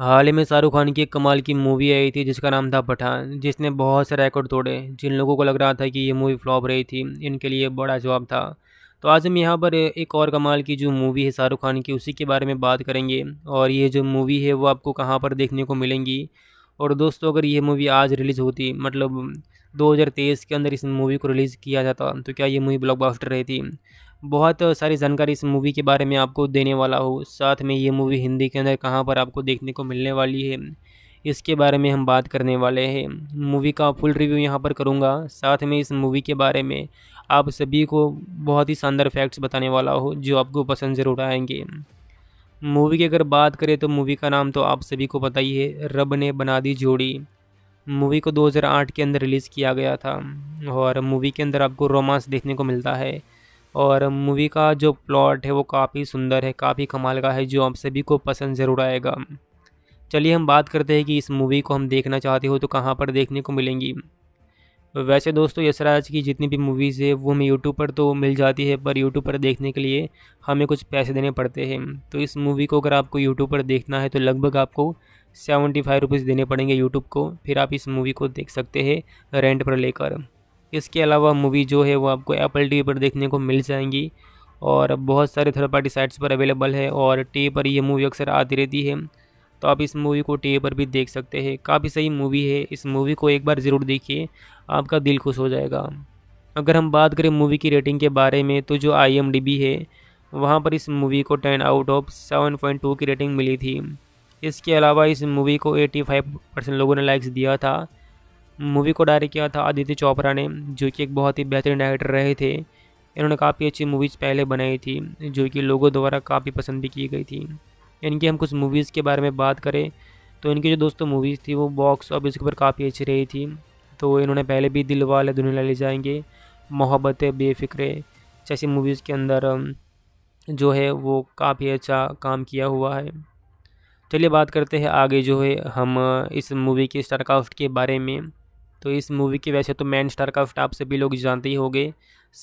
हाल ही में शाहरुख खान की एक कमाल की मूवी आई थी जिसका नाम था पठान जिसने बहुत से रिकॉर्ड तोड़े जिन लोगों को लग रहा था कि ये मूवी फ्लॉप रही थी इनके लिए बड़ा जवाब था तो आज हम यहाँ पर एक और कमाल की जो मूवी है शाहरुख खान की उसी के बारे में बात करेंगे और ये जो मूवी है वो आपको कहाँ पर देखने को मिलेंगी और दोस्तों अगर ये मूवी आज रिलीज़ होती मतलब 2023 के अंदर इस मूवी को रिलीज़ किया जाता तो क्या ये मूवी ब्लॉकबस्टर रहती बहुत सारी जानकारी इस मूवी के बारे में आपको देने वाला हूँ साथ में ये मूवी हिंदी के अंदर कहाँ पर आपको देखने को मिलने वाली है इसके बारे में हम बात करने वाले हैं मूवी का फुल रिव्यू यहाँ पर करूँगा साथ में इस मूवी के बारे में आप सभी को बहुत ही शानदार फैक्ट्स बताने वाला हो जो आपको पसंद ज़रूर आएंगे मूवी की अगर बात करें तो मूवी का नाम तो आप सभी को पता ही है रब ने बना दी जोड़ी मूवी को 2008 के अंदर रिलीज़ किया गया था और मूवी के अंदर आपको रोमांस देखने को मिलता है और मूवी का जो प्लॉट है वो काफ़ी सुंदर है काफ़ी कमाल का है जो आप सभी को पसंद ज़रूर आएगा चलिए हम बात करते हैं कि इस मूवी को हम देखना चाहते हो तो कहाँ पर देखने को मिलेंगी वैसे दोस्तों यशराज की जितनी भी मूवीज़ है वो हमें यूट्यूब पर तो मिल जाती है पर यूट्यूब पर देखने के लिए हमें कुछ पैसे देने पड़ते हैं तो इस मूवी को अगर आपको यूट्यूब पर देखना है तो लगभग आपको सेवेंटी फाइव रुपीज़ देने पड़ेंगे यूट्यूब को फिर आप इस मूवी को देख सकते हैं रेंट पर लेकर इसके अलावा मूवी जो है वो आपको एप्पल टी पर देखने को मिल जाएंगी और बहुत सारे थर्ड पार्टी साइट्स पर अवेलेबल है और टी पर ये मूवी अक्सर आती रहती है तो आप इस मूवी को टी पर भी देख सकते हैं काफ़ी सही मूवी है इस मूवी को एक बार ज़रूर देखिए आपका दिल खुश हो जाएगा अगर हम बात करें मूवी की रेटिंग के बारे में तो जो आई है वहाँ पर इस मूवी को ten out of seven point two की रेटिंग मिली थी इसके अलावा इस मूवी को एटी फाइव परसेंट लोगों ने लाइक्स दिया था मूवी को डायरेक्ट किया था आदित्य चोपड़ा ने जो कि एक बहुत ही बेहतरीन डायरेक्टर रहे थे इन्होंने काफ़ी अच्छी मूवीज़ पहले बनाई थी जो कि लोगों द्वारा काफ़ी पसंद भी की गई थी इनकी हम कुछ मूवीज़ के बारे में बात करें तो इनकी जो दोस्तों मूवीज़ थी वो बॉक्स ऑफिस के ऊपर काफ़ी अच्छी रही थी तो इन्होंने पहले भी दिल वाले दुनिया ले जाएंगे मोहब्बत बेफिक्रे जैसी मूवीज़ के अंदर जो है वो काफ़ी अच्छा काम किया हुआ है चलिए बात करते हैं आगे जो है हम इस मूवी के स्टारकास्ट के बारे में तो इस मूवी के वैसे तो मैन स्टार का आप सभी लोग जानते ही होंगे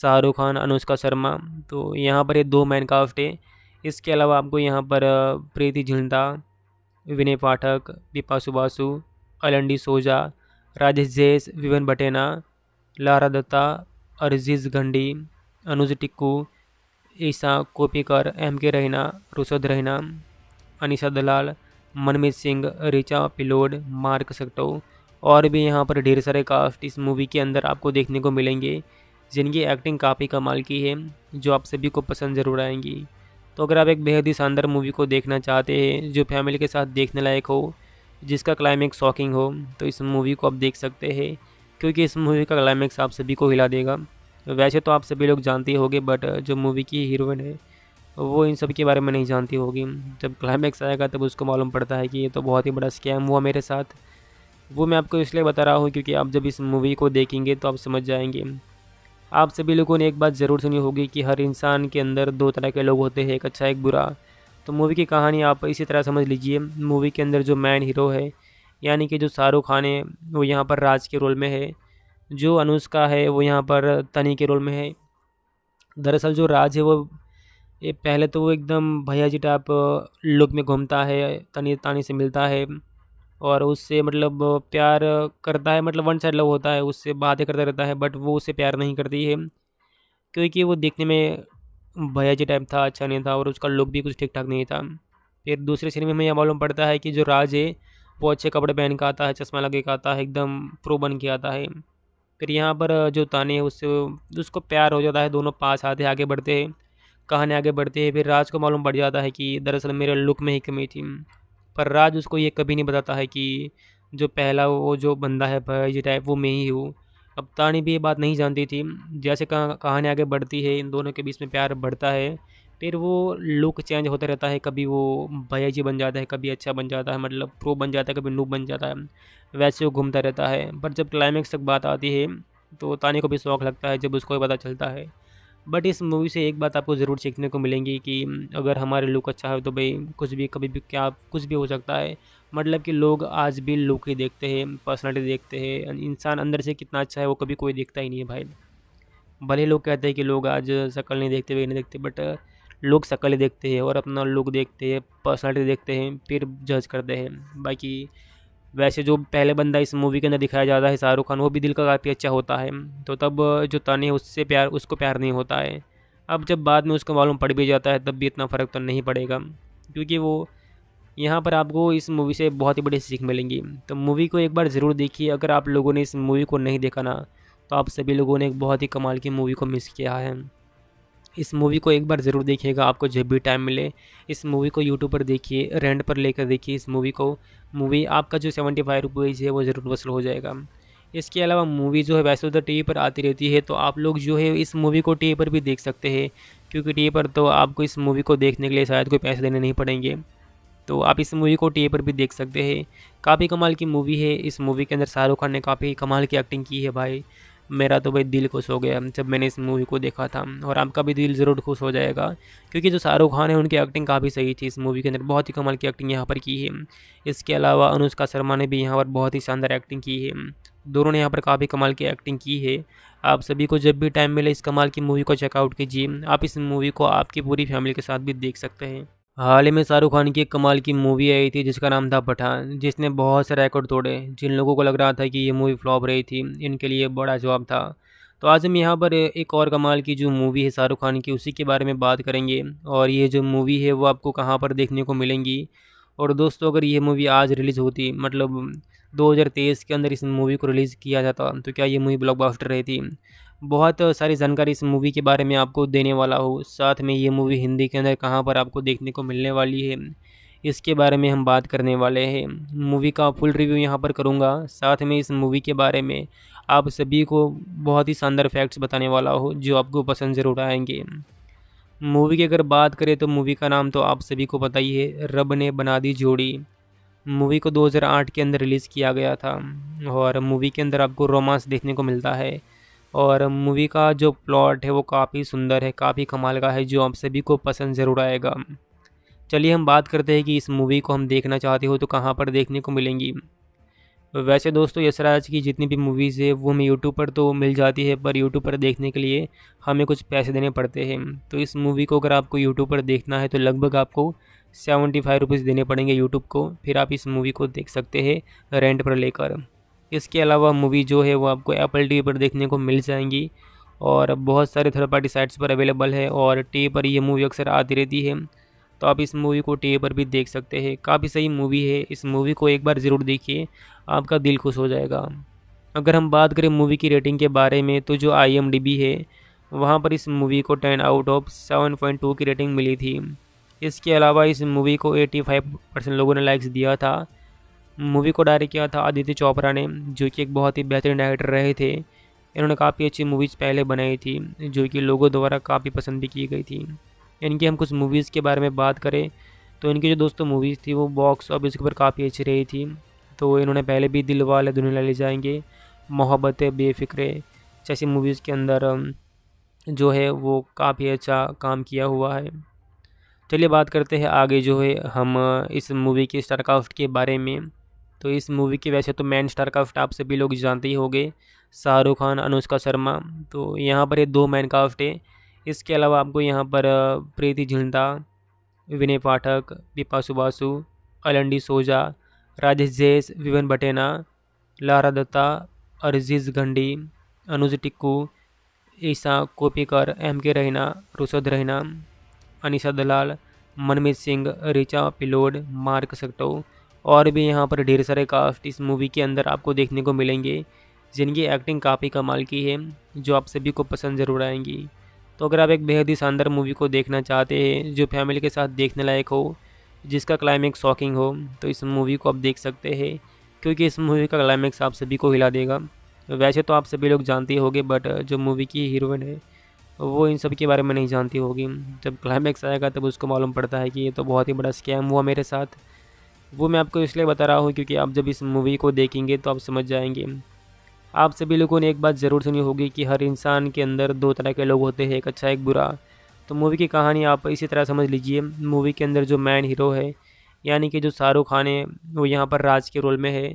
शाहरुख खान अनुष्का शर्मा तो यहाँ पर ये दो मैन काफ्ट है इसके अलावा आपको यहाँ पर प्रीति झिंडा विनय पाठक दीपा सुबासु अलंडी सोजा राजेश जैस विवन भटेना लारा दत्ता अरजीज गंडी अनुज टिक्कू ईसा कोपीकर एम के रहना रुसद रहना अनिशा दलाल मनमीत सिंह रिचा पिलोड मार्क सकटो और भी यहाँ पर ढेर सारे कास्ट इस मूवी के अंदर आपको देखने को मिलेंगे जिनकी एक्टिंग काफ़ी कमाल की है जो आप सभी को पसंद ज़रूर आएंगी तो अगर आप एक बेहद ही शानदार मूवी को देखना चाहते हैं जो फैमिली के साथ देखने लायक हो जिसका क्लाइमैक्स शॉकिंग हो तो इस मूवी को आप देख सकते हैं क्योंकि इस मूवी का क्लाइमैक्स आप सभी को हिला देगा वैसे तो आप सभी लोग जानते होंगे बट जो मूवी की हीरोइन है वो इन सब के बारे में नहीं जानती होगी जब क्लाइमैक्स आएगा तब उसको मालूम पड़ता है कि ये तो बहुत ही बड़ा स्कैम हुआ मेरे साथ वो मैं आपको इसलिए बता रहा हूँ क्योंकि आप जब इस मूवी को देखेंगे तो आप समझ जाएंगे आप सभी लोगों ने एक बात ज़रूर सुनी होगी कि हर इंसान के अंदर दो तरह के लोग होते हैं एक अच्छा एक बुरा तो मूवी की कहानी आप इसी तरह समझ लीजिए मूवी के अंदर जो मैन हीरो है यानी कि जो शाहरुख खान है वो यहाँ पर राज के रोल में है जो अनुष्का है वो यहाँ पर तनी के रोल में है दरअसल जो राज है वो ये पहले तो वो एकदम भैया जी टाइप लुक में घूमता है तनी तानी से मिलता है और उससे मतलब प्यार करता है मतलब वन साइड लव होता है उससे बातें करता रहता है बट वो उससे प्यार नहीं करती है क्योंकि वो देखने में भैयाजी टाइप था अच्छा नहीं था और उसका लुक भी कुछ ठीक ठाक नहीं था फिर दूसरे सीन में हमें यह मालूम पड़ता है कि जो राज है वो अच्छे कपड़े पहन के आता है चश्मा लगे के आता है एकदम प्रो बन के आता है फिर यहाँ पर जो ताने है उससे उसको प्यार हो जाता है दोनों पास आते आगे बढ़ते हैं कहानी आगे बढ़ती है फिर राज को मालूम पड़ जाता है कि दरअसल मेरे लुक में ही कमी थी पर राज उसको ये कभी नहीं बताता है कि जो पहला वो जो बंदा है भाई टाइप वो मैं ही हूँ अब तानी भी ये बात नहीं जानती थी जैसे कहानी आगे बढ़ती है इन दोनों के बीच में प्यार बढ़ता है फिर वो लुक चेंज होता रहता है कभी वो भैया जी बन जाता है कभी अच्छा बन जाता है मतलब प्रो बन जाता है कभी नूब बन जाता है वैसे वो घूमता रहता है पर जब क्लाइमैक्स तक बात आती है तो तानी को भी शौक लगता है जब उसको पता चलता है बट इस मूवी से एक बात आपको ज़रूर सीखने को मिलेंगी कि अगर हमारे लुक अच्छा है तो भाई कुछ भी कभी भी क्या कुछ भी हो सकता है मतलब कि लोग आज भी लुक ही देखते हैं पर्सनैलिटी देखते हैं इंसान अंदर से कितना अच्छा है वो कभी कोई देखता ही नहीं है भाई भले लोग कहते हैं कि लोग आज शक्ल नहीं देखते वही नहीं देखते बट लोग शक्ल देखते हैं और अपना लुक देखते हैं पर्सनैलिटी देखते हैं फिर जज करते हैं बाकी वैसे जो पहले बंदा इस मूवी के अंदर दिखाया जाता है शाहरुख खान वो भी दिल का काफ़ी अच्छा होता है तो तब जो तने उससे प्यार उसको प्यार नहीं होता है अब जब बाद में उसको मालूम पड़ भी जाता है तब भी इतना फ़र्क तो नहीं पड़ेगा क्योंकि वो यहाँ पर आपको इस मूवी से बहुत ही बड़ी सीख मिलेंगी तो मूवी को एक बार ज़रूर देखिए अगर आप लोगों ने इस मूवी को नहीं देखा ना तो आप सभी लोगों ने एक बहुत ही कमाल की मूवी को मिस किया है इस मूवी को एक बार ज़रूर देखिएगा आपको जब भी टाइम मिले इस मूवी को यूट्यूब पर देखिए रेंट पर लेकर देखिए इस मूवी को मूवी आपका जो सेवेंटी फाइव रुपीज़ है वो ज़रूर वसूल हो जाएगा इसके अलावा मूवी जो है वैसे उधर टी पर आती रहती है तो आप लोग जो है इस मूवी को टी पर भी देख सकते हैं क्योंकि टी पर तो आपको इस मूवी को देखने के लिए शायद कोई पैसे देने नहीं पड़ेंगे तो आप इस मूवी को टी पर भी देख सकते हैं काफ़ी कमाल की मूवी है इस मूवी के अंदर शाहरुख खान ने काफ़ी कमाल की एक्टिंग की है भाई मेरा तो भाई दिल खुश हो गया जब मैंने इस मूवी को देखा था और आपका भी दिल ज़रूर खुश हो जाएगा क्योंकि जो शाहरुख खान है उनकी एक्टिंग काफ़ी सही थी इस मूवी के अंदर बहुत ही कमाल की एक्टिंग यहाँ पर की है इसके अलावा अनुष्का शर्मा ने भी यहाँ पर बहुत ही शानदार एक्टिंग की है दोनों ने यहाँ पर काफ़ी कमाल की एक्टिंग की है आप सभी को जब भी टाइम मिले इस कमाल की मूवी को चेकआउट कीजिए आप इस मूवी को आपकी पूरी फैमिली के साथ भी देख सकते हैं हाल ही में शाहरुख खान की एक कमाल की मूवी आई थी जिसका नाम था पठान जिसने बहुत से रिकॉर्ड तोड़े जिन लोगों को लग रहा था कि ये मूवी फ्लॉप रही थी इनके लिए बड़ा जवाब था तो आज हम यहाँ पर एक और कमाल की जो मूवी है शाहरुख खान की उसी के बारे में बात करेंगे और ये जो मूवी है वो आपको कहाँ पर देखने को मिलेंगी और दोस्तों अगर ये मूवी आज रिलीज़ होती मतलब 2023 के अंदर इस मूवी को रिलीज़ किया जाता तो क्या ये मूवी ब्लॉकबस्टर रहती बहुत सारी जानकारी इस मूवी के बारे में आपको देने वाला हूँ साथ में ये मूवी हिंदी के अंदर कहाँ पर आपको देखने को मिलने वाली है इसके बारे में हम बात करने वाले हैं मूवी का फुल रिव्यू यहाँ पर करूँगा साथ में इस मूवी के बारे में आप सभी को बहुत ही शानदार फैक्ट्स बताने वाला हो जो आपको पसंद ज़रूर आएंगे मूवी की अगर बात करें तो मूवी का नाम तो आप सभी को पता ही है रब ने बना दी जोड़ी मूवी को 2008 के अंदर रिलीज़ किया गया था और मूवी के अंदर आपको रोमांस देखने को मिलता है और मूवी का जो प्लॉट है वो काफ़ी सुंदर है काफ़ी कमाल का है जो आप सभी को पसंद ज़रूर आएगा चलिए हम बात करते हैं कि इस मूवी को हम देखना चाहते हो तो कहाँ पर देखने को मिलेंगी वैसे दोस्तों यशराज की जितनी भी मूवीज़ है वो हमें यूट्यूब पर तो मिल जाती है पर यूट्यूब पर देखने के लिए हमें कुछ पैसे देने पड़ते हैं तो इस मूवी को अगर आपको यूट्यूब पर देखना है तो लगभग आपको सेवेंटी फाइव रुपीज़ देने पड़ेंगे यूट्यूब को फिर आप इस मूवी को देख सकते हैं रेंट पर लेकर इसके अलावा मूवी जो है वो आपको एप्पल टी पर देखने को मिल जाएंगी और बहुत सारे थर्ड पार्टी साइट्स पर अवेलेबल है और टी पर ये मूवी अक्सर आती रहती है तो आप इस मूवी को टी पर भी देख सकते हैं काफ़ी सही मूवी है इस मूवी को एक बार ज़रूर देखिए आपका दिल खुश हो जाएगा अगर हम बात करें मूवी की रेटिंग के बारे में तो जो आई है वहाँ पर इस मूवी को ten out of seven point two की रेटिंग मिली थी इसके अलावा इस मूवी को एटी फाइव परसेंट लोगों ने लाइक्स दिया था मूवी को डायरेक्ट किया था आदित्य चोपड़ा ने जो कि एक बहुत ही बेहतरीन डायरेक्टर रहे थे इन्होंने काफ़ी अच्छी मूवीज़ पहले बनाई थी जो कि लोगों द्वारा काफ़ी पसंद भी की गई थी इनकी हम कुछ मूवीज़ के बारे में बात करें तो इनकी जो दोस्तों मूवीज़ थी वो बॉक्स ऑफिस के ऊपर काफ़ी अच्छी रही थी तो इन्होंने पहले भी दिल वाले दुनिया ले जाएंगे मोहब्बत बेफिक्रे जैसी मूवीज़ के अंदर जो है वो काफ़ी अच्छा काम किया हुआ है चलिए बात करते हैं आगे जो है हम इस मूवी के स्टारकास्ट के बारे में तो इस मूवी के वैसे तो मेन स्टार काफ्ट आप सभी लोग जानते ही होंगे शाहरुख खान अनुष्का शर्मा तो यहाँ पर ये दो मैन काफ्ट है इसके अलावा आपको यहाँ पर प्रीति झिंडा विनय पाठक दीपा सुबासु अलंडी सोजा राजेश जैस विवन भटेना लारा दत्ता अरजीज गंडी अनुज टिक्कू ईसा कोपीकर एम के रहना रुशद रहना अनिशा दलाल मनमीत सिंह रिचा पिलोड मार्क सक्टो और भी यहाँ पर ढेर सारे कास्ट इस मूवी के अंदर आपको देखने को मिलेंगे जिनकी एक्टिंग काफ़ी कमाल की है जो आप सभी को पसंद ज़रूर आएंगी तो अगर आप एक बेहद ही शानदार मूवी को देखना चाहते हैं जो फैमिली के साथ देखने लायक हो जिसका क्लाइमैक्स शॉकिंग हो तो इस मूवी को आप देख सकते हैं क्योंकि इस मूवी का क्लाइमैक्स आप सभी को हिला देगा वैसे तो आप सभी लोग जानते होंगे बट जो मूवी की हीरोइन है वो इन सब के बारे में नहीं जानती होगी जब क्लाइमैक्स आएगा तब उसको मालूम पड़ता है कि ये तो बहुत ही बड़ा स्कैम हुआ मेरे साथ वो मैं आपको इसलिए बता रहा हूँ क्योंकि आप जब इस मूवी को देखेंगे तो आप समझ जाएंगे आप सभी लोगों ने एक बात ज़रूर सुनी होगी कि हर इंसान के अंदर दो तरह के लोग होते हैं एक अच्छा एक बुरा तो मूवी की कहानी आप इसी तरह समझ लीजिए मूवी के अंदर जो मैन हीरो है यानी कि जो शाहरुख खान है वो यहाँ पर राज के रोल में है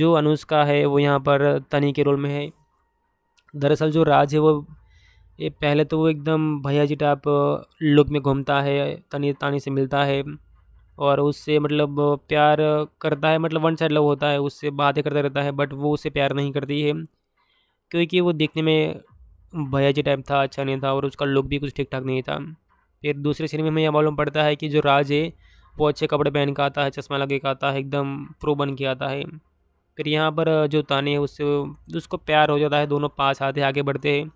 जो अनुष्का है वो यहाँ पर तनी के रोल में है दरअसल जो राज है वो ये पहले तो वो एकदम भैया जी टाइप लुक में घूमता है तनी तानी से मिलता है और उससे मतलब प्यार करता है मतलब वन साइड लव होता है उससे बातें करता रहता है बट वो उससे प्यार नहीं करती है क्योंकि वो देखने में जी टाइप था अच्छा नहीं था और उसका लुक भी कुछ ठीक ठाक नहीं था फिर दूसरे सीन में हमें यह मालूम पड़ता है कि जो राज है वो अच्छे कपड़े पहन के आता है चश्मा लगे के आता है एकदम प्रो बन के आता है फिर यहाँ पर जो ताने है उससे उसको प्यार हो जाता है दोनों पास आते आगे बढ़ते हैं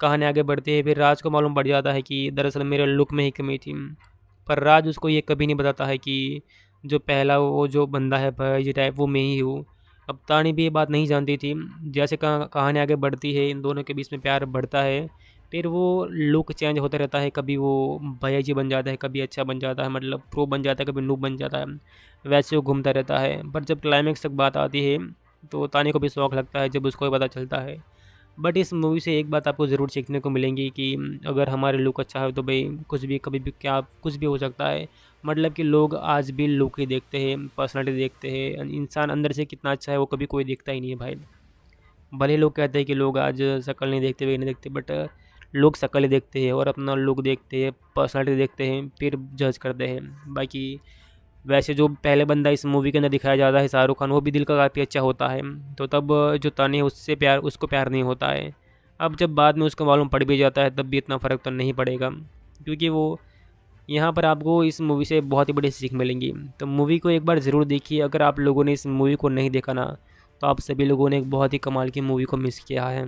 कहानी आगे बढ़ती है फिर राज को मालूम पड़ जाता है कि दरअसल मेरे लुक में ही कमी थी पर राज उसको ये कभी नहीं बताता है कि जो पहला वो जो बंदा है भाई टाइप वो मैं ही हूँ अब तानी भी ये बात नहीं जानती थी जैसे कहानी आगे बढ़ती है इन दोनों के बीच में प्यार बढ़ता है फिर वो लुक चेंज होता रहता है कभी वो भैया जी बन जाता है कभी अच्छा बन जाता है मतलब प्रो बन जाता है कभी नूब बन जाता है वैसे वो घूमता रहता है पर जब क्लाइमेक्स तक बात आती है तो तानी को भी शौक लगता है जब उसको पता चलता है बट इस मूवी से एक बात आपको ज़रूर सीखने को मिलेंगी कि अगर हमारे लुक अच्छा हो तो भाई कुछ भी कभी भी क्या कुछ भी हो सकता है मतलब कि लोग आज भी लुक ही देखते हैं पर्सनैलिटी देखते हैं इंसान अंदर से कितना अच्छा है वो कभी कोई देखता ही नहीं है भाई भले लोग कहते हैं कि लोग आज शक्ल नहीं देखते वही नहीं देखते बट लोग शक्ल देखते हैं और अपना लुक देखते हैं पर्सनैलिटी देखते हैं फिर जज करते हैं बाकी वैसे जो पहले बंदा इस मूवी के अंदर दिखाया जाता है शाहरुख खान वो भी दिल का काफ़ी अच्छा होता है तो तब जो तने उससे प्यार उसको प्यार नहीं होता है अब जब बाद में उसको मालूम पड़ भी जाता है तब भी इतना फ़र्क तो नहीं पड़ेगा क्योंकि वो यहाँ पर आपको इस मूवी से बहुत ही बड़ी सीख मिलेंगी तो मूवी को एक बार ज़रूर देखिए अगर आप लोगों ने इस मूवी को नहीं देखा ना तो आप सभी लोगों ने एक बहुत ही कमाल की मूवी को मिस किया है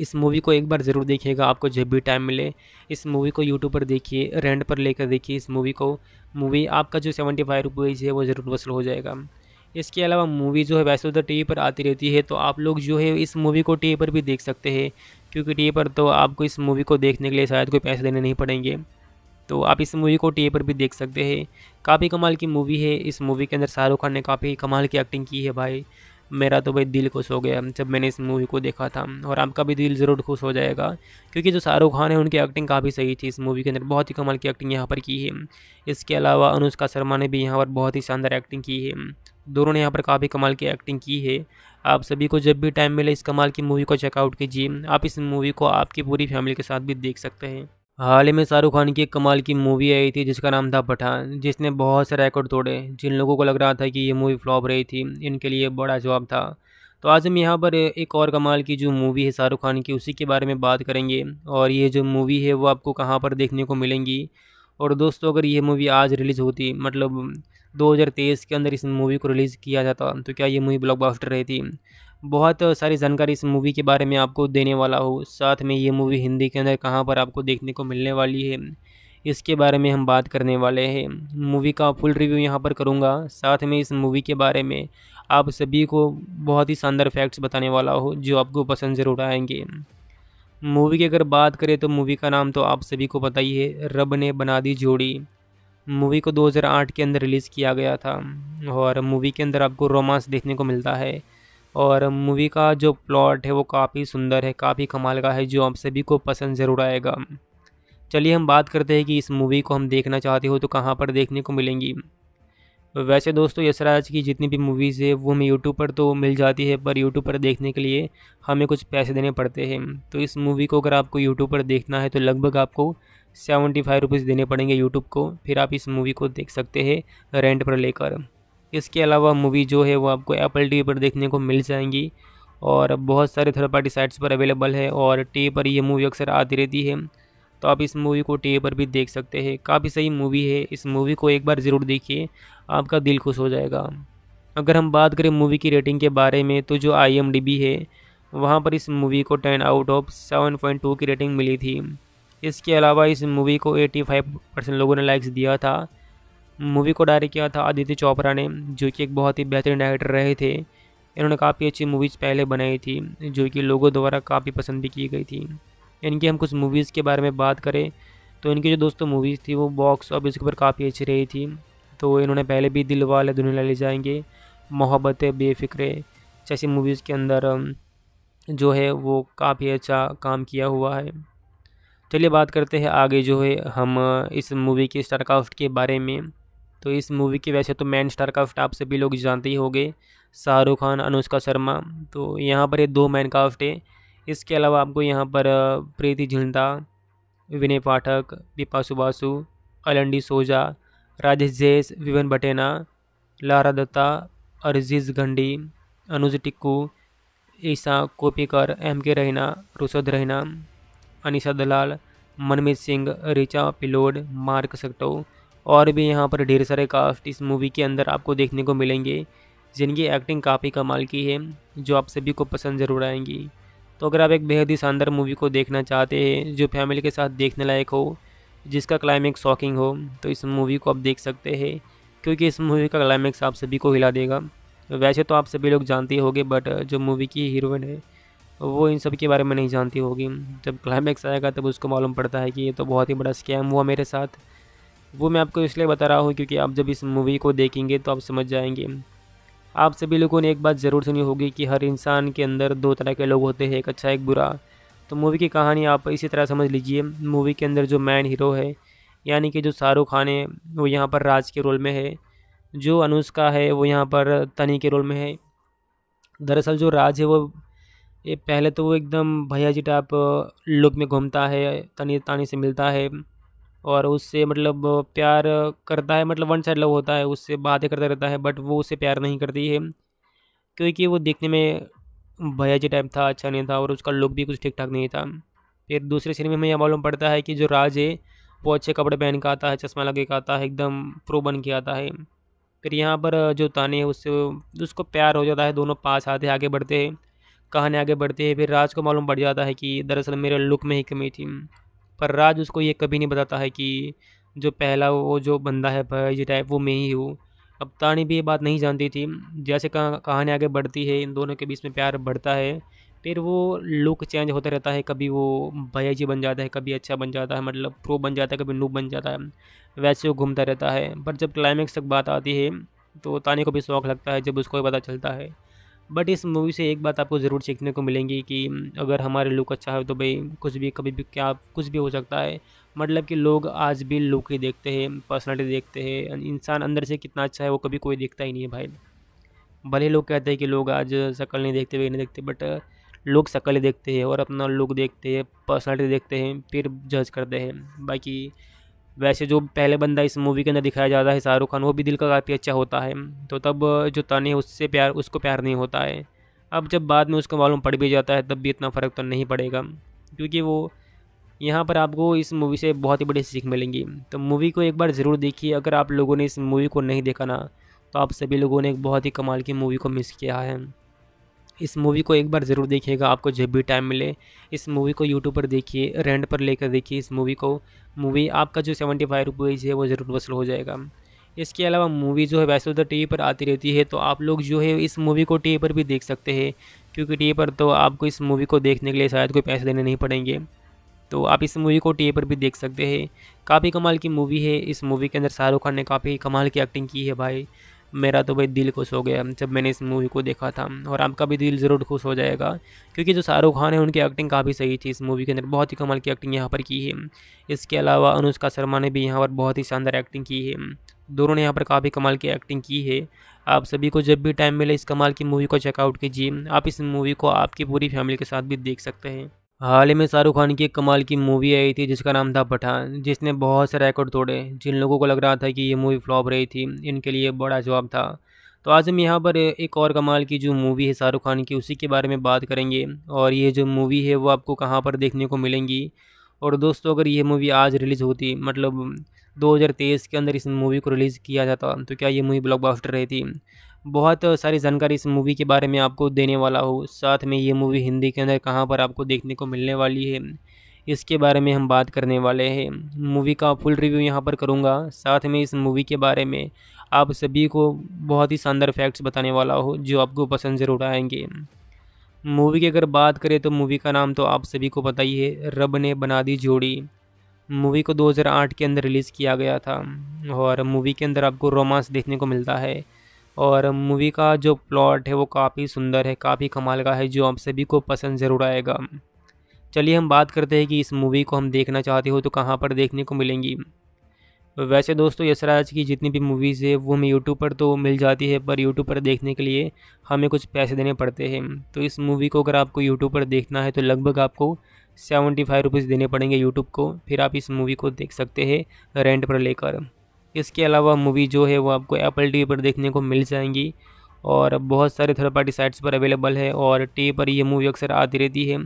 इस मूवी को एक बार ज़रूर देखिएगा आपको जब भी टाइम मिले इस मूवी को यूट्यूब पर देखिए रेंट पर लेकर देखिए इस मूवी को मूवी आपका जो सेवेंटी फाइव रुपीज़ है वो ज़रूर वसूल हो जाएगा इसके अलावा मूवी जो है वैसे उधर तो टी पर आती रहती है तो आप लोग जो है इस मूवी को टी पर भी देख सकते हैं क्योंकि टी पर तो आपको इस मूवी को देखने के लिए शायद कोई पैसे देने नहीं पड़ेंगे तो आप इस मूवी को टी पर भी देख सकते हैं काफ़ी कमाल की मूवी है इस मूवी के अंदर शाहरुख खान ने काफ़ी कमाल की एक्टिंग की है भाई मेरा तो भाई दिल खुश हो गया जब मैंने इस मूवी को देखा था और आपका भी दिल ज़रूर खुश हो जाएगा क्योंकि जो शाहरुख खान है उनकी एक्टिंग काफ़ी सही थी इस मूवी के अंदर बहुत ही कमाल की एक्टिंग यहाँ पर की है इसके अलावा अनुष्का शर्मा ने भी यहाँ पर बहुत ही शानदार एक्टिंग की है दोनों ने यहाँ पर काफ़ी कमाल की एक्टिंग की है आप सभी को जब भी टाइम मिले इस कमाल की मूवी को चेकआउट कीजिए आप इस मूवी को आपकी पूरी फैमिली के साथ भी देख सकते हैं हाल ही में शाहरुख खान की एक कमाल की मूवी आई थी जिसका नाम था पठान जिसने बहुत से रिकॉर्ड तोड़े जिन लोगों को लग रहा था कि ये मूवी फ्लॉप रही थी इनके लिए बड़ा जवाब था तो आज हम यहाँ पर एक और कमाल की जो मूवी है शाहरुख खान की उसी के बारे में बात करेंगे और ये जो मूवी है वो आपको कहाँ पर देखने को मिलेंगी और दोस्तों अगर ये मूवी आज रिलीज़ होती मतलब 2023 के अंदर इस मूवी को रिलीज़ किया जाता तो क्या ये मूवी ब्लॉकबस्टर रहती बहुत सारी जानकारी इस मूवी के बारे में आपको देने वाला हूँ साथ में ये मूवी हिंदी के अंदर कहाँ पर आपको देखने को मिलने वाली है इसके बारे में हम बात करने वाले हैं मूवी का फुल रिव्यू यहाँ पर करूँगा साथ में इस मूवी के बारे में आप सभी को बहुत ही शानदार फैक्ट्स बताने वाला हो जो आपको पसंद ज़रूर आएंगे मूवी की अगर बात करें तो मूवी का नाम तो आप सभी को पता ही है रब ने बना दी जोड़ी मूवी को 2008 के अंदर रिलीज़ किया गया था और मूवी के अंदर आपको रोमांस देखने को मिलता है और मूवी का जो प्लॉट है वो काफ़ी सुंदर है काफ़ी कमाल का है जो आप सभी को पसंद ज़रूर आएगा चलिए हम बात करते हैं कि इस मूवी को हम देखना चाहते हो तो कहाँ पर देखने को मिलेंगी वैसे दोस्तों यशराज की जितनी भी मूवीज़ है वो हमें यूट्यूब पर तो मिल जाती है पर यूट्यूब पर देखने के लिए हमें कुछ पैसे देने पड़ते हैं तो इस मूवी को अगर आपको यूट्यूब पर देखना है तो लगभग आपको सेवेंटी फाइव रुपीज़ देने पड़ेंगे यूट्यूब को फिर आप इस मूवी को देख सकते हैं रेंट पर लेकर इसके अलावा मूवी जो है वो आपको एप्पल टी पर देखने को मिल जाएंगी और बहुत सारे थर्ड पार्टी साइट्स पर अवेलेबल है और टी पर ये मूवी अक्सर आती रहती है तो आप इस मूवी को टी पर भी देख सकते हैं काफ़ी सही मूवी है इस मूवी को एक बार ज़रूर देखिए आपका दिल खुश हो जाएगा अगर हम बात करें मूवी की रेटिंग के बारे में तो जो आई है वहाँ पर इस मूवी को ten out of seven point two की रेटिंग मिली थी इसके अलावा इस मूवी को एटी फाइव परसेंट लोगों ने लाइक्स दिया था मूवी को डायरेक्ट किया था आदित्य चोपड़ा ने जो कि एक बहुत ही बेहतरीन डायरेक्टर रहे थे इन्होंने काफ़ी अच्छी मूवीज़ पहले बनाई थी जो कि लोगों द्वारा काफ़ी पसंद भी की गई थी इनकी हम कुछ मूवीज़ के बारे में बात करें तो इनकी जो दोस्तों मूवीज़ थी वो बॉक्स ऑफिस के ऊपर काफ़ी अच्छी रही थी तो इन्होंने पहले भी दिल वाले दुनिया ले जाएंगे मोहब्बत बेफिक्रे जैसी मूवीज़ के अंदर जो है वो काफ़ी अच्छा काम किया हुआ है चलिए बात करते हैं आगे जो है हम इस मूवी के स्टारकास्ट के बारे में तो इस मूवी की वैसे तो मैन स्टार काफ्ट आप सभी लोग जानते ही होंगे शाहरुख खान अनुष्का शर्मा तो यहाँ पर ये दो मैन काफ्ट है इसके अलावा आपको यहाँ पर प्रीति झिंदा विनय पाठक दीपा सुबासु अलंडी सोजा राजेश जैस विवन भटेना लारा दत्ता अरजीज गंडी अनुज टिक्कू ईसा कोपीकर एम के रहना रुसद रहना अनिशा दलाल मनमीत सिंह रिचा पिलोड मार्क सकटो और भी यहाँ पर ढेर सारे कास्ट इस मूवी के अंदर आपको देखने को मिलेंगे जिनकी एक्टिंग काफ़ी कमाल की है जो आप सभी को पसंद ज़रूर आएंगी तो अगर आप एक बेहद ही शानदार मूवी को देखना चाहते हैं जो फैमिली के साथ देखने लायक हो जिसका क्लाइमैक्स शॉकिंग हो तो इस मूवी को आप देख सकते हैं क्योंकि इस मूवी का क्लाइमैक्स आप सभी को हिला देगा वैसे तो आप सभी लोग जानते होंगे बट जो मूवी की हीरोइन है वो इन सब के बारे में नहीं जानती होगी जब क्लाइमैक्स आएगा तब उसको मालूम पड़ता है कि ये तो बहुत ही बड़ा स्कैम हुआ मेरे साथ वो मैं आपको इसलिए बता रहा हूँ क्योंकि आप जब इस मूवी को देखेंगे तो आप समझ जाएंगे आप सभी लोगों ने एक बात ज़रूर सुनी होगी कि हर इंसान के अंदर दो तरह के लोग होते हैं एक अच्छा एक बुरा तो मूवी की कहानी आप इसी तरह समझ लीजिए मूवी के अंदर जो मैन हीरो है यानी कि जो शाहरुख खान है वो यहाँ पर राज के रोल में है जो अनुष्का है वो यहाँ पर तनी के रोल में है दरअसल जो राज है वो ये पहले तो वो एकदम भैया जी टाइप लुक में घूमता है तनी तानी से मिलता है और उससे मतलब प्यार करता है मतलब वन साइड लव होता है उससे बातें करता रहता है बट वो उससे प्यार नहीं करती है क्योंकि वो देखने में भैयाजी टाइप था अच्छा नहीं था और उसका लुक भी कुछ ठीक ठाक नहीं था फिर दूसरे सीन में हमें यह मालूम पड़ता है कि जो राज है वो अच्छे कपड़े पहन के आता है चश्मा लगे के आता है एकदम प्रो बन के आता है फिर यहाँ पर जो ताने है उससे उसको प्यार हो जाता है दोनों पास आते आगे बढ़ते हैं कहानी आगे बढ़ती है फिर राज को मालूम पड़ जाता है कि दरअसल मेरे लुक में ही कमी थी पर राज उसको ये कभी नहीं बताता है कि जो पहला वो जो बंदा है भाई टाइप वो मैं ही हूँ अब तानी भी ये बात नहीं जानती थी जैसे कहानी आगे बढ़ती है इन दोनों के बीच में प्यार बढ़ता है फिर वो लुक चेंज होता रहता है कभी वो भैया जी बन जाता है कभी अच्छा बन जाता है मतलब प्रो बन जाता है कभी नूब बन जाता है वैसे वो घूमता रहता है पर जब क्लाइमेक्स तक बात आती है तो तानी को भी शौक लगता है जब उसको पता चलता है बट इस मूवी से एक बात आपको ज़रूर सीखने को मिलेंगी कि अगर हमारे लुक अच्छा हो तो भाई कुछ भी कभी भी क्या कुछ भी हो सकता है मतलब कि लोग आज भी लुक ही देखते हैं पर्सनैलिटी देखते हैं इंसान अंदर से कितना अच्छा है वो कभी कोई देखता ही नहीं है भाई भले लोग कहते हैं कि लोग आज शक्ल नहीं देखते भाई नहीं देखते बट लोग शक्ल देखते हैं और अपना लुक देखते हैं पर्सनैलिटी देखते हैं फिर जज करते हैं बाकी वैसे जो पहले बंदा इस मूवी के अंदर दिखाया जाता है शाहरुख खान वो भी दिल का काफ़ी अच्छा होता है तो तब जो तने उससे प्यार उसको प्यार नहीं होता है अब जब बाद में उसका मालूम पड़ भी जाता है तब भी इतना फ़र्क तो नहीं पड़ेगा क्योंकि वो यहाँ पर आपको इस मूवी से बहुत ही बड़ी सीख मिलेंगी तो मूवी को एक बार ज़रूर देखिए अगर आप लोगों ने इस मूवी को नहीं देखा ना तो आप सभी लोगों ने एक बहुत ही कमाल की मूवी को मिस किया है इस मूवी को एक बार ज़रूर देखिएगा आपको जब भी टाइम मिले इस मूवी को यूट्यूब पर देखिए रेंट पर लेकर देखिए इस मूवी को मूवी आपका जो सेवेंटी फाइव रुपीज़ है वो ज़रूर वसूल हो जाएगा इसके अलावा मूवी जो है वैसे उधर टी पर आती रहती है तो आप लोग जो है इस मूवी को टी पर भी देख सकते हैं क्योंकि टी पर तो आपको इस मूवी को देखने के लिए शायद कोई पैसे देने नहीं पड़ेंगे तो आप इस मूवी को टी पर भी देख सकते हैं काफ़ी कमाल की मूवी है इस मूवी के अंदर शाहरुख खान ने काफ़ी कमाल की एक्टिंग की है भाई मेरा तो भाई दिल खुश हो गया जब मैंने इस मूवी को देखा था और आपका भी दिल ज़रूर खुश हो जाएगा क्योंकि जो शाहरुख खान है उनकी एक्टिंग काफ़ी सही थी इस मूवी के अंदर बहुत ही कमाल की एक्टिंग यहाँ पर की है इसके अलावा अनुष्का शर्मा ने भी यहाँ पर बहुत ही शानदार एक्टिंग की है दोनों ने यहाँ पर काफ़ी कमाल की एक्टिंग की है आप सभी को जब भी टाइम मिले इस कमाल की मूवी को चेकआउट कीजिए आप इस मूवी को आपकी पूरी फैमिली के साथ भी देख सकते हैं हाल ही में शाहरुख खान की एक कमाल की मूवी आई थी जिसका नाम था पठान जिसने बहुत से रिकॉर्ड तोड़े जिन लोगों को लग रहा था कि ये मूवी फ्लॉप रही थी इनके लिए बड़ा जवाब था तो आज हम यहाँ पर एक और कमाल की जो मूवी है शाहरुख खान की उसी के बारे में बात करेंगे और ये जो मूवी है वो आपको कहाँ पर देखने को मिलेंगी और दोस्तों अगर ये मूवी आज रिलीज़ होती मतलब 2023 के अंदर इस मूवी को रिलीज़ किया जाता तो क्या ये मूवी ब्लॉकबस्टर रहती बहुत सारी जानकारी इस मूवी के बारे में आपको देने वाला हूँ साथ में ये मूवी हिंदी के अंदर कहाँ पर आपको देखने को मिलने वाली है इसके बारे में हम बात करने वाले हैं मूवी का फुल रिव्यू यहाँ पर करूँगा साथ में इस मूवी के बारे में आप सभी को बहुत ही शानदार फैक्ट्स बताने वाला हो जो आपको पसंद ज़रूर आएंगे मूवी की अगर बात करें तो मूवी का नाम तो आप सभी को पता ही है रब ने बना दी जोड़ी मूवी को 2008 के अंदर रिलीज़ किया गया था और मूवी के अंदर आपको रोमांस देखने को मिलता है और मूवी का जो प्लॉट है वो काफ़ी सुंदर है काफ़ी कमाल का है जो आप सभी को पसंद ज़रूर आएगा चलिए हम बात करते हैं कि इस मूवी को हम देखना चाहते हो तो कहाँ पर देखने को मिलेंगी वैसे दोस्तों यशराज की जितनी भी मूवीज़ है वो हमें यूट्यूब पर तो मिल जाती है पर यूट्यूब पर देखने के लिए हमें कुछ पैसे देने पड़ते हैं तो इस मूवी को अगर आपको यूट्यूब पर देखना है तो लगभग आपको सेवेंटी फाइव रुपीज़ देने पड़ेंगे यूट्यूब को फिर आप इस मूवी को देख सकते हैं रेंट पर लेकर इसके अलावा मूवी जो है वो आपको एप्पल टी पर देखने को मिल जाएंगी और बहुत सारे थर्ड पार्टी साइट्स पर अवेलेबल है और टी पर ये मूवी अक्सर आती रहती है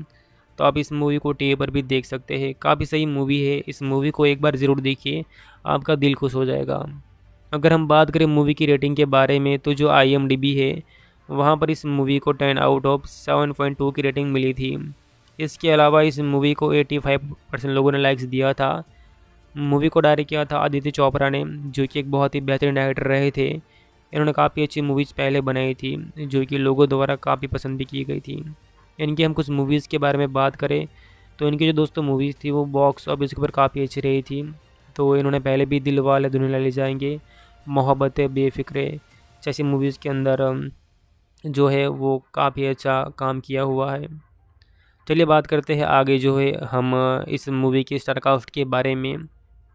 तो आप इस मूवी को टी पर भी देख सकते हैं काफ़ी सही मूवी है इस मूवी को एक बार ज़रूर देखिए आपका दिल खुश हो जाएगा अगर हम बात करें मूवी की रेटिंग के बारे में तो जो आई है वहाँ पर इस मूवी को ten out of seven point two की रेटिंग मिली थी इसके अलावा इस मूवी को एटी फाइव परसेंट लोगों ने लाइक्स दिया था मूवी को डायरेक्ट किया था आदित्य चोपड़ा ने जो कि एक बहुत ही बेहतरीन डायरेक्टर रहे थे इन्होंने काफ़ी अच्छी मूवीज़ पहले बनाई थी जो कि लोगों द्वारा काफ़ी पसंद भी की गई थी इनकी हम कुछ मूवीज़ के बारे में बात करें तो इनकी जो दोस्तों मूवीज़ थी वो बॉक्स ऑफिस के ऊपर काफ़ी अच्छी रही थी तो इन्होंने पहले भी दिल वाले दुनिया ले जाएंगे मोहब्बत बेफिक्रे जैसी मूवीज़ के अंदर जो है वो काफ़ी अच्छा काम किया हुआ है चलिए बात करते हैं आगे जो है हम इस मूवी के स्टारकास्ट के बारे में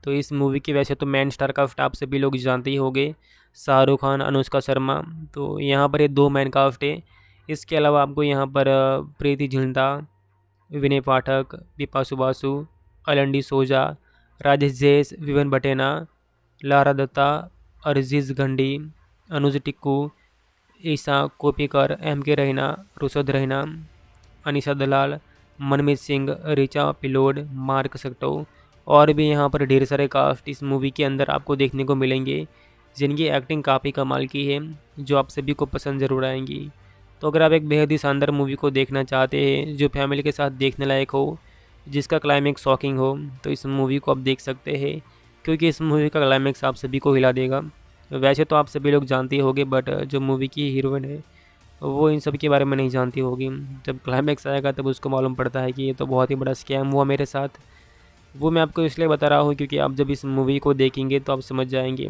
तो इस मूवी की वैसे तो मैन स्टार काफ्ट आप सभी लोग जानते ही होंगे शाहरुख खान अनुष्का शर्मा तो यहाँ पर ये दो मैन काफ्ट है इसके अलावा आपको यहाँ पर प्रीति झिंडा विनय पाठक दीपा सुबासु अलंडी सोजा राजेश जैस विवन भटेना लारा दत्ता अरजीज गंडी अनुज टिक्कू ईसा कोपीकर एम के रहना रुसद रहना अनिशा दलाल मनमीत सिंह रिचा पिलोड मार्क सक्टो और भी यहाँ पर ढेर सारे कास्ट इस मूवी के अंदर आपको देखने को मिलेंगे जिनकी एक्टिंग काफ़ी कमाल की है जो आप सभी को पसंद ज़रूर आएंगी तो अगर आप एक बेहद ही शानदार मूवी को देखना चाहते हैं जो फैमिली के साथ देखने लायक हो जिसका क्लाइमैक्स शॉकिंग हो तो इस मूवी को आप देख सकते हैं क्योंकि इस मूवी का क्लाइमैक्स आप सभी को हिला देगा वैसे तो आप सभी लोग जानते होंगे बट जो मूवी की हीरोइन है वो इन सब के बारे में नहीं जानती होगी जब क्लाइमैक्स आएगा तब उसको मालूम पड़ता है कि ये तो बहुत ही बड़ा स्कैम हुआ मेरे साथ वो मैं आपको इसलिए बता रहा हूँ क्योंकि आप जब इस मूवी को देखेंगे तो आप समझ जाएंगे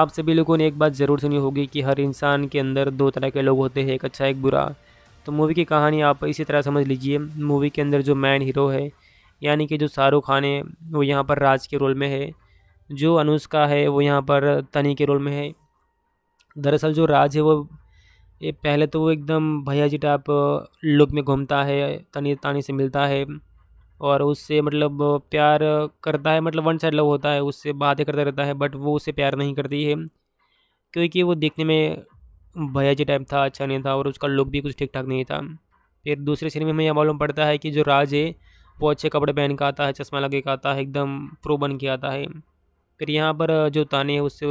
आप सभी लोगों ने एक बात ज़रूर सुनी होगी कि हर इंसान के अंदर दो तरह के लोग होते हैं एक अच्छा एक बुरा तो मूवी की कहानी आप इसी तरह समझ लीजिए मूवी के अंदर जो मैन हीरो है यानी कि जो शाहरुख खान है वो यहाँ पर राज के रोल में है जो अनुष्का है वो यहाँ पर तनी के रोल में है दरअसल जो राज है वो पहले तो वो एकदम भैया जी टाइप लुक में घूमता है तनी तानी से मिलता है और उससे मतलब प्यार करता है मतलब वन साइड लव होता है उससे बातें करता रहता है बट वो उससे प्यार नहीं करती है क्योंकि वो देखने में जी टाइप था अच्छा नहीं था और उसका लुक भी कुछ ठीक ठाक नहीं था फिर दूसरे सीन में हमें यह मालूम पड़ता है कि जो राज है वो अच्छे कपड़े पहन के आता है चश्मा लगे के आता है एकदम प्रो बन के आता है फिर यहाँ पर जो ताने है उससे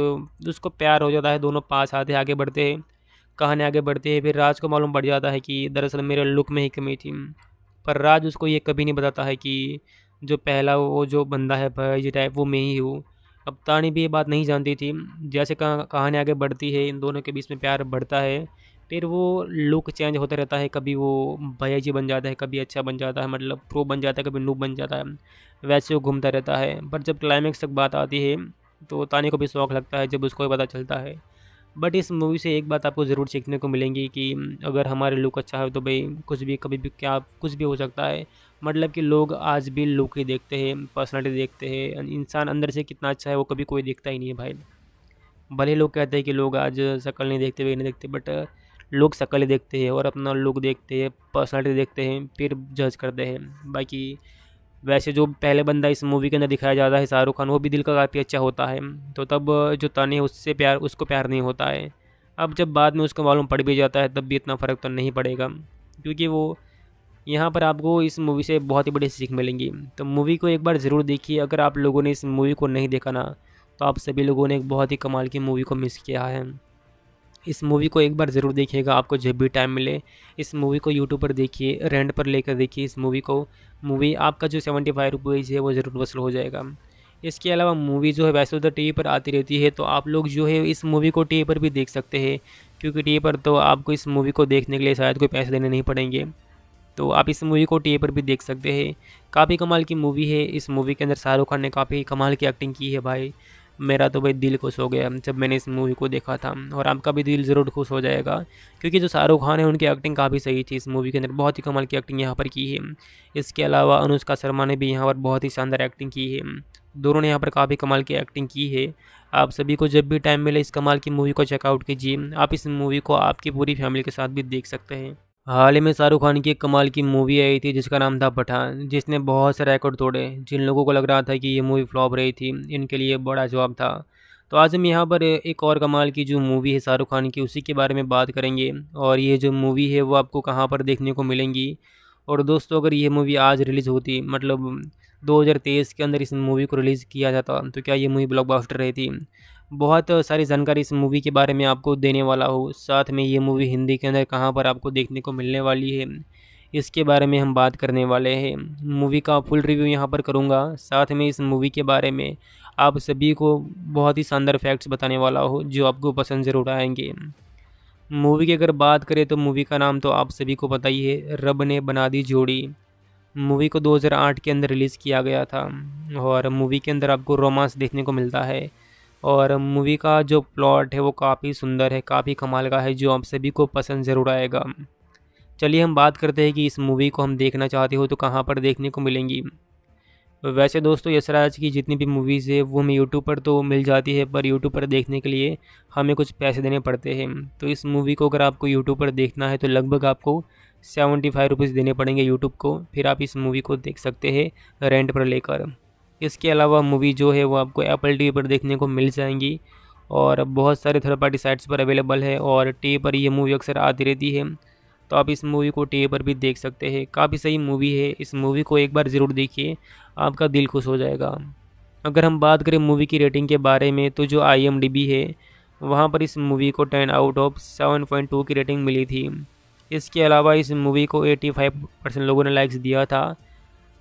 उसको प्यार हो जाता है दोनों पास आते आगे बढ़ते हैं कहानी आगे बढ़ती है फिर राज को मालूम पड़ जाता है कि दरअसल मेरे लुक में ही कमी थी पर राज उसको ये कभी नहीं बताता है कि जो पहला वो जो बंदा है भाई टाइप वो मैं ही हूँ अब तानी भी ये बात नहीं जानती थी जैसे कहानी आगे बढ़ती है इन दोनों के बीच में प्यार बढ़ता है फिर वो लुक चेंज होता रहता है कभी वो जी बन जाता है कभी अच्छा बन जाता है मतलब प्रो बन जाता है कभी नूब बन जाता है वैसे वो घूमता रहता है पर जब क्लाइमेक्स तक बात आती है तो तानी को भी शौक लगता है जब उसको पता चलता है बट इस मूवी से एक बात आपको ज़रूर सीखने को मिलेंगी कि अगर हमारे लुक अच्छा है तो भाई कुछ भी कभी भी क्या कुछ भी हो सकता है मतलब कि लोग आज भी लुक ही देखते हैं पर्सनैलिटी देखते हैं इंसान अंदर से कितना अच्छा है वो कभी कोई देखता ही नहीं है भाई भले लोग कहते हैं कि लोग आज शक्ल नहीं देखते नहीं देखते बट लोग शक्ल देखते हैं और अपना लुक देखते हैं पर्सनैलिटी देखते हैं फिर जज करते हैं बाकी वैसे जो पहले बंदा इस मूवी के अंदर दिखाया जाता है शाहरुख खान वो भी दिल का काफ़ी अच्छा होता है तो तब जो तन है उससे प्यार उसको प्यार नहीं होता है अब जब बाद में उसका मालूम पड़ भी जाता है तब भी इतना फ़र्क तो नहीं पड़ेगा क्योंकि वो यहाँ पर आपको इस मूवी से बहुत ही बड़ी सीख मिलेंगी तो मूवी को एक बार ज़रूर देखिए अगर आप लोगों ने इस मूवी को नहीं देखा ना तो आप सभी लोगों ने एक बहुत ही कमाल की मूवी को मिस किया है इस मूवी को एक बार ज़रूर देखिएगा आपको जब भी टाइम मिले इस मूवी को यूट्यूब पर देखिए रेंट पर लेकर देखिए इस मूवी को मूवी आपका जो सेवेंटी फाइव रुपीज़ है वो ज़रूर वसूल हो जाएगा इसके अलावा मूवी जो है वैसे उधर टी पर आती रहती है तो आप लोग जो है इस मूवी को टी पर भी देख सकते हैं क्योंकि टी पर तो आपको इस मूवी को देखने के लिए शायद कोई पैसे देने नहीं पड़ेंगे तो आप इस मूवी को टी पर भी देख सकते हैं काफ़ी कमाल की मूवी है इस मूवी के अंदर शाहरुख खान ने काफ़ी कमाल की एक्टिंग की है भाई मेरा तो भाई दिल खुश हो गया जब मैंने इस मूवी को देखा था और आपका भी दिल ज़रूर खुश हो जाएगा क्योंकि जो शाहरुख खान है उनकी एक्टिंग काफ़ी सही थी इस मूवी के अंदर बहुत ही कमाल की एक्टिंग यहाँ पर की है इसके अलावा अनुष्का शर्मा ने भी यहाँ पर बहुत ही शानदार एक्टिंग की है दोनों ने यहाँ पर काफ़ी कमाल की एक्टिंग की है आप सभी को जब भी टाइम मिले इस कमाल की मूवी को चेकआउट कीजिए आप इस मूवी को आपकी पूरी फैमिली के साथ भी देख सकते हैं हाल ही में शाहरुख खान की एक कमाल की मूवी आई थी जिसका नाम था पठान जिसने बहुत से रिकॉर्ड तोड़े जिन लोगों को लग रहा था कि ये मूवी फ्लॉप रही थी इनके लिए बड़ा जवाब था तो आज हम यहाँ पर एक और कमाल की जो मूवी है शाहरुख खान की उसी के बारे में बात करेंगे और ये जो मूवी है वो आपको कहाँ पर देखने को मिलेंगी और दोस्तों अगर ये मूवी आज रिलीज़ होती मतलब 2023 के अंदर इस मूवी को रिलीज़ किया जाता तो क्या ये मूवी ब्लॉकबस्टर रहती बहुत सारी जानकारी इस मूवी के बारे में आपको देने वाला हूँ साथ में ये मूवी हिंदी के अंदर कहाँ पर आपको देखने को मिलने वाली है इसके बारे में हम बात करने वाले हैं मूवी का फुल रिव्यू यहाँ पर करूँगा साथ में इस मूवी के बारे में आप सभी को बहुत ही शानदार फैक्ट्स बताने वाला हो जो आपको पसंद ज़रूर आएंगे मूवी की अगर बात करें तो मूवी का नाम तो आप सभी को पता ही है रब ने बना दी जोड़ी मूवी को 2008 के अंदर रिलीज़ किया गया था और मूवी के अंदर आपको रोमांस देखने को मिलता है और मूवी का जो प्लॉट है वो काफ़ी सुंदर है काफ़ी कमाल का है जो आप सभी को पसंद ज़रूर आएगा चलिए हम बात करते हैं कि इस मूवी को हम देखना चाहते हो तो कहाँ पर देखने को मिलेंगी वैसे दोस्तों यशराज की जितनी भी मूवीज़ है वो हमें यूट्यूब पर तो मिल जाती है पर यूट्यूब पर देखने के लिए हमें कुछ पैसे देने पड़ते हैं तो इस मूवी को अगर आपको यूट्यूब पर देखना है तो लगभग आपको सेवेंटी फाइव रुपीज़ देने पड़ेंगे यूट्यूब को फिर आप इस मूवी को देख सकते हैं रेंट पर लेकर इसके अलावा मूवी जो है वो आपको एप्पल टी पर देखने को मिल जाएंगी और बहुत सारे थर्ड पार्टी साइट्स पर अवेलेबल है और टी पर ये मूवी अक्सर आती रहती है तो आप इस मूवी को टी पर भी देख सकते हैं काफ़ी सही मूवी है इस मूवी को एक बार ज़रूर देखिए आपका दिल खुश हो जाएगा अगर हम बात करें मूवी की रेटिंग के बारे में तो जो आई है वहाँ पर इस मूवी को ten out of seven point two की रेटिंग मिली थी इसके अलावा इस मूवी को एटी फाइव परसेंट लोगों ने लाइक्स दिया था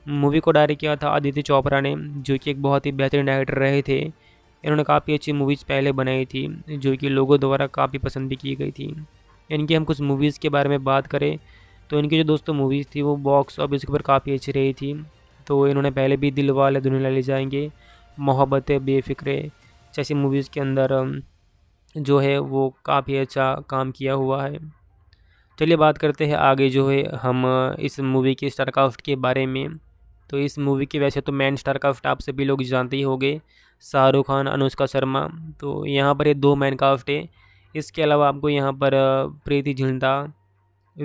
मूवी को डायरेक्ट किया था आदित्य चोपड़ा ने जो कि एक बहुत ही बेहतरीन डायरेक्टर रहे थे इन्होंने काफ़ी अच्छी मूवीज़ पहले बनाई थी जो कि लोगों द्वारा काफ़ी पसंद भी की गई थी इनकी हम कुछ मूवीज़ के बारे में बात करें तो इनकी जो दोस्तों मूवीज़ थी वो बॉक्स ऑफिस के ऊपर काफ़ी अच्छी रही थी तो इन्होंने पहले भी दिल वाले दुनिया ले जाएंगे मोहब्बत बेफिक्रे जैसी मूवीज़ के अंदर जो है वो काफ़ी अच्छा काम किया हुआ है चलिए बात करते हैं आगे जो है हम इस मूवी के स्टारकास्ट के बारे में तो इस मूवी के वैसे तो मैन स्टार काफ्ट आप सभी लोग जानते ही होंगे शाहरुख खान अनुष्का शर्मा तो यहाँ पर ये दो मैन काफ्ट है इसके अलावा आपको यहाँ पर प्रीति झिंडा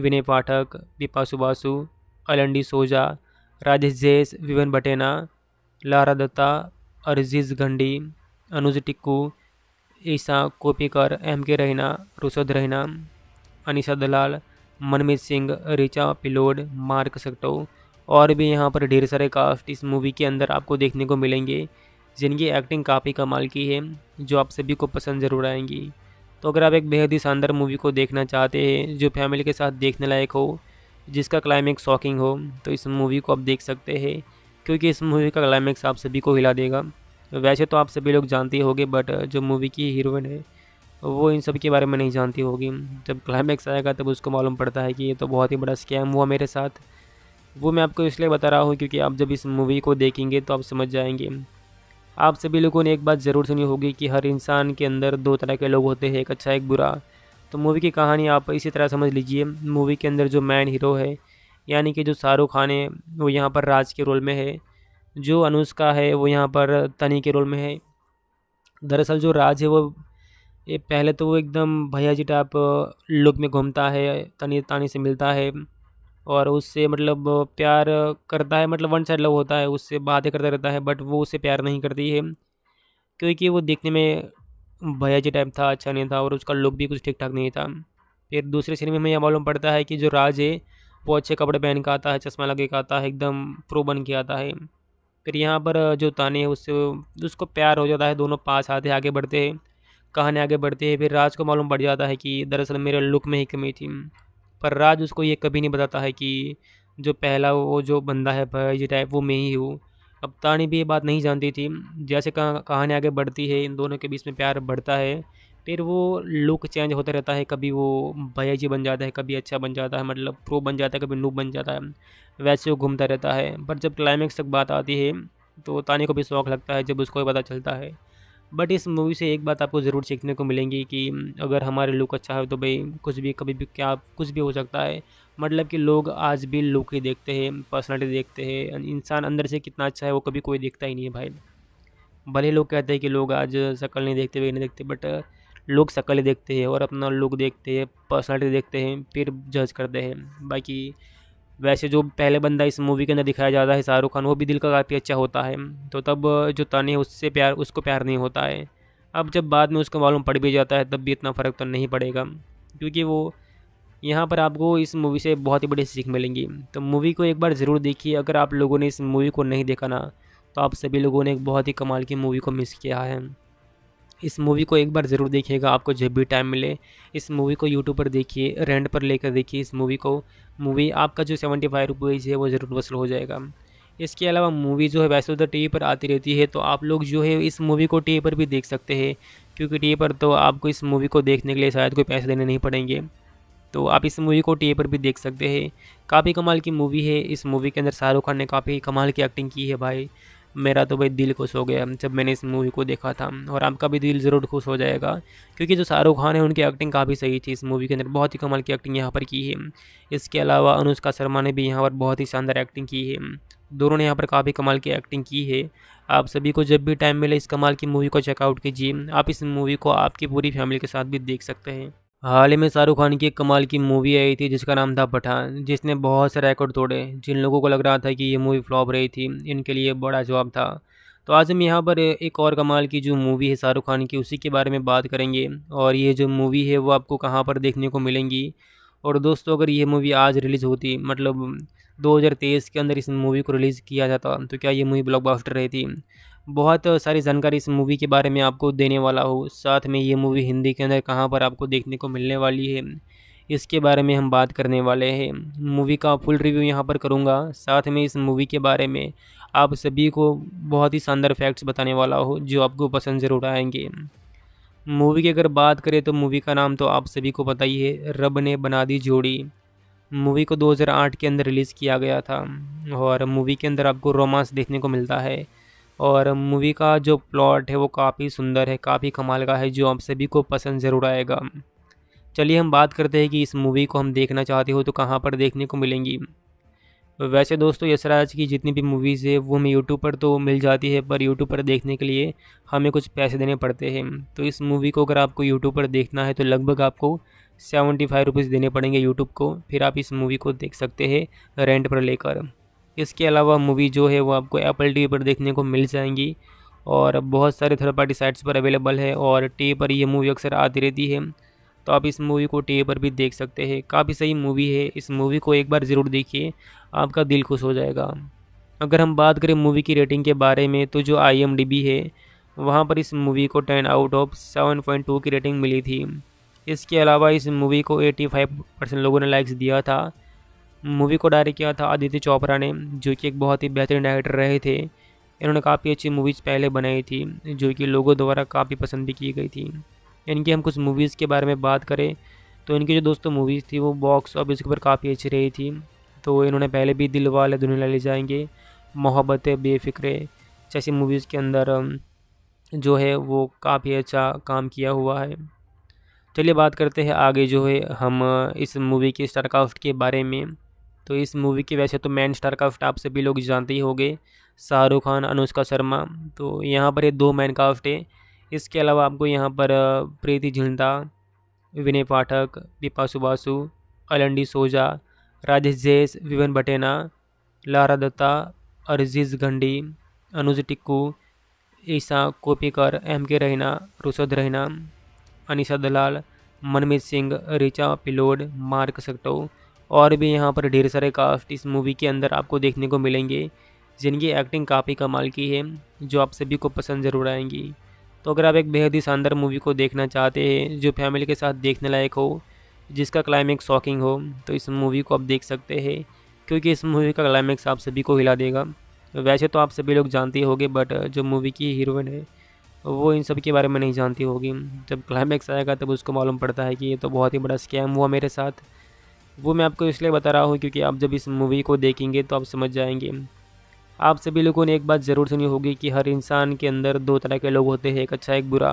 विनय पाठक दीपा सुबासु अलंडी सोजा राजेश जैस विवन भटेना लारा दत्ता अरजीज गंडी अनुज टिक्कू ईसा कोपीकर एम के रहना रुशद रहना अनिशा दलाल मनमीत सिंह रिचा पिलोड मार्क सक्टो और भी यहाँ पर ढेर सारे कास्ट इस मूवी के अंदर आपको देखने को मिलेंगे जिनकी एक्टिंग काफ़ी कमाल की है जो आप सभी को पसंद ज़रूर आएंगी तो अगर आप एक बेहद ही शानदार मूवी को देखना चाहते हैं जो फैमिली के साथ देखने लायक हो जिसका क्लाइमैक्स शॉकिंग हो तो इस मूवी को आप देख सकते हैं क्योंकि इस मूवी का क्लाइमैक्स आप सभी को हिला देगा वैसे तो आप सभी लोग जानते होंगे बट जो मूवी की हीरोइन है वो इन सब के बारे में नहीं जानती होगी जब क्लाइमैक्स आएगा तब उसको मालूम पड़ता है कि ये तो बहुत ही बड़ा स्कैम हुआ मेरे साथ वो मैं आपको इसलिए बता रहा हूँ क्योंकि आप जब इस मूवी को देखेंगे तो आप समझ जाएंगे आप सभी लोगों ने एक बात ज़रूर सुनी होगी कि हर इंसान के अंदर दो तरह के लोग होते हैं एक अच्छा एक बुरा तो मूवी की कहानी आप इसी तरह समझ लीजिए मूवी के अंदर जो मैन हीरो है यानी कि जो शाहरुख खान है वो यहाँ पर राज के रोल में है जो अनुष्का है वो यहाँ पर तनी के रोल में है दरअसल जो राज है वो ये पहले तो वो एकदम भैया जी टाइप लुक में घूमता है तनी तानी से मिलता है और उससे मतलब प्यार करता है मतलब वन साइड लव होता है उससे बातें करता रहता है बट वो उससे प्यार नहीं करती है क्योंकि वो देखने में भैयाजी टाइप था अच्छा नहीं था और उसका लुक भी कुछ ठीक ठाक नहीं था फिर दूसरे सीन में हमें यह मालूम पड़ता है कि जो राज है वो अच्छे कपड़े पहन के आता है चश्मा लगे के आता है एकदम प्रो बन के आता है फिर यहाँ पर जो ताने है उससे उसको प्यार हो जाता है दोनों पास आते हैं आगे बढ़ते हैं कहानी आगे बढ़ती है फिर राज को मालूम पड़ जाता है कि दरअसल मेरे लुक में ही कमी थी पर राज उसको ये कभी नहीं बताता है कि जो पहला वो जो बंदा है भाई टाइप वो मैं ही हूँ अब तानी भी ये बात नहीं जानती थी जैसे कहानी आगे बढ़ती है इन दोनों के बीच में प्यार बढ़ता है फिर वो लुक चेंज होता रहता है कभी वो भैया जी बन जाता है कभी अच्छा बन जाता है मतलब प्रो बन जाता है कभी नूब बन जाता है वैसे वो घूमता रहता है पर जब क्लाइमैक्स तक बात आती है तो तानी को भी शौक लगता है जब उसको पता चलता है बट इस मूवी से एक बात आपको ज़रूर सीखने को मिलेंगी कि अगर हमारे लुक अच्छा है तो भाई कुछ भी कभी भी क्या कुछ भी हो सकता है मतलब कि लोग आज भी लुक ही देखते हैं पर्सनैलिटी देखते हैं इंसान अंदर से कितना अच्छा है वो कभी कोई देखता ही नहीं है भाई भले लोग कहते हैं कि लोग आज शक्ल नहीं देखते वही नहीं देखते बट लोग शक्ल देखते हैं और अपना लुक देखते हैं पर्सनैलिटी देखते हैं फिर जज करते हैं बाकी वैसे जो पहले बंदा इस मूवी के अंदर दिखाया जाता है शाहरुख खान वो भी दिल का काफ़ी अच्छा होता है तो तब जो तन है उससे प्यार उसको प्यार नहीं होता है अब जब बाद में उसका मालूम पड़ भी जाता है तब भी इतना फ़र्क तो नहीं पड़ेगा क्योंकि वो यहाँ पर आपको इस मूवी से बहुत ही बड़ी सीख मिलेंगी तो मूवी को एक बार ज़रूर देखिए अगर आप लोगों ने इस मूवी को नहीं देखा ना तो आप सभी लोगों ने एक बहुत ही कमाल की मूवी को मिस किया है इस मूवी को एक बार ज़रूर देखिएगा आपको जब भी टाइम मिले इस मूवी को यूट्यूब पर देखिए रेंट पर लेकर देखिए इस मूवी को मूवी आपका जो सेवेंटी फाइव रुपीज़ है वो ज़रूर वसूल हो जाएगा इसके अलावा मूवी जो है वैसे तो टी पर आती रहती है तो आप लोग जो है इस मूवी को टी पर भी देख सकते हैं क्योंकि टी पर तो आपको इस मूवी को देखने के लिए शायद कोई पैसे देने नहीं पड़ेंगे तो आप इस मूवी को टी पर भी देख सकते हैं काफ़ी कमाल की मूवी है इस मूवी के अंदर शाहरुख खान ने काफ़ी कमाल की एक्टिंग की है भाई मेरा तो भाई दिल खुश हो गया जब मैंने इस मूवी को देखा था और आपका भी दिल ज़रूर खुश हो जाएगा क्योंकि जो शाहरुख खान है उनकी एक्टिंग काफ़ी सही थी इस मूवी के अंदर बहुत ही कमाल की एक्टिंग यहाँ पर की है इसके अलावा अनुष्का शर्मा ने भी यहाँ पर बहुत ही शानदार एक्टिंग की है दोनों ने यहाँ पर काफ़ी कमाल की एक्टिंग की है आप सभी को जब भी टाइम मिले इस कमाल की मूवी को चेकआउट कीजिए आप इस मूवी को आपकी पूरी फैमिली के साथ भी देख सकते हैं हाल ही में शाहरुख खान की एक कमाल की मूवी आई थी जिसका नाम था पठान जिसने बहुत से रिकॉर्ड तोड़े जिन लोगों को लग रहा था कि ये मूवी फ्लॉप रही थी इनके लिए बड़ा जवाब था तो आज हम यहाँ पर एक और कमाल की जो मूवी है शाहरुख खान की उसी के बारे में बात करेंगे और ये जो मूवी है वो आपको कहाँ पर देखने को मिलेंगी और दोस्तों अगर ये मूवी आज रिलीज़ होती मतलब 2023 के अंदर इस मूवी को रिलीज़ किया जाता तो क्या ये मूवी ब्लॉकबस्टर रहती बहुत सारी जानकारी इस मूवी के बारे में आपको देने वाला हूँ साथ में ये मूवी हिंदी के अंदर कहाँ पर आपको देखने को मिलने वाली है इसके बारे में हम बात करने वाले हैं मूवी का फुल रिव्यू यहाँ पर करूँगा साथ में इस मूवी के बारे में आप सभी को बहुत ही शानदार फैक्ट्स बताने वाला हो जो आपको पसंद ज़रूर आएंगे मूवी की अगर बात करें तो मूवी का नाम तो आप सभी को पता ही है रब ने बना दी जोड़ी मूवी को 2008 के अंदर रिलीज़ किया गया था और मूवी के अंदर आपको रोमांस देखने को मिलता है और मूवी का जो प्लॉट है वो काफ़ी सुंदर है काफ़ी कमाल का है जो आप सभी को पसंद ज़रूर आएगा चलिए हम बात करते हैं कि इस मूवी को हम देखना चाहते हो तो कहाँ पर देखने को मिलेंगी वैसे दोस्तों यशराज की जितनी भी मूवीज़ है वो हमें यूट्यूब पर तो मिल जाती है पर यूट्यूब पर देखने के लिए हमें कुछ पैसे देने पड़ते हैं तो इस मूवी को अगर आपको यूट्यूब पर देखना है तो लगभग आपको सेवेंटी फाइव रुपीज़ देने पड़ेंगे यूट्यूब को फिर आप इस मूवी को देख सकते हैं रेंट पर लेकर इसके अलावा मूवी जो है वो आपको एप्पल टी पर देखने को मिल जाएंगी और बहुत सारे थर्ड पार्टी साइट्स पर अवेलेबल है और टी पर ये मूवी अक्सर आती रहती है तो आप इस मूवी को टी पर भी देख सकते हैं काफ़ी सही मूवी है इस मूवी को एक बार ज़रूर देखिए आपका दिल खुश हो जाएगा अगर हम बात करें मूवी की रेटिंग के बारे में तो जो आई है वहाँ पर इस मूवी को ten out of seven point two की रेटिंग मिली थी इसके अलावा इस मूवी को एटी फाइव परसेंट लोगों ने लाइक्स दिया था मूवी को डायरेक्ट किया था आदित्य चोपड़ा ने जो कि एक बहुत ही बेहतरीन डायरेक्टर रहे थे इन्होंने काफ़ी अच्छी मूवीज़ पहले बनाई थी जो कि लोगों द्वारा काफ़ी पसंद भी की गई थी इनकी हम कुछ मूवीज़ के बारे में बात करें तो इनकी जो दोस्तों मूवीज़ थी वो बॉक्स ऑफिस के ऊपर काफ़ी अच्छी रही थी तो इन्होंने पहले भी दिल वाले दुनिया ले जाएंगे मोहब्बत बेफिक्रे जैसी मूवीज़ के अंदर जो है वो काफ़ी अच्छा काम किया हुआ है चलिए बात करते हैं आगे जो है हम इस मूवी के स्टारकास्ट के बारे में तो इस मूवी के वैसे तो मैन स्टार काफ्ट आप सभी लोग जानते ही होंगे शाहरुख खान अनुष्का शर्मा तो यहाँ पर ये दो मैन काफ्ट है इसके अलावा आपको यहाँ पर प्रीति झिंटा विनय पाठक पिपा सुबासु अलंडी सोजा राजेश जैस विवन भटेना लारा दत्ता अरजीज गंडी अनुज टिक्कू ईसा कोपीकर एम के रहना रुशद रहना अनिशा दलाल मनमीत सिंह रिचा पिलोड मार्क सक्टो और भी यहाँ पर ढेर सारे कास्ट इस मूवी के अंदर आपको देखने को मिलेंगे जिनकी एक्टिंग काफ़ी कमाल की है जो आप सभी को पसंद ज़रूर आएंगी तो अगर आप एक बेहद ही शानदार मूवी को देखना चाहते हैं जो फैमिली के साथ देखने लायक हो जिसका क्लाइमैक्स शॉकिंग हो तो इस मूवी को आप देख सकते हैं क्योंकि इस मूवी का क्लाइमैक्स आप सभी को हिला देगा वैसे तो आप सभी लोग जानते होंगे बट जो मूवी की हीरोइन है वो इन सब के बारे में नहीं जानती होगी जब क्लाइमैक्स आएगा तब उसको मालूम पड़ता है कि ये तो बहुत ही बड़ा स्कैम हुआ मेरे साथ वो मैं आपको इसलिए बता रहा हूँ क्योंकि आप जब इस मूवी को देखेंगे तो आप समझ जाएंगे आप सभी लोगों ने एक बात ज़रूर सुनी होगी कि हर इंसान के अंदर दो तरह के लोग होते हैं एक अच्छा एक बुरा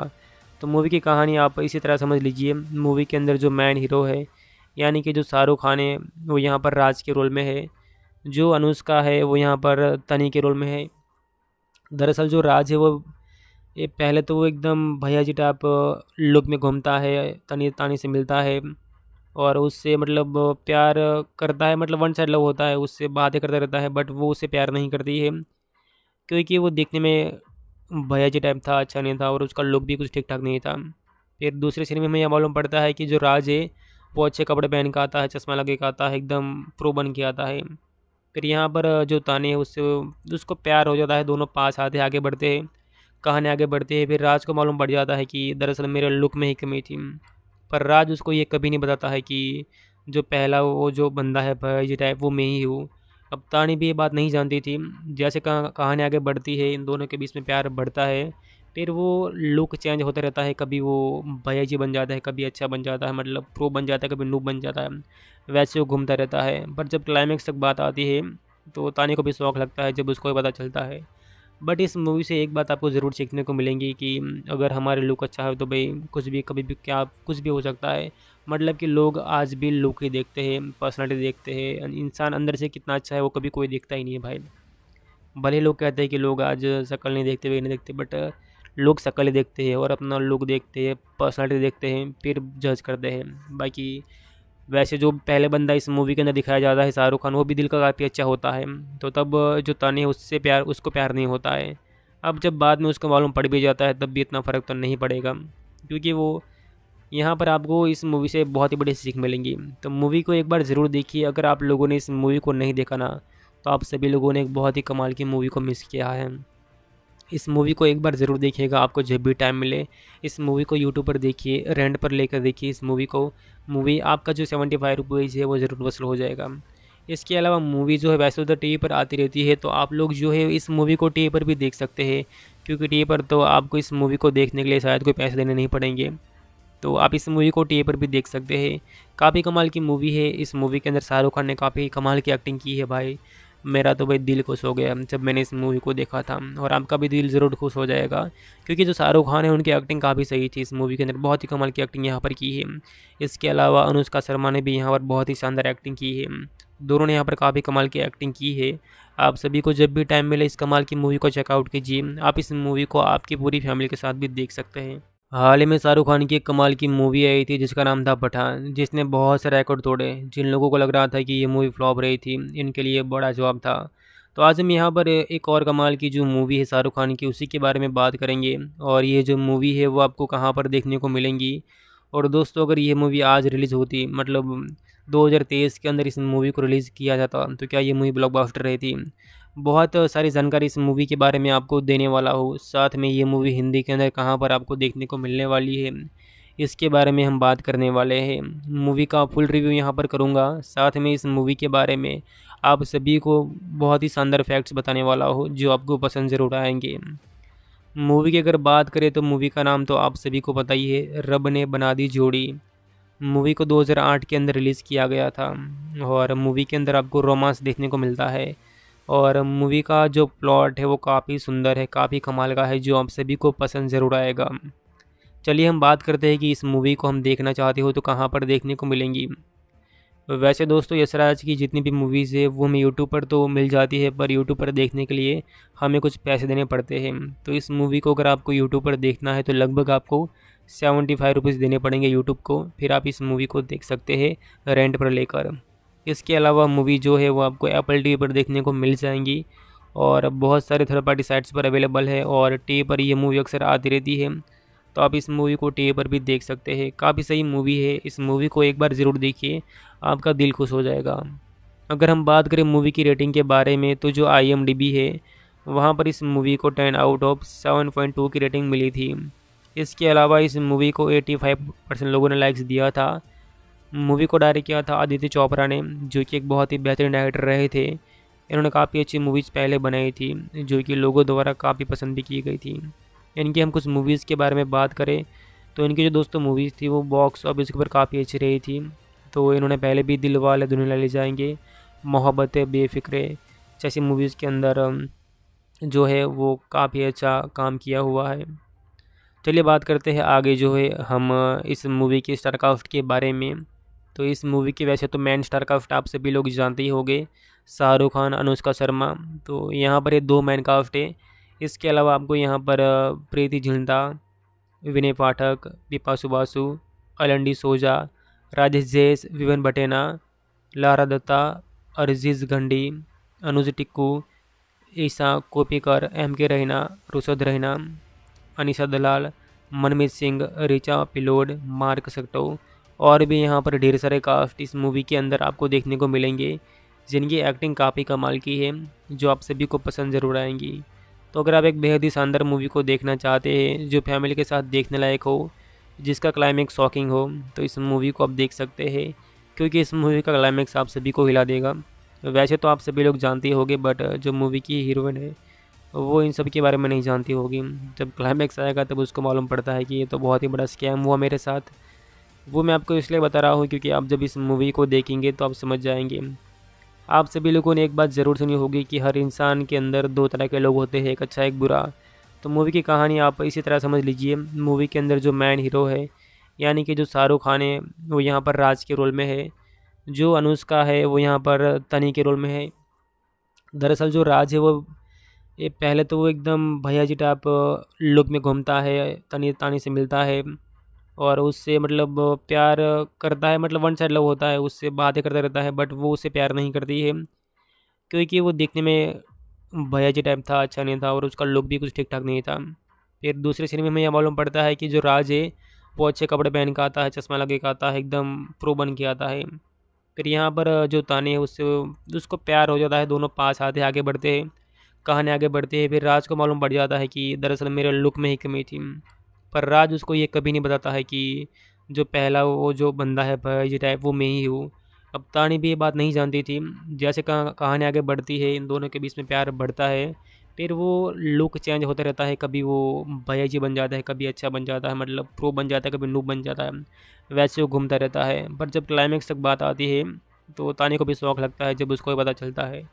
तो मूवी की कहानी आप इसी तरह समझ लीजिए मूवी के अंदर जो मैन हीरो है यानी कि जो शाहरुख खान है वो यहाँ पर राज के रोल में है जो अनुष्का है वो यहाँ पर तनी के रोल में है दरअसल जो राज है वो ये पहले तो वो एकदम भैया जी टाइप लुक में घूमता है तनी तानी से मिलता है और उससे मतलब प्यार करता है मतलब वन साइड लव होता है उससे बातें करता रहता है बट वो उससे प्यार नहीं करती है क्योंकि वो देखने में जी टाइप था अच्छा नहीं था और उसका लुक भी कुछ ठीक ठाक नहीं था फिर दूसरे सीन में हमें यह मालूम पड़ता है कि जो राज है वो अच्छे कपड़े पहन के आता है चश्मा लगे के आता है एकदम प्रो बन के आता है फिर यहाँ पर जो ताने है उससे उसको प्यार हो जाता है दोनों पास आते आगे बढ़ते हैं कहानी आगे बढ़ती है फिर राज को मालूम पड़ जाता है कि दरअसल मेरे लुक में ही कमी थी पर राज उसको ये कभी नहीं बताता है कि जो पहला वो जो बंदा है भाई टाइप वो मैं ही हूँ कप्तानी भी ये बात नहीं जानती थी जैसे कहानी आगे बढ़ती है इन दोनों के बीच में प्यार बढ़ता है फिर वो लुक चेंज होता रहता है कभी वो भैया जी बन जाता है कभी अच्छा बन जाता है मतलब प्रो बन जाता है कभी नूब बन जाता है वैसे वो घूमता रहता है पर जब क्लाइमेक्स तक बात आती है तो तानी को भी शौक लगता है जब उसको पता चलता है बट इस मूवी से एक बात आपको ज़रूर सीखने को मिलेंगी कि अगर हमारे लुक अच्छा है तो भाई कुछ भी कभी भी क्या कुछ भी हो सकता है मतलब कि लोग आज भी लुक ही देखते हैं पर्सनैलिटी देखते हैं इंसान अंदर से कितना अच्छा है वो कभी कोई देखता ही नहीं है भाई भले लोग कहते हैं कि लोग आज शक्ल नहीं देखते वही नहीं देखते बट लोग शक्ल देखते हैं और अपना लुक देखते हैं पर्सनैलिटी देखते हैं फिर जज करते हैं बाकी वैसे जो पहले बंदा इस मूवी के अंदर दिखाया जाता है शाहरुख खान वो भी दिल का काफ़ी अच्छा होता है तो तब जो तने उससे प्यार उसको प्यार नहीं होता है अब जब बाद में उसको मालूम पड़ भी जाता है तब भी इतना फ़र्क तो नहीं पड़ेगा क्योंकि वो यहाँ पर आपको इस मूवी से बहुत ही बड़ी सीख मिलेंगी तो मूवी को एक बार ज़रूर देखिए अगर आप लोगों ने इस मूवी को नहीं देखा ना तो आप सभी लोगों ने एक बहुत ही कमाल की मूवी को मिस किया है इस मूवी को एक बार ज़रूर देखिएगा आपको जब भी टाइम मिले इस मूवी को यूट्यूब पर देखिए रेंट पर लेकर देखिए इस मूवी को मूवी आपका जो सेवेंटी फाइव रुपीज़ है वो ज़रूर वसूल हो जाएगा इसके अलावा मूवी जो है वैसे उधर तो टी पर आती रहती है तो आप लोग जो है इस मूवी को टी पर भी देख सकते हैं क्योंकि टी पर तो आपको इस मूवी को देखने के लिए शायद कोई पैसे देने नहीं पड़ेंगे तो आप इस मूवी को टी पर भी देख सकते हैं काफ़ी कमाल की मूवी है इस मूवी के अंदर शाहरुख खान ने काफ़ी कमाल की एक्टिंग की है भाई मेरा तो भाई दिल खुश हो गया जब मैंने इस मूवी को देखा था और आपका भी दिल ज़रूर खुश हो जाएगा क्योंकि जो शाहरुख खान है उनकी एक्टिंग काफ़ी सही थी इस मूवी के अंदर बहुत ही कमाल की एक्टिंग यहाँ पर की है इसके अलावा अनुष्का शर्मा ने भी यहाँ पर बहुत ही शानदार एक्टिंग की है दोनों ने यहाँ पर काफ़ी कमाल की एक्टिंग की है आप सभी को जब भी टाइम मिले इस कमाल की मूवी को चेकआउट कीजिए आप इस मूवी को आपकी पूरी फैमिली के साथ भी देख सकते हैं हाल ही में शाहरुख खान की एक कमाल की मूवी आई थी जिसका नाम था पठान जिसने बहुत से रिकॉर्ड तोड़े जिन लोगों को लग रहा था कि ये मूवी फ्लॉप रही थी इनके लिए बड़ा जवाब था तो आज हम यहाँ पर एक और कमाल की जो मूवी है शाहरुख खान की उसी के बारे में बात करेंगे और ये जो मूवी है वो आपको कहाँ पर देखने को मिलेंगी और दोस्तों अगर ये मूवी आज रिलीज़ होती मतलब 2023 के अंदर इस मूवी को रिलीज़ किया जाता तो क्या ये मूवी ब्लॉकबस्टर रहती बहुत सारी जानकारी इस मूवी के बारे में आपको देने वाला हूँ साथ में ये मूवी हिंदी के अंदर कहाँ पर आपको देखने को मिलने वाली है इसके बारे में हम बात करने वाले हैं मूवी का फुल रिव्यू यहाँ पर करूँगा साथ में इस मूवी के बारे में आप सभी को बहुत ही शानदार फैक्ट्स बताने वाला हो जो आपको पसंद ज़रूर आएंगे मूवी की अगर बात करें तो मूवी का नाम तो आप सभी को पता ही है रब ने बना दी जोड़ी मूवी को 2008 के अंदर रिलीज़ किया गया था और मूवी के अंदर आपको रोमांस देखने को मिलता है और मूवी का जो प्लॉट है वो काफ़ी सुंदर है काफ़ी कमाल का है जो आप सभी को पसंद ज़रूर आएगा चलिए हम बात करते हैं कि इस मूवी को हम देखना चाहते हो तो कहाँ पर देखने को मिलेंगी वैसे दोस्तों यशराज की जितनी भी मूवीज़ है वो हमें यूट्यूब पर तो मिल जाती है पर यूट्यूब पर देखने के लिए हमें कुछ पैसे देने पड़ते हैं तो इस मूवी को अगर आपको यूट्यूब पर देखना है तो लगभग आपको सेवेंटी फाइव रुपीज़ देने पड़ेंगे यूट्यूब को फिर आप इस मूवी को देख सकते हैं रेंट पर लेकर इसके अलावा मूवी जो है वो आपको एप्पल टी पर देखने को मिल जाएंगी और बहुत सारे थर्ड पार्टी साइट्स पर अवेलेबल है और टी पर ये मूवी अक्सर आती रहती है तो आप इस मूवी को टी पर भी देख सकते हैं काफ़ी सही मूवी है इस मूवी को एक बार ज़रूर देखिए आपका दिल खुश हो जाएगा अगर हम बात करें मूवी की रेटिंग के बारे में तो जो आई है वहाँ पर इस मूवी को ten out of seven point two की रेटिंग मिली थी इसके अलावा इस मूवी को एटी फाइव परसेंट लोगों ने लाइक्स दिया था मूवी को डायरेक्ट किया था आदित्य चोपड़ा ने जो कि एक बहुत ही बेहतरीन डायरेक्टर रहे थे इन्होंने काफ़ी अच्छी मूवीज़ पहले बनाई थी जो कि लोगों द्वारा काफ़ी पसंद भी की गई थी इनकी हम कुछ मूवीज़ के बारे में बात करें तो इनकी जो दोस्तों मूवीज़ थी वो बॉक्स ऑफिस के ऊपर काफ़ी अच्छी रही थी तो इन्होंने पहले भी दिल वाले दुनिया ले जाएंगे मोहब्बत बेफिक्रे जैसी मूवीज़ के अंदर जो है वो काफ़ी अच्छा काम किया हुआ है चलिए बात करते हैं आगे जो है हम इस मूवी के स्टारकास्ट के बारे में तो इस मूवी की वैसे तो मेन स्टार कास्ट आप सभी लोग जानते ही होंगे शाहरुख खान अनुष्का शर्मा तो यहाँ पर ये दो मैन कास्ट है इसके अलावा आपको यहाँ पर प्रीति झिंडा विनय पाठक दीपा सुबासु अलंडी सोजा राजेश जैस विवन भटेना लारा दत्ता अरजीज गंडी अनुज टिक्कू ईसा कोपीकर एम के रहना रुसद रहना अनिशा दलाल मनमीत सिंह रिचा पिलोड मार्क सक्टो और भी यहाँ पर ढेर सारे कास्ट इस मूवी के अंदर आपको देखने को मिलेंगे जिनकी एक्टिंग काफ़ी कमाल की है जो आप सभी को पसंद ज़रूर आएंगी तो अगर आप एक बेहद ही शानदार मूवी को देखना चाहते हैं जो फैमिली के साथ देखने लायक हो जिसका क्लाइमैक्स शॉकिंग हो तो इस मूवी को आप देख सकते हैं क्योंकि इस मूवी का क्लाइमैक्स आप सभी को हिला देगा वैसे तो आप सभी लोग जानते होंगे बट जो मूवी की हीरोइन है वो इन सब के बारे में नहीं जानती होगी जब क्लाइमैक्स आएगा तब उसको मालूम पड़ता है कि ये तो बहुत ही बड़ा स्कैम हुआ मेरे साथ वो मैं आपको इसलिए बता रहा हूँ क्योंकि आप जब इस मूवी को देखेंगे तो आप समझ जाएंगे आप सभी लोगों ने एक बात ज़रूर सुनी होगी कि हर इंसान के अंदर दो तरह के लोग होते हैं एक अच्छा एक बुरा तो मूवी की कहानी आप इसी तरह समझ लीजिए मूवी के अंदर जो मैन हीरो है यानी कि जो शाहरुख खान है वो यहाँ पर राज के रोल में है जो अनुष्का है वो यहाँ पर तनी के रोल में है दरअसल जो राज है वो ये पहले तो वो एकदम भैया जी टाइप लुक में घूमता है तनी तानी से मिलता है और उससे मतलब प्यार करता है मतलब वन साइड लव होता है उससे बातें करता रहता है बट वो उससे प्यार नहीं करती है क्योंकि वो देखने में भयाजी टाइप था अच्छा नहीं था और उसका लुक भी कुछ ठीक ठाक नहीं था फिर दूसरे सीन में हमें यह मालूम पड़ता है कि जो राज है वो अच्छे कपड़े पहन के आता है चश्मा लगे के आता है एकदम प्रो बन के आता है फिर यहाँ पर जो ताने है उससे उसको प्यार हो जाता है दोनों पास आते आगे बढ़ते हैं कहानी आगे बढ़ती है फिर राज को मालूम पड़ जाता है कि दरअसल मेरे लुक में ही कमी थी पर राज उसको ये कभी नहीं बताता है कि जो पहला वो जो बंदा है भाई टाइप वो मैं ही हूँ अब तानी भी ये बात नहीं जानती थी जैसे कहानी आगे बढ़ती है इन दोनों के बीच में प्यार बढ़ता है फिर वो लुक चेंज होता रहता है कभी वो भैया जी बन जाता है कभी अच्छा बन जाता है मतलब प्रो बन जाता है कभी नूब बन जाता है वैसे वो घूमता रहता है पर जब क्लाइमेक्स तक बात आती है तो तानी को भी शौक लगता है जब उसको पता चलता है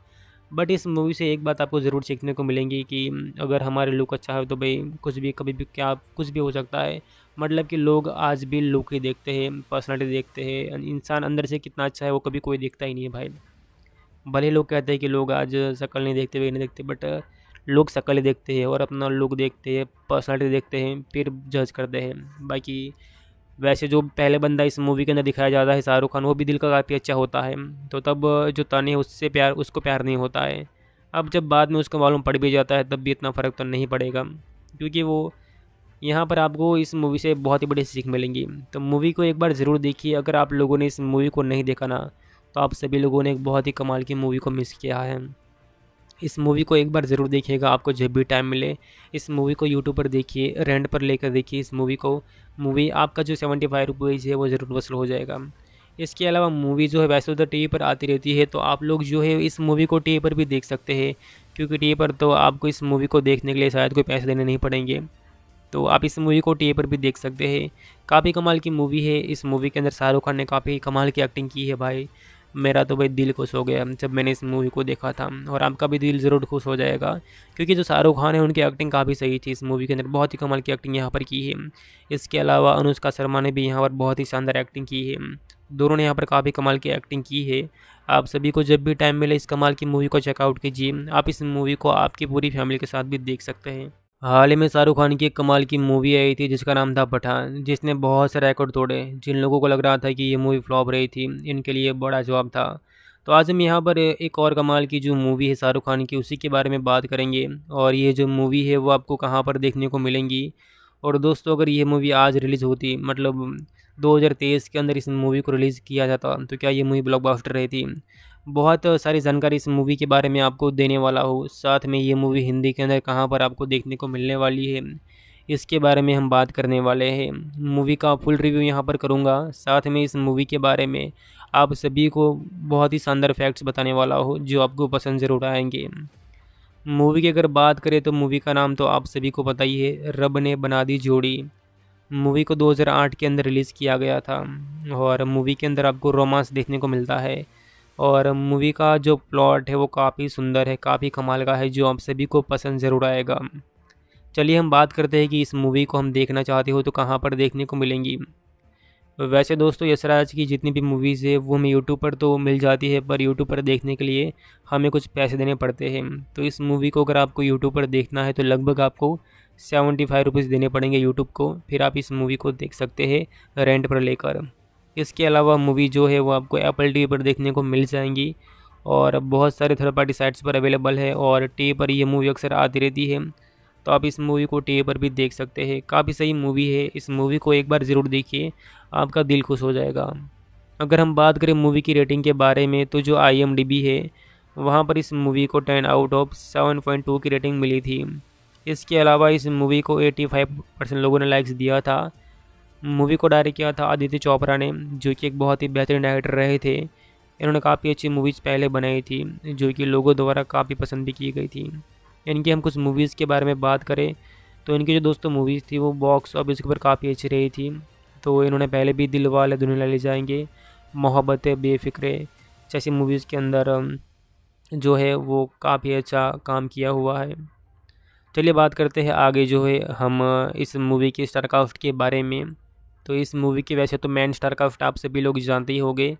बट इस मूवी से एक बात आपको ज़रूर सीखने को मिलेंगी कि अगर हमारे लुक अच्छा हो तो भाई कुछ भी कभी भी क्या कुछ भी हो सकता है मतलब कि लोग आज भी लुक ही देखते हैं पर्सनैलिटी देखते हैं इंसान अंदर से कितना अच्छा है वो कभी कोई देखता ही नहीं है भाई भले लोग कहते हैं कि लोग आज शक्ल नहीं देखते वही नहीं देखते बट लोग शक्ल देखते हैं और अपना लुक देखते हैं पर्सनैलिटी देखते हैं फिर जज करते हैं बाकी वैसे जो पहले बंदा इस मूवी के अंदर दिखाया जाता है शाहरुख खान वो भी दिल का काफ़ी अच्छा होता है तो तब जो तानी है उससे प्यार उसको प्यार नहीं होता है अब जब बाद में उसको मालूम पड़ भी जाता है तब भी इतना फ़र्क तो नहीं पड़ेगा क्योंकि वो यहाँ पर आपको इस मूवी से बहुत ही बड़ी सीख मिलेंगी तो मूवी को एक बार ज़रूर देखिए अगर आप लोगों ने इस मूवी को नहीं देखा ना तो आप सभी लोगों ने एक बहुत ही कमाल की मूवी को मिस किया है इस मूवी को एक बार ज़रूर देखिएगा आपको जब भी टाइम मिले इस मूवी को यूट्यूब पर देखिए रेंट पर लेकर देखिए इस मूवी को मूवी आपका जो सेवेंटी फाइव रुपीज़ है वो ज़रूर वसूल हो जाएगा इसके अलावा मूवी जो है वैसे उधर टी पर आती रहती है तो आप लोग जो है इस मूवी को टी पर भी देख सकते हैं क्योंकि टी पर तो आपको इस मूवी को देखने के लिए शायद कोई पैसे देने नहीं पड़ेंगे तो आप इस मूवी को टी पर भी देख सकते हैं काफ़ी कमाल की मूवी है इस मूवी के अंदर शाहरुख खान ने काफ़ी कमाल की एक्टिंग की है भाई मेरा तो भाई दिल खुश हो गया जब मैंने इस मूवी को देखा था और आपका भी दिल ज़रूर खुश हो जाएगा क्योंकि जो शाहरुख खान है उनकी एक्टिंग काफ़ी सही थी इस मूवी के अंदर बहुत ही कमाल की एक्टिंग यहाँ पर की है इसके अलावा अनुष्का शर्मा ने भी यहाँ पर बहुत ही शानदार एक्टिंग की है दोनों ने यहाँ पर काफ़ी कमाल की एक्टिंग की है आप सभी को जब भी टाइम मिले इस कमाल की मूवी को चेकआउट कीजिए आप इस मूवी को आपकी पूरी फैमिली के साथ भी देख सकते हैं हाल ही में शाहरुख खान की एक कमाल की मूवी आई थी जिसका नाम था पठान जिसने बहुत से रिकॉर्ड तोड़े जिन लोगों को लग रहा था कि ये मूवी फ्लॉप रही थी इनके लिए बड़ा जवाब था तो आज हम यहाँ पर एक और कमाल की जो मूवी है शाहरुख खान की उसी के बारे में बात करेंगे और ये जो मूवी है वो आपको कहाँ पर देखने को मिलेंगी और दोस्तों अगर ये मूवी आज रिलीज़ होती मतलब 2023 के अंदर इस मूवी को रिलीज़ किया जाता तो क्या ये मूवी ब्लॉकबस्टर रहती बहुत सारी जानकारी इस मूवी के बारे में आपको देने वाला हो साथ में ये मूवी हिंदी के अंदर कहाँ पर आपको देखने को मिलने वाली है इसके बारे में हम बात करने वाले हैं मूवी का फुल रिव्यू यहाँ पर करूँगा साथ में इस मूवी के बारे में आप सभी को बहुत ही शानदार फैक्ट्स बताने वाला हो जो आपको पसंद ज़रूर आएंगे मूवी की अगर बात करें तो मूवी का नाम तो आप सभी को पता ही है रब ने बना दी जोड़ी मूवी को 2008 के अंदर रिलीज़ किया गया था और मूवी के अंदर आपको रोमांस देखने को मिलता है और मूवी का जो प्लॉट है वो काफ़ी सुंदर है काफ़ी कमाल का है जो आप सभी को पसंद ज़रूर आएगा चलिए हम बात करते हैं कि इस मूवी को हम देखना चाहते हो तो कहाँ पर देखने को मिलेंगी वैसे दोस्तों यशराज की जितनी भी मूवीज़ है वो हमें यूट्यूब पर तो मिल जाती है पर यूट्यूब पर देखने के लिए हमें कुछ पैसे देने पड़ते हैं तो इस मूवी को अगर आपको यूट्यूब पर देखना है तो लगभग आपको सेवेंटी फाइव रुपीज़ देने पड़ेंगे यूट्यूब को फिर आप इस मूवी को देख सकते हैं रेंट पर लेकर इसके अलावा मूवी जो है वो आपको एप्पल टी पर देखने को मिल जाएंगी और बहुत सारे थर्ड पार्टी साइट्स पर अवेलेबल है और टी पर ये मूवी अक्सर आती रहती है तो आप इस मूवी को टी पर भी देख सकते हैं काफ़ी सही मूवी है इस मूवी को एक बार ज़रूर देखिए आपका दिल खुश हो जाएगा अगर हम बात करें मूवी की रेटिंग के बारे में तो जो आई है वहाँ पर इस मूवी को ten out of seven point two की रेटिंग मिली थी इसके अलावा इस मूवी को एटी फाइव परसेंट लोगों ने लाइक्स दिया था मूवी को डायरेक्ट किया था आदित्य चोपड़ा ने जो कि एक बहुत ही बेहतरीन डायरेक्टर रहे थे इन्होंने काफ़ी अच्छी मूवीज़ पहले बनाई थी जो कि लोगों द्वारा काफ़ी पसंद भी की गई थी इनकी हम कुछ मूवीज़ के बारे में बात करें तो इनकी जो दोस्तों मूवीज़ थी वो बॉक्स ऑफिस के ऊपर काफ़ी अच्छी रही थी तो इन्होंने पहले भी दिल वाले दुनिया ले जाएंगे मोहब्बत बेफिक्रे जैसी मूवीज़ के अंदर जो है वो काफ़ी अच्छा काम किया हुआ है चलिए बात करते हैं आगे जो है हम इस मूवी के स्टारकास्ट के बारे में तो इस मूवी की वैसे तो मैन स्टार काफ्ट आप सभी लोग जानते ही होंगे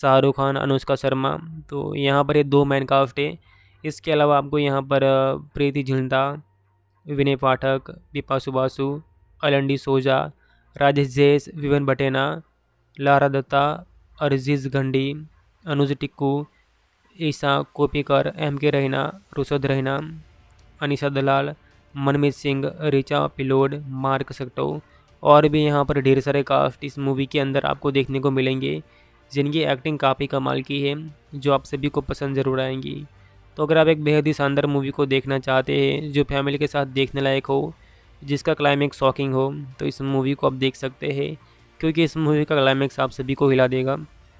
शाहरुख खान अनुष्का शर्मा तो यहाँ पर ये दो मैन काफ्ट है इसके अलावा आपको यहाँ पर प्रीति झिंडा विनय पाठक दीपा सुबासु अलंडी सोजा राजेश जैस विवन भटेना लारा दत्ता अरजीज गंडी अनुज टिक्कू ईसा कोपीकर एम के रहना रुशद रहना अनिशा दलाल मनमीत सिंह रिचा पिलोड मार्क सक्टो और भी यहाँ पर ढेर सारे कास्ट इस मूवी के अंदर आपको देखने को मिलेंगे जिनकी एक्टिंग काफ़ी कमाल की है जो आप सभी को पसंद ज़रूर आएंगी तो अगर आप एक बेहद ही शानदार मूवी को देखना चाहते हैं जो फैमिली के साथ देखने लायक हो जिसका क्लाइमैक्स शॉकिंग हो तो इस मूवी को आप देख सकते हैं क्योंकि इस मूवी का क्लाइमैक्स आप सभी को हिला देगा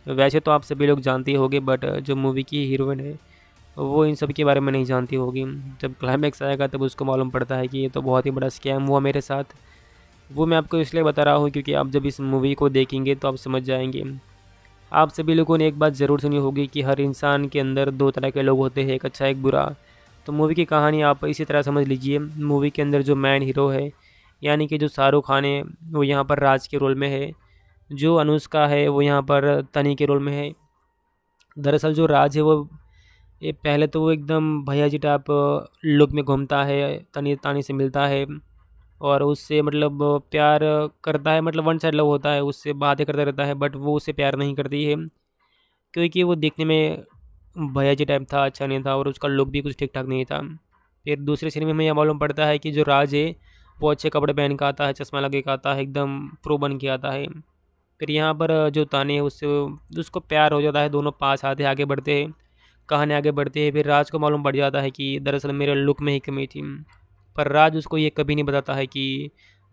वैसे तो आप सभी लोग जानते होंगे बट जो मूवी की हीरोइन है वो इन सब के बारे में नहीं जानती होगी जब क्लाइमैक्स आएगा तब उसको मालूम पड़ता है कि ये तो बहुत ही बड़ा स्कैम हुआ मेरे साथ वो मैं आपको इसलिए बता रहा हूँ क्योंकि आप जब इस मूवी को देखेंगे तो आप समझ जाएंगे आप सभी लोगों ने एक बात ज़रूर सुनी होगी कि हर इंसान के अंदर दो तरह के लोग होते हैं एक अच्छा एक बुरा तो मूवी की कहानी आप इसी तरह समझ लीजिए मूवी के अंदर जो मैन हीरो है यानी कि जो शाहरुख खान है वो यहाँ पर राज के रोल में है जो अनुष्का है वो यहाँ पर तनी के रोल में है दरअसल जो राज है वो ये पहले तो वो एकदम भैया जी टाइप लुक में घूमता है तनी तानी से मिलता है और उससे मतलब प्यार करता है मतलब वन साइड लव होता है उससे बातें करता रहता है बट वो उससे प्यार नहीं करती है क्योंकि वो देखने में जी टाइप था अच्छा नहीं था और उसका लुक भी कुछ ठीक ठाक नहीं था फिर दूसरे सीन में हमें यह मालूम पड़ता है कि जो राज है वो अच्छे कपड़े पहन के आता है चश्मा लगे के आता है एकदम प्रो बन के आता है फिर यहाँ पर जो ताने हैं उससे उसको प्यार हो जाता है दोनों पास आते आगे बढ़ते हैं कहानी आगे बढ़ती है फिर राज को मालूम पड़ जाता है कि दरअसल मेरे लुक में ही कमी थी पर राज उसको ये कभी नहीं बताता है कि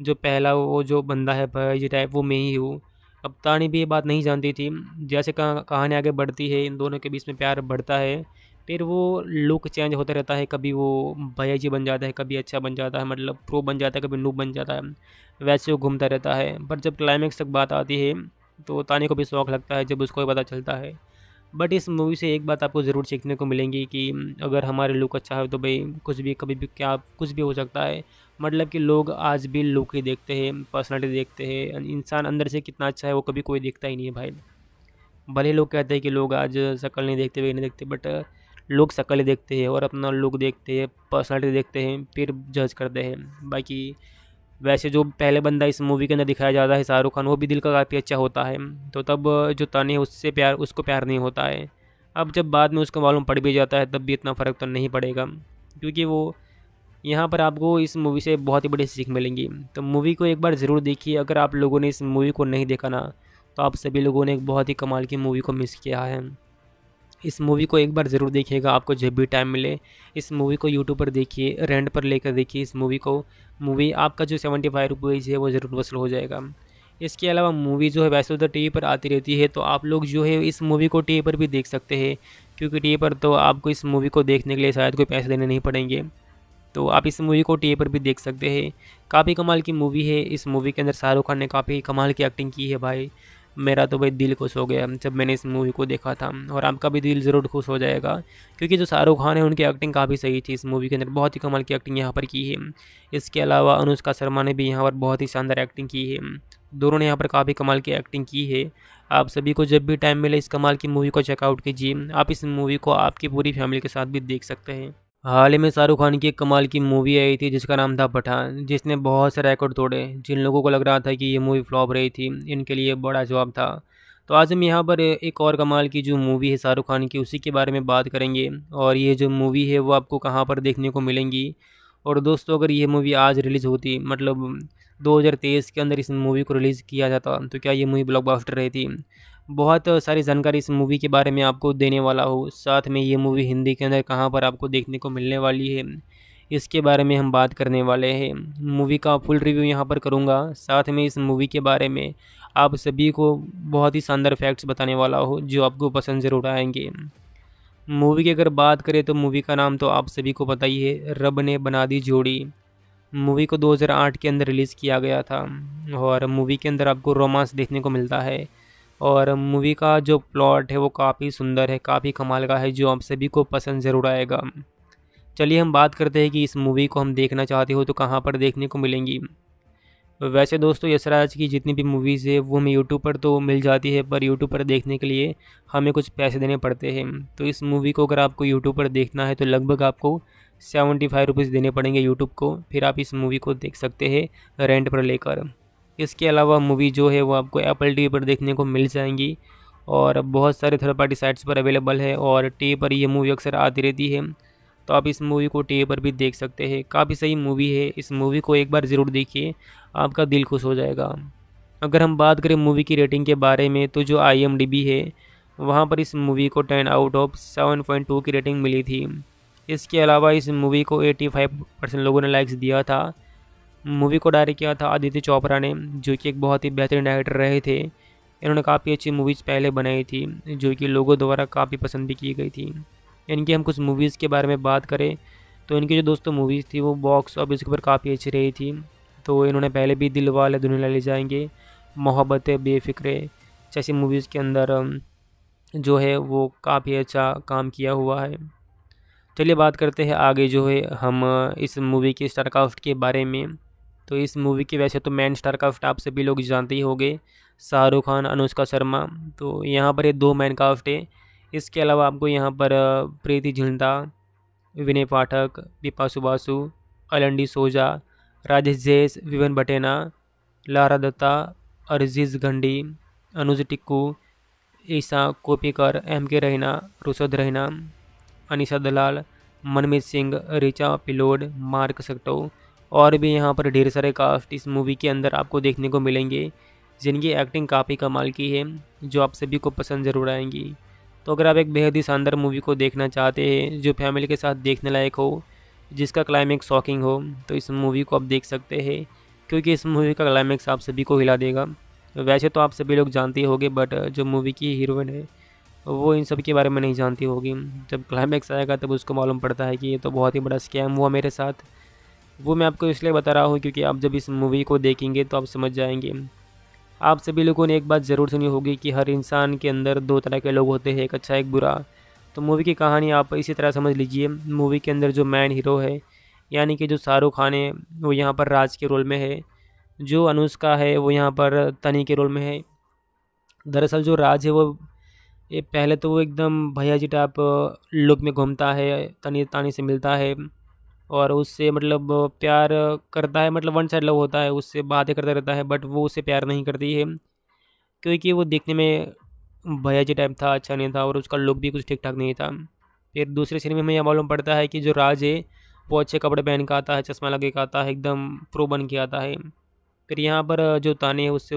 जो पहला वो जो बंदा है भाई टाइप वो मैं ही हूँ अब तानी भी ये बात नहीं जानती थी जैसे कहानी आगे बढ़ती है इन दोनों के बीच में प्यार बढ़ता है फिर वो लुक चेंज होता रहता है कभी वो भैया जी बन जाता है कभी अच्छा बन जाता है मतलब प्रो बन जाता है कभी नूब बन जाता है वैसे वो घूमता रहता है पर जब क्लाइमेक्स तक बात आती है तो तानी को भी शौक लगता है जब उसको पता चलता है बट इस मूवी से एक बात आपको ज़रूर सीखने को मिलेंगी कि अगर हमारे लुक अच्छा है तो भाई कुछ भी कभी भी क्या कुछ भी हो सकता है मतलब कि लोग आज भी लुक ही देखते हैं पर्सनैलिटी देखते हैं इंसान अंदर से कितना अच्छा है वो कभी कोई देखता ही नहीं है भाई भले लोग कहते हैं कि लोग आज शक्ल नहीं देखते नहीं देखते बट लोग शक्ल देखते हैं और अपना लुक देखते हैं पर्सनैलिटी देखते हैं फिर जज करते हैं बाकी वैसे जो पहले बंदा इस मूवी के अंदर दिखाया जाता है शाहरुख खान वो भी दिल का काफ़ी अच्छा होता है तो तब जो तने उससे प्यार उसको प्यार नहीं होता है अब जब बाद में उसका मालूम पड़ भी जाता है तब भी इतना फ़र्क तो नहीं पड़ेगा क्योंकि वो यहाँ पर आपको इस मूवी से बहुत ही बड़ी सीख मिलेंगी तो मूवी को एक बार ज़रूर देखिए अगर आप लोगों ने इस मूवी को नहीं देखा ना तो आप सभी लोगों ने एक बहुत ही कमाल की मूवी को मिस किया है इस मूवी को एक बार ज़रूर देखिएगा आपको जब भी टाइम मिले इस मूवी को यूट्यूब पर देखिए रेंट पर लेकर देखिए इस मूवी को मूवी आपका जो सेवेंटी फाइव रुपीज़ है वो ज़रूर वसूल हो जाएगा इसके अलावा मूवी जो है वैसे उधर टी पर आती रहती है तो आप लोग जो है इस मूवी को टी पर भी देख सकते हैं क्योंकि टी पर तो आपको इस मूवी को देखने के लिए शायद कोई पैसे देने नहीं पड़ेंगे तो आप इस मूवी को टी पर भी देख सकते हैं काफ़ी कमाल की मूवी है इस मूवी के अंदर शाहरुख खान ने काफ़ी कमाल की एक्टिंग की है भाई मेरा तो भाई दिल खुश हो गया जब मैंने इस मूवी को देखा था और आपका भी दिल ज़रूर खुश हो जाएगा क्योंकि जो शाहरुख खान है उनकी एक्टिंग काफ़ी सही थी इस मूवी के अंदर बहुत ही कमाल की एक्टिंग यहाँ पर की है इसके अलावा अनुष्का शर्मा ने भी यहाँ पर बहुत ही शानदार एक्टिंग की है दोनों ने यहाँ पर काफ़ी कमाल की एक्टिंग की है आप सभी को जब भी टाइम मिले इस कमाल की मूवी को चेकआउट कीजिए आप इस मूवी को आपकी पूरी फैमिली के साथ भी देख सकते हैं हाल ही में शाहरुख खान की एक कमाल की मूवी आई थी जिसका नाम था पठान जिसने बहुत से रिकॉर्ड तोड़े जिन लोगों को लग रहा था कि ये मूवी फ्लॉप रही थी इनके लिए बड़ा जवाब था तो आज हम यहाँ पर एक और कमाल की जो मूवी है शाहरुख खान की उसी के बारे में बात करेंगे और ये जो मूवी है वो आपको कहाँ पर देखने को मिलेंगी और दोस्तों अगर ये मूवी आज रिलीज़ होती मतलब 2023 के अंदर इस मूवी को रिलीज़ किया जाता तो क्या ये मूवी ब्लॉकबस्टर रहती बहुत सारी जानकारी इस मूवी के बारे में आपको देने वाला हो साथ में ये मूवी हिंदी के अंदर कहाँ पर आपको देखने को मिलने वाली है इसके बारे में हम बात करने वाले हैं मूवी का फुल रिव्यू यहाँ पर करूँगा साथ में इस मूवी के बारे में आप सभी को बहुत ही शानदार फैक्ट्स बताने वाला हो जो आपको पसंद ज़रूर आएंगे मूवी की अगर बात करें तो मूवी का नाम तो आप सभी को पता ही है रब ने बना दी जोड़ी मूवी को 2008 के अंदर रिलीज़ किया गया था और मूवी के अंदर आपको रोमांस देखने को मिलता है और मूवी का जो प्लॉट है वो काफ़ी सुंदर है काफ़ी कमाल का है जो आप सभी को पसंद ज़रूर आएगा चलिए हम बात करते हैं कि इस मूवी को हम देखना चाहते हो तो कहाँ पर देखने को मिलेंगी वैसे दोस्तों यसराज की जितनी भी मूवीज़ है वो हमें यूट्यूब पर तो मिल जाती है पर यूट्यूब पर देखने के लिए हमें कुछ पैसे देने पड़ते हैं तो इस मूवी को अगर आपको यूट्यूब पर देखना है तो लगभग आपको सेवेंटी फाइव रुपीज़ देने पड़ेंगे यूट्यूब को फिर आप इस मूवी को देख सकते हैं रेंट पर लेकर इसके अलावा मूवी जो है वो आपको एप्पल टी पर देखने को मिल जाएंगी और बहुत सारे थर्ड पार्टी साइट्स पर अवेलेबल है और टी पर यह मूवी अक्सर आती रहती है तो आप इस मूवी को टी पर भी देख सकते हैं काफ़ी सही मूवी है इस मूवी को एक बार ज़रूर देखिए आपका दिल खुश हो जाएगा अगर हम बात करें मूवी की रेटिंग के बारे में तो जो आई है वहाँ पर इस मूवी को ten out of seven point two की रेटिंग मिली थी इसके अलावा इस मूवी को एटी फाइव परसेंट लोगों ने लाइक्स दिया था मूवी को डायरेक्ट किया था आदित्य चोपड़ा ने जो कि एक बहुत ही बेहतरीन डायरेक्टर रहे थे इन्होंने काफ़ी अच्छी मूवीज़ पहले बनाई थी जो कि लोगों द्वारा काफ़ी पसंद भी की गई थी इनकी हम कुछ मूवीज़ के बारे में बात करें तो इनकी जो दोस्तों मूवीज़ थी वो बॉक्स ऑफिस के ऊपर काफ़ी अच्छी रही थी तो इन्होंने पहले भी दिल वाले दुनिया ले जाएंगे मोहब्बत बेफिक्रे जैसी मूवीज़ के अंदर जो है वो काफ़ी अच्छा काम किया हुआ है चलिए बात करते हैं आगे जो है हम इस मूवी के स्टारकाफ्ट के बारे में तो इस मूवी के वैसे तो मैन स्टारकाफ्ट आप सभी लोग जानते ही होंगे शाहरुख खान अनुष्का शर्मा तो यहाँ पर ये दो मैन कास्ट है इसके अलावा आपको यहाँ पर प्रीति झिंडा विनय पाठक दीपा सुबासु अलंडी सोजा राजेश जैस विवन बटेना लारा दत्ता अरजीज गंडी अनुज टिक्कू ईसा कोपीकर एम के रहना रुसद रहना अनिशा दलाल मनमीत सिंह रिचा पिलोड मार्क सक्टो और भी यहाँ पर ढेर सारे कास्ट इस मूवी के अंदर आपको देखने को मिलेंगे जिनकी एक्टिंग काफ़ी कमाल की है जो आप सभी को पसंद ज़रूर आएंगी तो अगर आप एक बेहद ही शानदार मूवी को देखना चाहते हैं जो फैमिली के साथ देखने लायक हो जिसका क्लाइमैक्स शॉकिंग हो तो इस मूवी को आप देख सकते हैं क्योंकि इस मूवी का क्लाइमैक्स आप सभी को हिला देगा वैसे तो आप सभी लोग जानते होंगे बट जो मूवी की हीरोइन है वो इन सब के बारे में नहीं जानती होगी जब क्लाइमैक्स आएगा तब उसको मालूम पड़ता है कि ये तो बहुत ही बड़ा स्कैम हुआ मेरे साथ वो मैं आपको इसलिए बता रहा हूँ क्योंकि आप जब इस मूवी को देखेंगे तो आप समझ जाएंगे आप सभी लोगों ने एक बात ज़रूर सुनी होगी कि हर इंसान के अंदर दो तरह के लोग होते हैं एक अच्छा एक बुरा तो मूवी की कहानी आप इसी तरह समझ लीजिए मूवी के अंदर जो मैन हीरो है यानी कि जो शाहरुख खान है वो यहाँ पर राज के रोल में है जो अनुष्का है वो यहाँ पर तनी के रोल में है दरअसल जो राज है वो पहले तो वो एकदम भैया जी टाइप लुक में घूमता है तनी तानी से मिलता है और उससे मतलब प्यार करता है मतलब वन साइड लव होता है उससे बातें करता रहता है बट वो उससे प्यार नहीं करती है क्योंकि वो देखने में जी टाइप था अच्छा नहीं था और उसका लुक भी कुछ ठीक ठाक नहीं था फिर दूसरे सीन में हमें यह मालूम पड़ता है कि जो राज है वो अच्छे कपड़े पहन के आता है चश्मा लगे के आता है एकदम प्रो बन के आता है फिर यहाँ पर जो ताने है उससे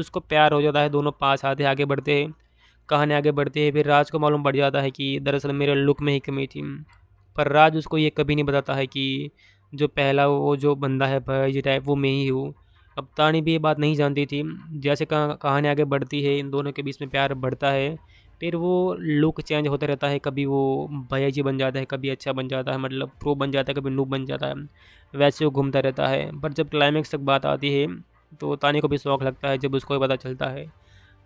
उसको प्यार हो जाता है दोनों पास आते आगे बढ़ते हैं कहानी आगे बढ़ती है फिर राज को मालूम पड़ जाता है कि दरअसल मेरे लुक में ही कमी थी पर राज उसको ये कभी नहीं बताता है कि जो पहला वो जो बंदा है भाई टाइप वो मैं ही हूँ अब तानी भी ये बात नहीं जानती थी जैसे कहानी आगे बढ़ती है इन दोनों के बीच में प्यार बढ़ता है फिर वो लुक चेंज होता रहता है कभी वो जी बन जाता है कभी अच्छा बन जाता है मतलब प्रो बन जाता है कभी नू बन जाता है वैसे वो घूमता रहता है पर जब क्लाइमेक्स तक बात आती है तो तानी को भी शौक लगता है जब उसको पता चलता है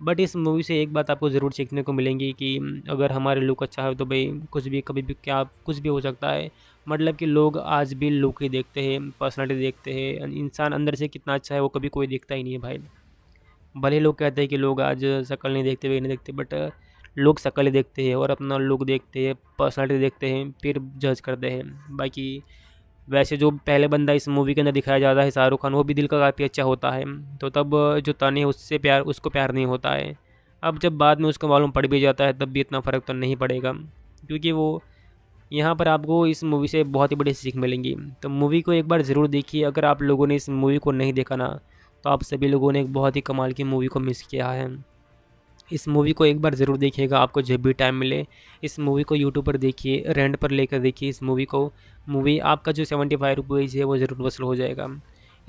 बट इस मूवी से एक बात आपको ज़रूर सीखने को मिलेंगी कि अगर हमारे लुक अच्छा है तो भाई कुछ भी कभी भी क्या कुछ भी हो सकता है मतलब कि लोग आज भी लुक ही देखते हैं पर्सनैलिटी देखते हैं इंसान अंदर से कितना अच्छा है वो कभी कोई देखता ही नहीं है भाई भले लोग कहते हैं कि लोग आज शक्ल नहीं देखते भाई नहीं देखते बट लोग शक्ल देखते हैं और अपना लुक देखते हैं पर्सनैलिटी देखते हैं फिर जज करते हैं बाकी वैसे जो पहले बंदा इस मूवी के अंदर दिखाया जाता है शाहरुख खान वो भी दिल का काफ़ी अच्छा होता है तो तब जो तने है उससे प्यार उसको प्यार नहीं होता है अब जब बाद में उसका मालूम पड़ भी जाता है तब भी इतना फ़र्क तो नहीं पड़ेगा क्योंकि वो यहाँ पर आपको इस मूवी से बहुत ही बड़ी सीख मिलेंगी तो मूवी को एक बार ज़रूर देखिए अगर आप लोगों ने इस मूवी को नहीं देखा ना तो आप सभी लोगों ने एक बहुत ही कमाल की मूवी को मिस किया है इस मूवी को एक बार ज़रूर देखिएगा आपको जब भी टाइम मिले इस मूवी को यूट्यूब पर देखिए रेंट पर लेकर देखिए इस मूवी को मूवी आपका जो सेवेंटी फाइव रुपीज़ है वो ज़रूर वसूल हो जाएगा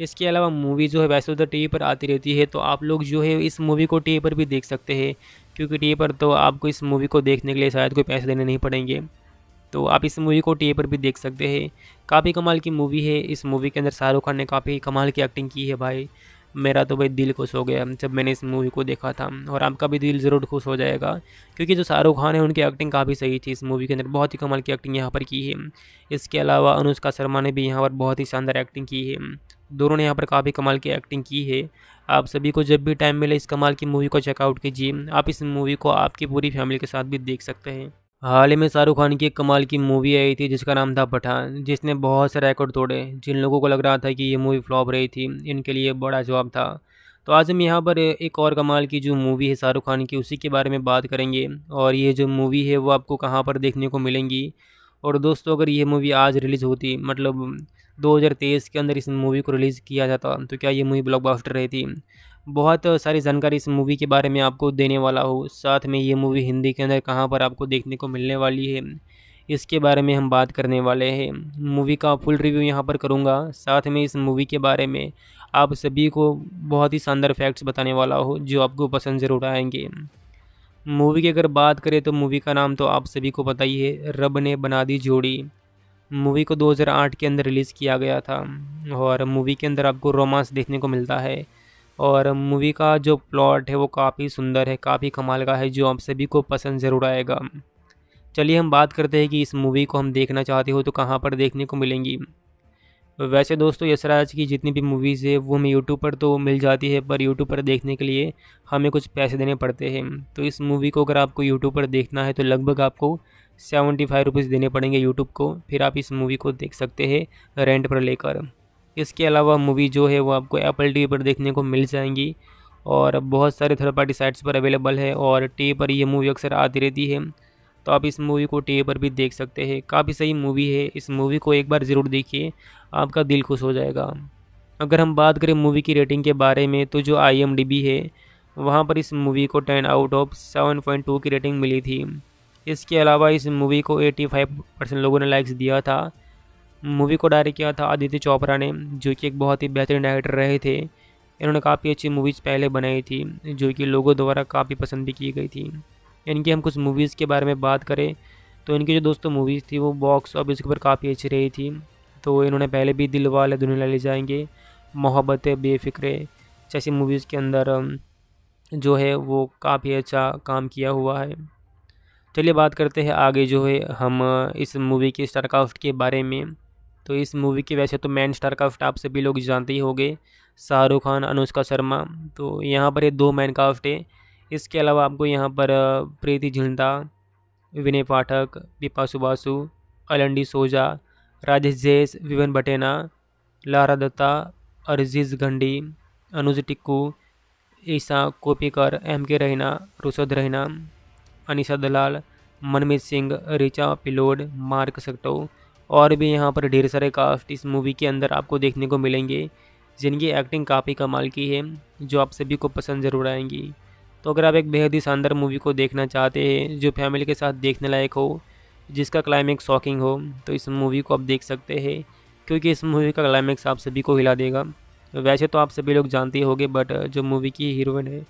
इसके अलावा मूवी जो है वैसे उधर टी पर आती रहती है तो आप लोग जो है इस मूवी को टी पर भी देख सकते हैं क्योंकि टी पर तो आपको इस मूवी को देखने के लिए शायद कोई पैसे देने नहीं पड़ेंगे तो आप इस मूवी को टी पर भी देख सकते हैं काफ़ी कमाल की मूवी है इस मूवी के अंदर शाहरुख खान ने काफ़ी कमाल की एक्टिंग की है भाई मेरा तो भाई दिल खुश हो गया जब मैंने इस मूवी को देखा था और आपका भी दिल ज़रूर खुश हो जाएगा क्योंकि जो शाहरुख खान है उनकी एक्टिंग काफ़ी सही थी इस मूवी के अंदर बहुत ही कमाल की एक्टिंग यहाँ पर की है इसके अलावा अनुष्का शर्मा ने भी यहाँ पर बहुत ही शानदार एक्टिंग की है दोनों ने यहाँ पर काफ़ी कमाल की एक्टिंग की है आप सभी को जब भी टाइम मिले इस कमाल की मूवी को चेकआउट कीजिए आप इस मूवी को आपकी पूरी फैमिली के साथ भी देख सकते हैं हाल ही में शाहरुख खान की एक कमाल की मूवी आई थी जिसका नाम था पठान जिसने बहुत से रिकॉर्ड तोड़े जिन लोगों को लग रहा था कि ये मूवी फ्लॉप रही थी इनके लिए बड़ा जवाब था तो आज हम यहाँ पर एक और कमाल की जो मूवी है शाहरुख खान की उसी के बारे में बात करेंगे और ये जो मूवी है वो आपको कहाँ पर देखने को मिलेंगी और दोस्तों अगर ये मूवी आज रिलीज़ होती मतलब 2023 के अंदर इस मूवी को रिलीज़ किया जाता तो क्या ये मूवी ब्लॉकबस्टर रहती बहुत सारी जानकारी इस मूवी के बारे में आपको देने वाला हूँ साथ में ये मूवी हिंदी के अंदर कहाँ पर आपको देखने को मिलने वाली है इसके बारे में हम बात करने वाले हैं मूवी का फुल रिव्यू यहाँ पर करूँगा साथ में इस मूवी के बारे में आप सभी को बहुत ही शानदार फैक्ट्स बताने वाला हो जो आपको पसंद ज़रूर आएंगे मूवी की अगर बात करें तो मूवी का नाम तो आप सभी को पता ही है रब ने बना दी जोड़ी मूवी को 2008 के अंदर रिलीज़ किया गया था और मूवी के अंदर आपको रोमांस देखने को मिलता है और मूवी का जो प्लॉट है वो काफ़ी सुंदर है काफ़ी कमाल का है जो आप सभी को पसंद ज़रूर आएगा चलिए हम बात करते हैं कि इस मूवी को हम देखना चाहते हो तो कहाँ पर देखने को मिलेंगी वैसे दोस्तों यशराज की जितनी भी मूवीज़ है वो हमें यूट्यूब पर तो मिल जाती है पर यूट्यूब पर देखने के लिए हमें कुछ पैसे देने पड़ते हैं तो इस मूवी को अगर आपको यूट्यूब पर देखना है तो लगभग आपको सेवेंटी फाइव रुपीज़ देने पड़ेंगे यूट्यूब को फिर आप इस मूवी को देख सकते हैं रेंट पर लेकर इसके अलावा मूवी जो है वो आपको एप्पल टी पर देखने को मिल जाएंगी और बहुत सारे थर्ड पार्टी साइट्स पर अवेलेबल है और टी पर ये मूवी अक्सर आती रहती है तो आप इस मूवी को टी पर भी देख सकते हैं काफ़ी सही मूवी है इस मूवी को एक बार ज़रूर देखिए आपका दिल खुश हो जाएगा अगर हम बात करें मूवी की रेटिंग के बारे में तो जो आई है वहाँ पर इस मूवी को ten out of seven point two की रेटिंग मिली थी इसके अलावा इस मूवी को एटी फाइव परसेंट लोगों ने लाइक्स दिया था मूवी को डायरेक्ट किया था आदित्य चोपड़ा ने जो कि एक बहुत ही बेहतरीन डायरेक्टर रहे थे इन्होंने काफ़ी अच्छी मूवीज़ पहले बनाई थी जो कि लोगों द्वारा काफ़ी पसंद भी की गई थी इनकी हम कुछ मूवीज़ के बारे में बात करें तो इनकी जो दोस्तों मूवीज़ थी वो बॉक्स ऑफिस के ऊपर काफ़ी अच्छी रही थी तो इन्होंने पहले भी दिल वाले दुनिया ले जाएंगे मोहब्बत बेफिक्रे जैसी मूवीज़ के अंदर जो है वो काफ़ी अच्छा काम किया हुआ है चलिए बात करते हैं आगे जो है हम इस मूवी के स्टारकास्ट के बारे में तो इस मूवी के वैसे तो मैन स्टार का आप सभी लोग जानते ही होंगे शाहरुख खान अनुष्का शर्मा तो यहाँ पर ये दो मैन काफ्ट है इसके अलावा आपको यहाँ पर प्रीति झिंडा विनय पाठक दीपा सुबासु अलंडी सोजा राजेश जैस विवन भटेना लारा दत्ता अरजीज गंडी अनुज टिक्कू ईसा कोपीकर एम के रहना रुसद रहना अनिशा दलाल मनमीत सिंह रिचा पिलोड मार्क सक्टो और भी यहाँ पर ढेर सारे कास्ट इस मूवी के अंदर आपको देखने को मिलेंगे जिनकी एक्टिंग काफ़ी कमाल की है जो आप सभी को पसंद ज़रूर आएंगी तो अगर आप एक बेहद ही शानदार मूवी को देखना चाहते हैं जो फैमिली के साथ देखने लायक हो जिसका क्लाइमैक्स शॉकिंग हो तो इस मूवी को आप देख सकते हैं क्योंकि इस मूवी का क्लाइमैक्स आप सभी को हिला देगा वैसे तो आप सभी लोग जानते होंगे बट जो मूवी की हीरोइन है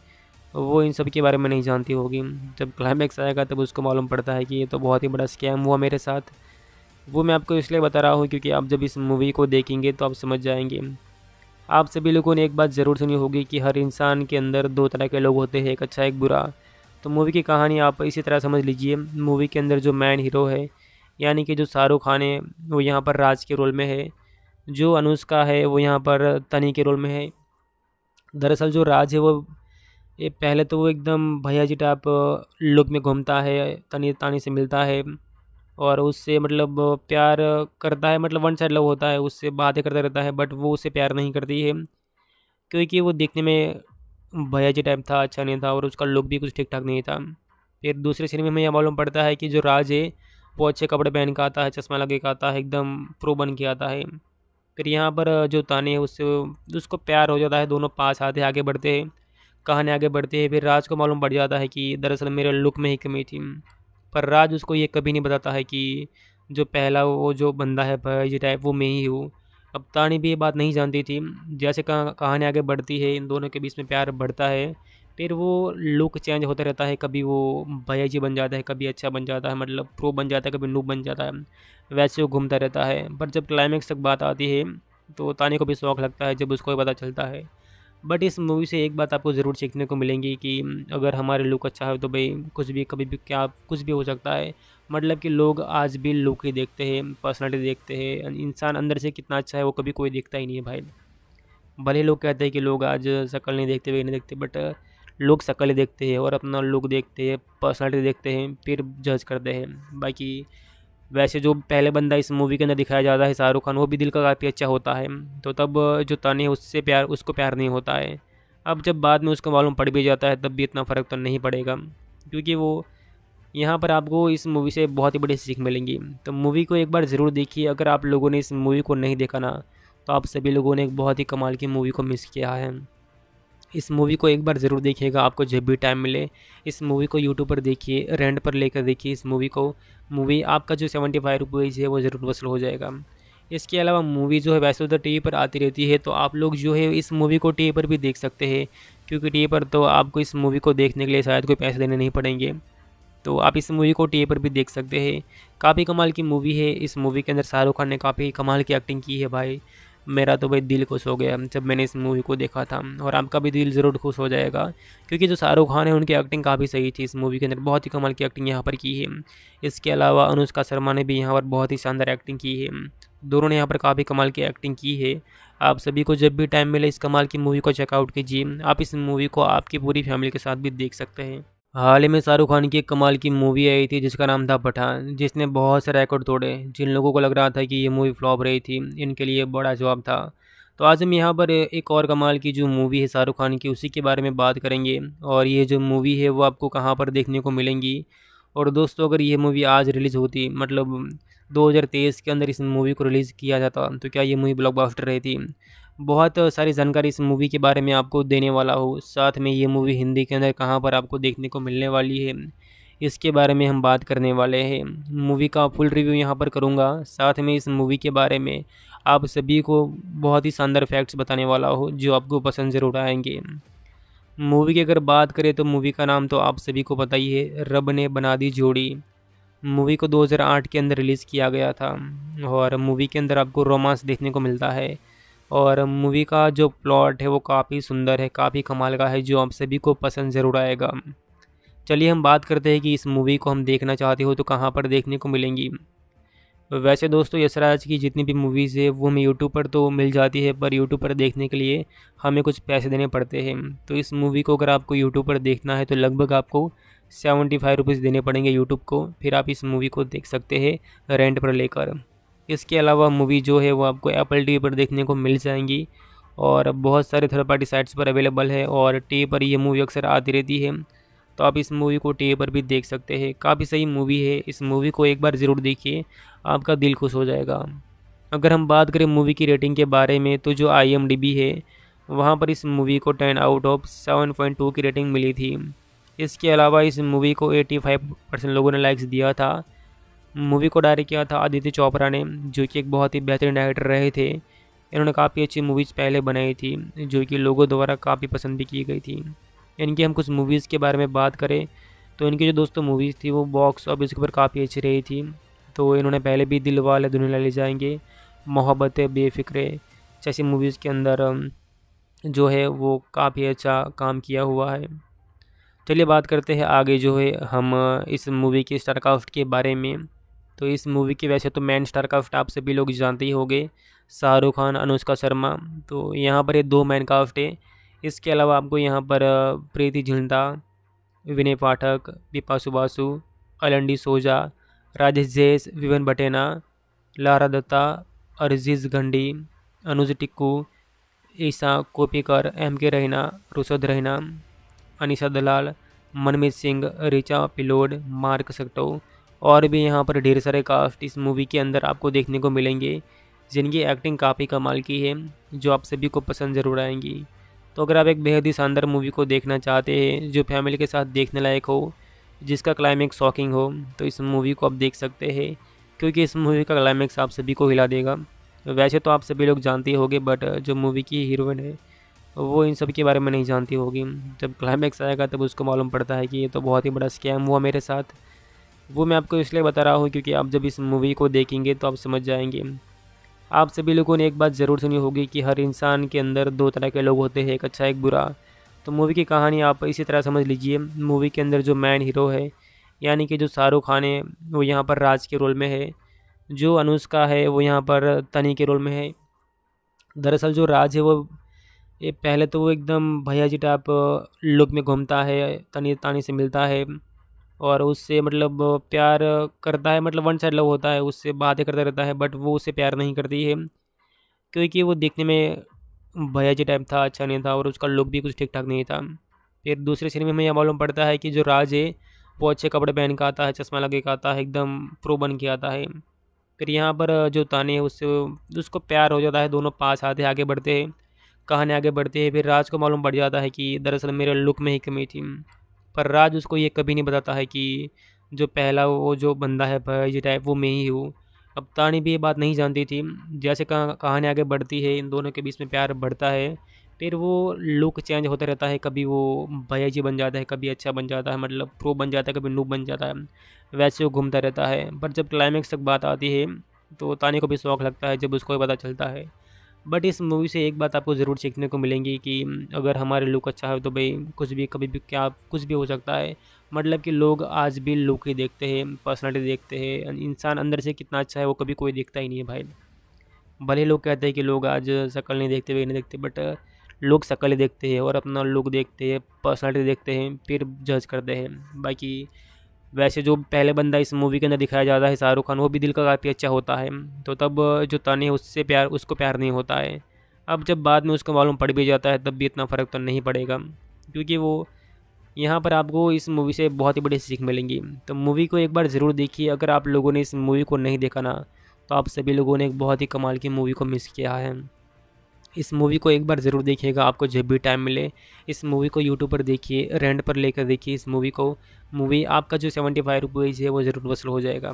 वो इन सब के बारे में नहीं जानती होगी जब क्लाइमैक्स आएगा तब उसको मालूम पड़ता है कि ये तो बहुत ही बड़ा स्कैम हुआ मेरे साथ वो मैं आपको इसलिए बता रहा हूँ क्योंकि आप जब इस मूवी को देखेंगे तो आप समझ जाएंगे आप सभी लोगों ने एक बात ज़रूर सुनी होगी कि हर इंसान के अंदर दो तरह के लोग होते हैं एक अच्छा एक बुरा तो मूवी की कहानी आप इसी तरह समझ लीजिए मूवी के अंदर जो मैन हीरो है यानी कि जो शाहरुख खान है वो यहाँ पर राज के रोल में है जो अनुष्का है वो यहाँ पर तनी के रोल में है दरअसल जो राज है वो ये पहले तो वो एकदम भैया जी टाइप लुक में घूमता है तनी तानी से मिलता है और उससे मतलब प्यार करता है मतलब वन साइड लव होता है उससे बातें करता रहता है बट वो उससे प्यार नहीं करती है क्योंकि वो देखने में भैयाजी टाइप था अच्छा नहीं था और उसका लुक भी कुछ ठीक ठाक नहीं था फिर दूसरे सीन में हमें यह मालूम पड़ता है कि जो राज है वो अच्छे कपड़े पहन के आता है चश्मा लगे के आता है एकदम प्रो बन के आता है फिर यहाँ पर जो ताने है उससे उसको प्यार हो जाता है दोनों पास आते आगे बढ़ते हैं कहानी आगे बढ़ती है फिर राज को मालूम पड़ जाता है कि दरअसल मेरे लुक में ही कमी थी पर राज उसको ये कभी नहीं बताता है कि जो पहला वो जो बंदा है भाई टाइप वो मैं ही हूँ अब तानी भी ये बात नहीं जानती थी जैसे कहानी आगे बढ़ती है इन दोनों के बीच में प्यार बढ़ता है फिर वो लुक चेंज होता रहता है कभी वो भैया जी बन जाता है कभी अच्छा बन जाता है मतलब प्रो बन जाता है कभी नूब बन जाता है वैसे वो घूमता रहता है पर जब क्लाइमैक्स तक बात आती है तो तानी को भी शौक लगता है जब उसको पता चलता है बट इस मूवी से एक बात आपको ज़रूर सीखने को मिलेंगी कि अगर हमारे लुक अच्छा है तो भाई कुछ भी कभी भी क्या कुछ भी हो सकता है मतलब कि लोग आज भी लुक ही देखते हैं पर्सनैलिटी देखते हैं इंसान अंदर से कितना अच्छा है वो कभी कोई देखता ही नहीं है भाई भले लोग कहते हैं कि लोग आज शक्ल नहीं देखते वही नहीं देखते बट लोग शक्ल देखते हैं और अपना लुक देखते हैं पर्सनैलिटी देखते हैं फिर जज करते हैं बाकी वैसे जो पहले बंदा इस मूवी के अंदर दिखाया जाता है शाहरुख खान वो भी दिल का काफ़ी अच्छा होता है तो तब जो तन है उससे प्यार उसको प्यार नहीं होता है अब जब बाद में उसको मालूम पड़ भी जाता है तब भी इतना फ़र्क तो नहीं पड़ेगा क्योंकि वो यहाँ पर आपको इस मूवी से बहुत ही बड़ी सीख मिलेंगी तो मूवी को एक बार ज़रूर देखिए अगर आप लोगों ने इस मूवी को नहीं देखा ना तो आप सभी लोगों ने एक बहुत ही कमाल की मूवी को मिस किया है इस मूवी को एक बार ज़रूर देखिएगा आपको जब भी टाइम मिले इस मूवी को यूट्यूब पर देखिए रेंट पर लेकर देखिए इस मूवी को मूवी आपका जो सेवेंटी फाइव रुपीज़ है वो ज़रूर वसूल हो जाएगा इसके अलावा मूवी जो है वैसे उधर तो टी पर आती रहती है तो आप लोग जो है इस मूवी को टी पर भी देख सकते हैं क्योंकि टी पर तो आपको इस मूवी को देखने के लिए शायद कोई पैसे देने नहीं पड़ेंगे तो आप इस मूवी को टी पर भी देख सकते हैं काफ़ी कमाल की मूवी है इस मूवी के अंदर शाहरुख खान ने काफ़ी कमाल की एक्टिंग की है भाई मेरा तो भाई दिल खुश हो गया जब मैंने इस मूवी को देखा था और आपका भी दिल ज़रूर खुश हो जाएगा क्योंकि जो शाहरुख खान है उनकी एक्टिंग काफ़ी सही थी इस मूवी के अंदर बहुत ही कमाल की एक्टिंग यहाँ पर की है इसके अलावा अनुष्का शर्मा ने भी यहाँ पर बहुत ही शानदार एक्टिंग की है दोनों ने यहाँ पर काफ़ी कमाल की एक्टिंग की है आप सभी को जब भी टाइम मिले इस कमाल की मूवी को चेकआउट कीजिए आप इस मूवी को आपकी पूरी फैमिली के साथ भी देख सकते हैं हाल ही में शाहरुख खान की एक कमाल की मूवी आई थी जिसका नाम था पठान जिसने बहुत से रिकॉर्ड तोड़े जिन लोगों को लग रहा था कि ये मूवी फ्लॉप रही थी इनके लिए बड़ा जवाब था तो आज हम यहाँ पर एक और कमाल की जो मूवी है शाहरुख खान की उसी के बारे में बात करेंगे और ये जो मूवी है वो आपको कहाँ पर देखने को मिलेंगी और दोस्तों अगर ये मूवी आज रिलीज़ होती मतलब 2023 के अंदर इस मूवी को रिलीज़ किया जाता तो क्या ये मूवी ब्लॉकबस्टर रहती बहुत सारी जानकारी इस मूवी के बारे में आपको देने वाला हूँ साथ में ये मूवी हिंदी के अंदर कहाँ पर आपको देखने को मिलने वाली है इसके बारे में हम बात करने वाले हैं मूवी का फुल रिव्यू यहाँ पर करूँगा साथ में इस मूवी के बारे में आप सभी को बहुत ही शानदार फैक्ट्स बताने वाला हो जो आपको पसंद ज़रूर आएंगे मूवी की अगर बात करें तो मूवी का नाम तो आप सभी को पता ही है रब ने बना दी जोड़ी मूवी को 2008 के अंदर रिलीज़ किया गया था और मूवी के अंदर आपको रोमांस देखने को मिलता है और मूवी का जो प्लॉट है वो काफ़ी सुंदर है काफ़ी कमाल का है जो आप सभी को पसंद ज़रूर आएगा चलिए हम बात करते हैं कि इस मूवी को हम देखना चाहते हो तो कहाँ पर देखने को मिलेंगी वैसे दोस्तों यशराज की जितनी भी मूवीज़ है वो हमें यूट्यूब पर तो मिल जाती है पर यूट्यूब पर देखने के लिए हमें कुछ पैसे देने पड़ते हैं तो इस मूवी को अगर आपको यूट्यूब पर देखना है तो लगभग आपको सेवेंटी फाइव रुपीज़ देने पड़ेंगे यूट्यूब को फिर आप इस मूवी को देख सकते हैं रेंट पर लेकर इसके अलावा मूवी जो है वो आपको एप्पल टी पर देखने को मिल जाएंगी और बहुत सारे थर्ड पार्टी साइट्स पर अवेलेबल है और टी पर ये मूवी अक्सर आती रहती है तो आप इस मूवी को टी पर भी देख सकते हैं काफ़ी सही मूवी है इस मूवी को एक बार ज़रूर देखिए आपका दिल खुश हो जाएगा अगर हम बात करें मूवी की रेटिंग के बारे में तो जो आई है वहाँ पर इस मूवी को ten out of seven point two की रेटिंग मिली थी इसके अलावा इस मूवी को एटी फाइव परसेंट लोगों ने लाइक्स दिया था मूवी को डायरेक्ट किया था आदित्य चोपड़ा ने जो कि एक बहुत ही बेहतरीन डायरेक्टर रहे थे इन्होंने काफ़ी अच्छी मूवीज़ पहले बनाई थी जो कि लोगों द्वारा काफ़ी पसंद भी की गई थी इनकी हम कुछ मूवीज़ के बारे में बात करें तो इनकी जो दोस्तों मूवीज़ थी वो बॉक्स ऑफिस के ऊपर काफ़ी अच्छी रही थी तो इन्होंने पहले भी दिल वाले दुनिया ले जाएंगे मोहब्बत बेफिक्रे जैसी मूवीज़ के अंदर जो है वो काफ़ी अच्छा काम किया हुआ है चलिए बात करते हैं आगे जो है हम इस मूवी के स्टारकास्ट के बारे में तो इस मूवी के वैसे तो मैन स्टार काफ्ट आप सभी लोग जानते ही होंगे शाहरुख खान अनुष्का शर्मा तो यहाँ पर ये दो मैन काफ्ट है इसके अलावा आपको यहाँ पर प्रीति झिंडा विनय पाठक दीपा सुबासु अलंडी सोजा राजेश जैस विवन भटेना लारा दत्ता अरजीज गंडी अनुज टिक्कू ईसा कोपीकर एम के रहना रुसद रहना अनिशा दलाल मनमीत सिंह रिचा पिलोड मार्क सकटो और भी यहाँ पर ढेर सारे कास्ट इस मूवी के अंदर आपको देखने को मिलेंगे जिनकी एक्टिंग काफ़ी कमाल की है जो आप सभी को पसंद ज़रूर आएंगी तो अगर आप एक बेहद ही शानदार मूवी को देखना चाहते हैं जो फैमिली के साथ देखने लायक हो जिसका क्लाइमैक्स शॉकिंग हो तो इस मूवी को आप देख सकते हैं क्योंकि इस मूवी का क्लाइमैक्स आप सभी को हिला देगा वैसे तो आप सभी लोग जानते होंगे बट जो मूवी की हीरोइन है वो इन सब के बारे में नहीं जानती होगी जब क्लाइमैक्स आएगा तब उसको मालूम पड़ता है कि ये तो बहुत ही बड़ा स्कैम हुआ मेरे साथ वो मैं आपको इसलिए बता रहा हूँ क्योंकि आप जब इस मूवी को देखेंगे तो आप समझ जाएंगे आप सभी लोगों ने एक बात ज़रूर सुनी होगी कि हर इंसान के अंदर दो तरह के लोग होते हैं एक अच्छा एक बुरा तो मूवी की कहानी आप इसी तरह समझ लीजिए मूवी के अंदर जो मैन हीरो है यानी कि जो शाहरुख खान है वो यहाँ पर राज के रोल में है जो अनुष्का है वो यहाँ पर तनी के रोल में है दरअसल जो राज है वो पहले तो वो एकदम भैया जी टाइप लुक में घूमता है तनी तानी से मिलता है और उससे मतलब प्यार करता है मतलब वन साइड लव होता है उससे बातें करता रहता है बट वो उससे प्यार नहीं करती है क्योंकि वो देखने में जी टाइप था अच्छा नहीं था और उसका लुक भी कुछ ठीक ठाक नहीं था फिर दूसरे सीन में हमें यह मालूम पड़ता है कि जो राज है वो अच्छे कपड़े पहन के आता है चश्मा लगे के आता है एकदम प्रो बन के आता है फिर यहाँ पर जो ताने है उससे उसको प्यार हो जाता है दोनों पास आते आगे बढ़ते हैं कहानी आगे बढ़ती है फिर राज को मालूम पड़ जाता है कि दरअसल मेरे लुक में ही कमी थी पर राज उसको ये कभी नहीं बताता है कि जो पहला वो जो बंदा है भाई टाइप वो मैं ही हूँ अब तानी भी ये बात नहीं जानती थी जैसे कहानी आगे बढ़ती है इन दोनों के बीच में प्यार बढ़ता है फिर वो लुक चेंज होता रहता है कभी वो भैया जी बन जाता है कभी अच्छा बन जाता है मतलब प्रो बन जाता है कभी नूब बन जाता है वैसे वो घूमता रहता है पर जब क्लाइमेक्स तक बात आती है तो तानी को भी शौक लगता है जब उसको पता चलता है बट इस मूवी से एक बात आपको ज़रूर सीखने को मिलेंगी कि अगर हमारे लुक अच्छा है तो भाई कुछ भी कभी भी क्या कुछ भी हो सकता है मतलब कि लोग आज भी लुक ही देखते हैं पर्सनैलिटी देखते हैं इंसान अंदर से कितना अच्छा है वो कभी कोई देखता ही नहीं है भाई भले लोग कहते हैं कि लोग आज शक्ल नहीं देखते वही नहीं देखते बट लोग शक्ल देखते हैं और अपना लुक देखते हैं पर्सनैलिटी देखते हैं फिर जज करते हैं बाकी वैसे जो पहले बंदा इस मूवी के अंदर दिखाया जाता है शाहरुख खान वो भी दिल का काफ़ी अच्छा होता है तो तब जो तने उससे प्यार उसको प्यार नहीं होता है अब जब बाद में उसको मालूम पड़ भी जाता है तब भी इतना फ़र्क तो नहीं पड़ेगा क्योंकि वो यहाँ पर आपको इस मूवी से बहुत ही बड़ी सीख मिलेंगी तो मूवी को एक बार ज़रूर देखिए अगर आप लोगों ने इस मूवी को नहीं देखा ना तो आप सभी लोगों ने एक बहुत ही कमाल की मूवी को मिस किया है इस मूवी को एक बार ज़रूर देखिएगा आपको जब भी टाइम मिले इस मूवी को यूट्यूब पर देखिए रेंट पर लेकर देखिए इस मूवी को मूवी आपका जो सेवेंटी फाइव रुपीज़ है वो ज़रूर वसूल हो जाएगा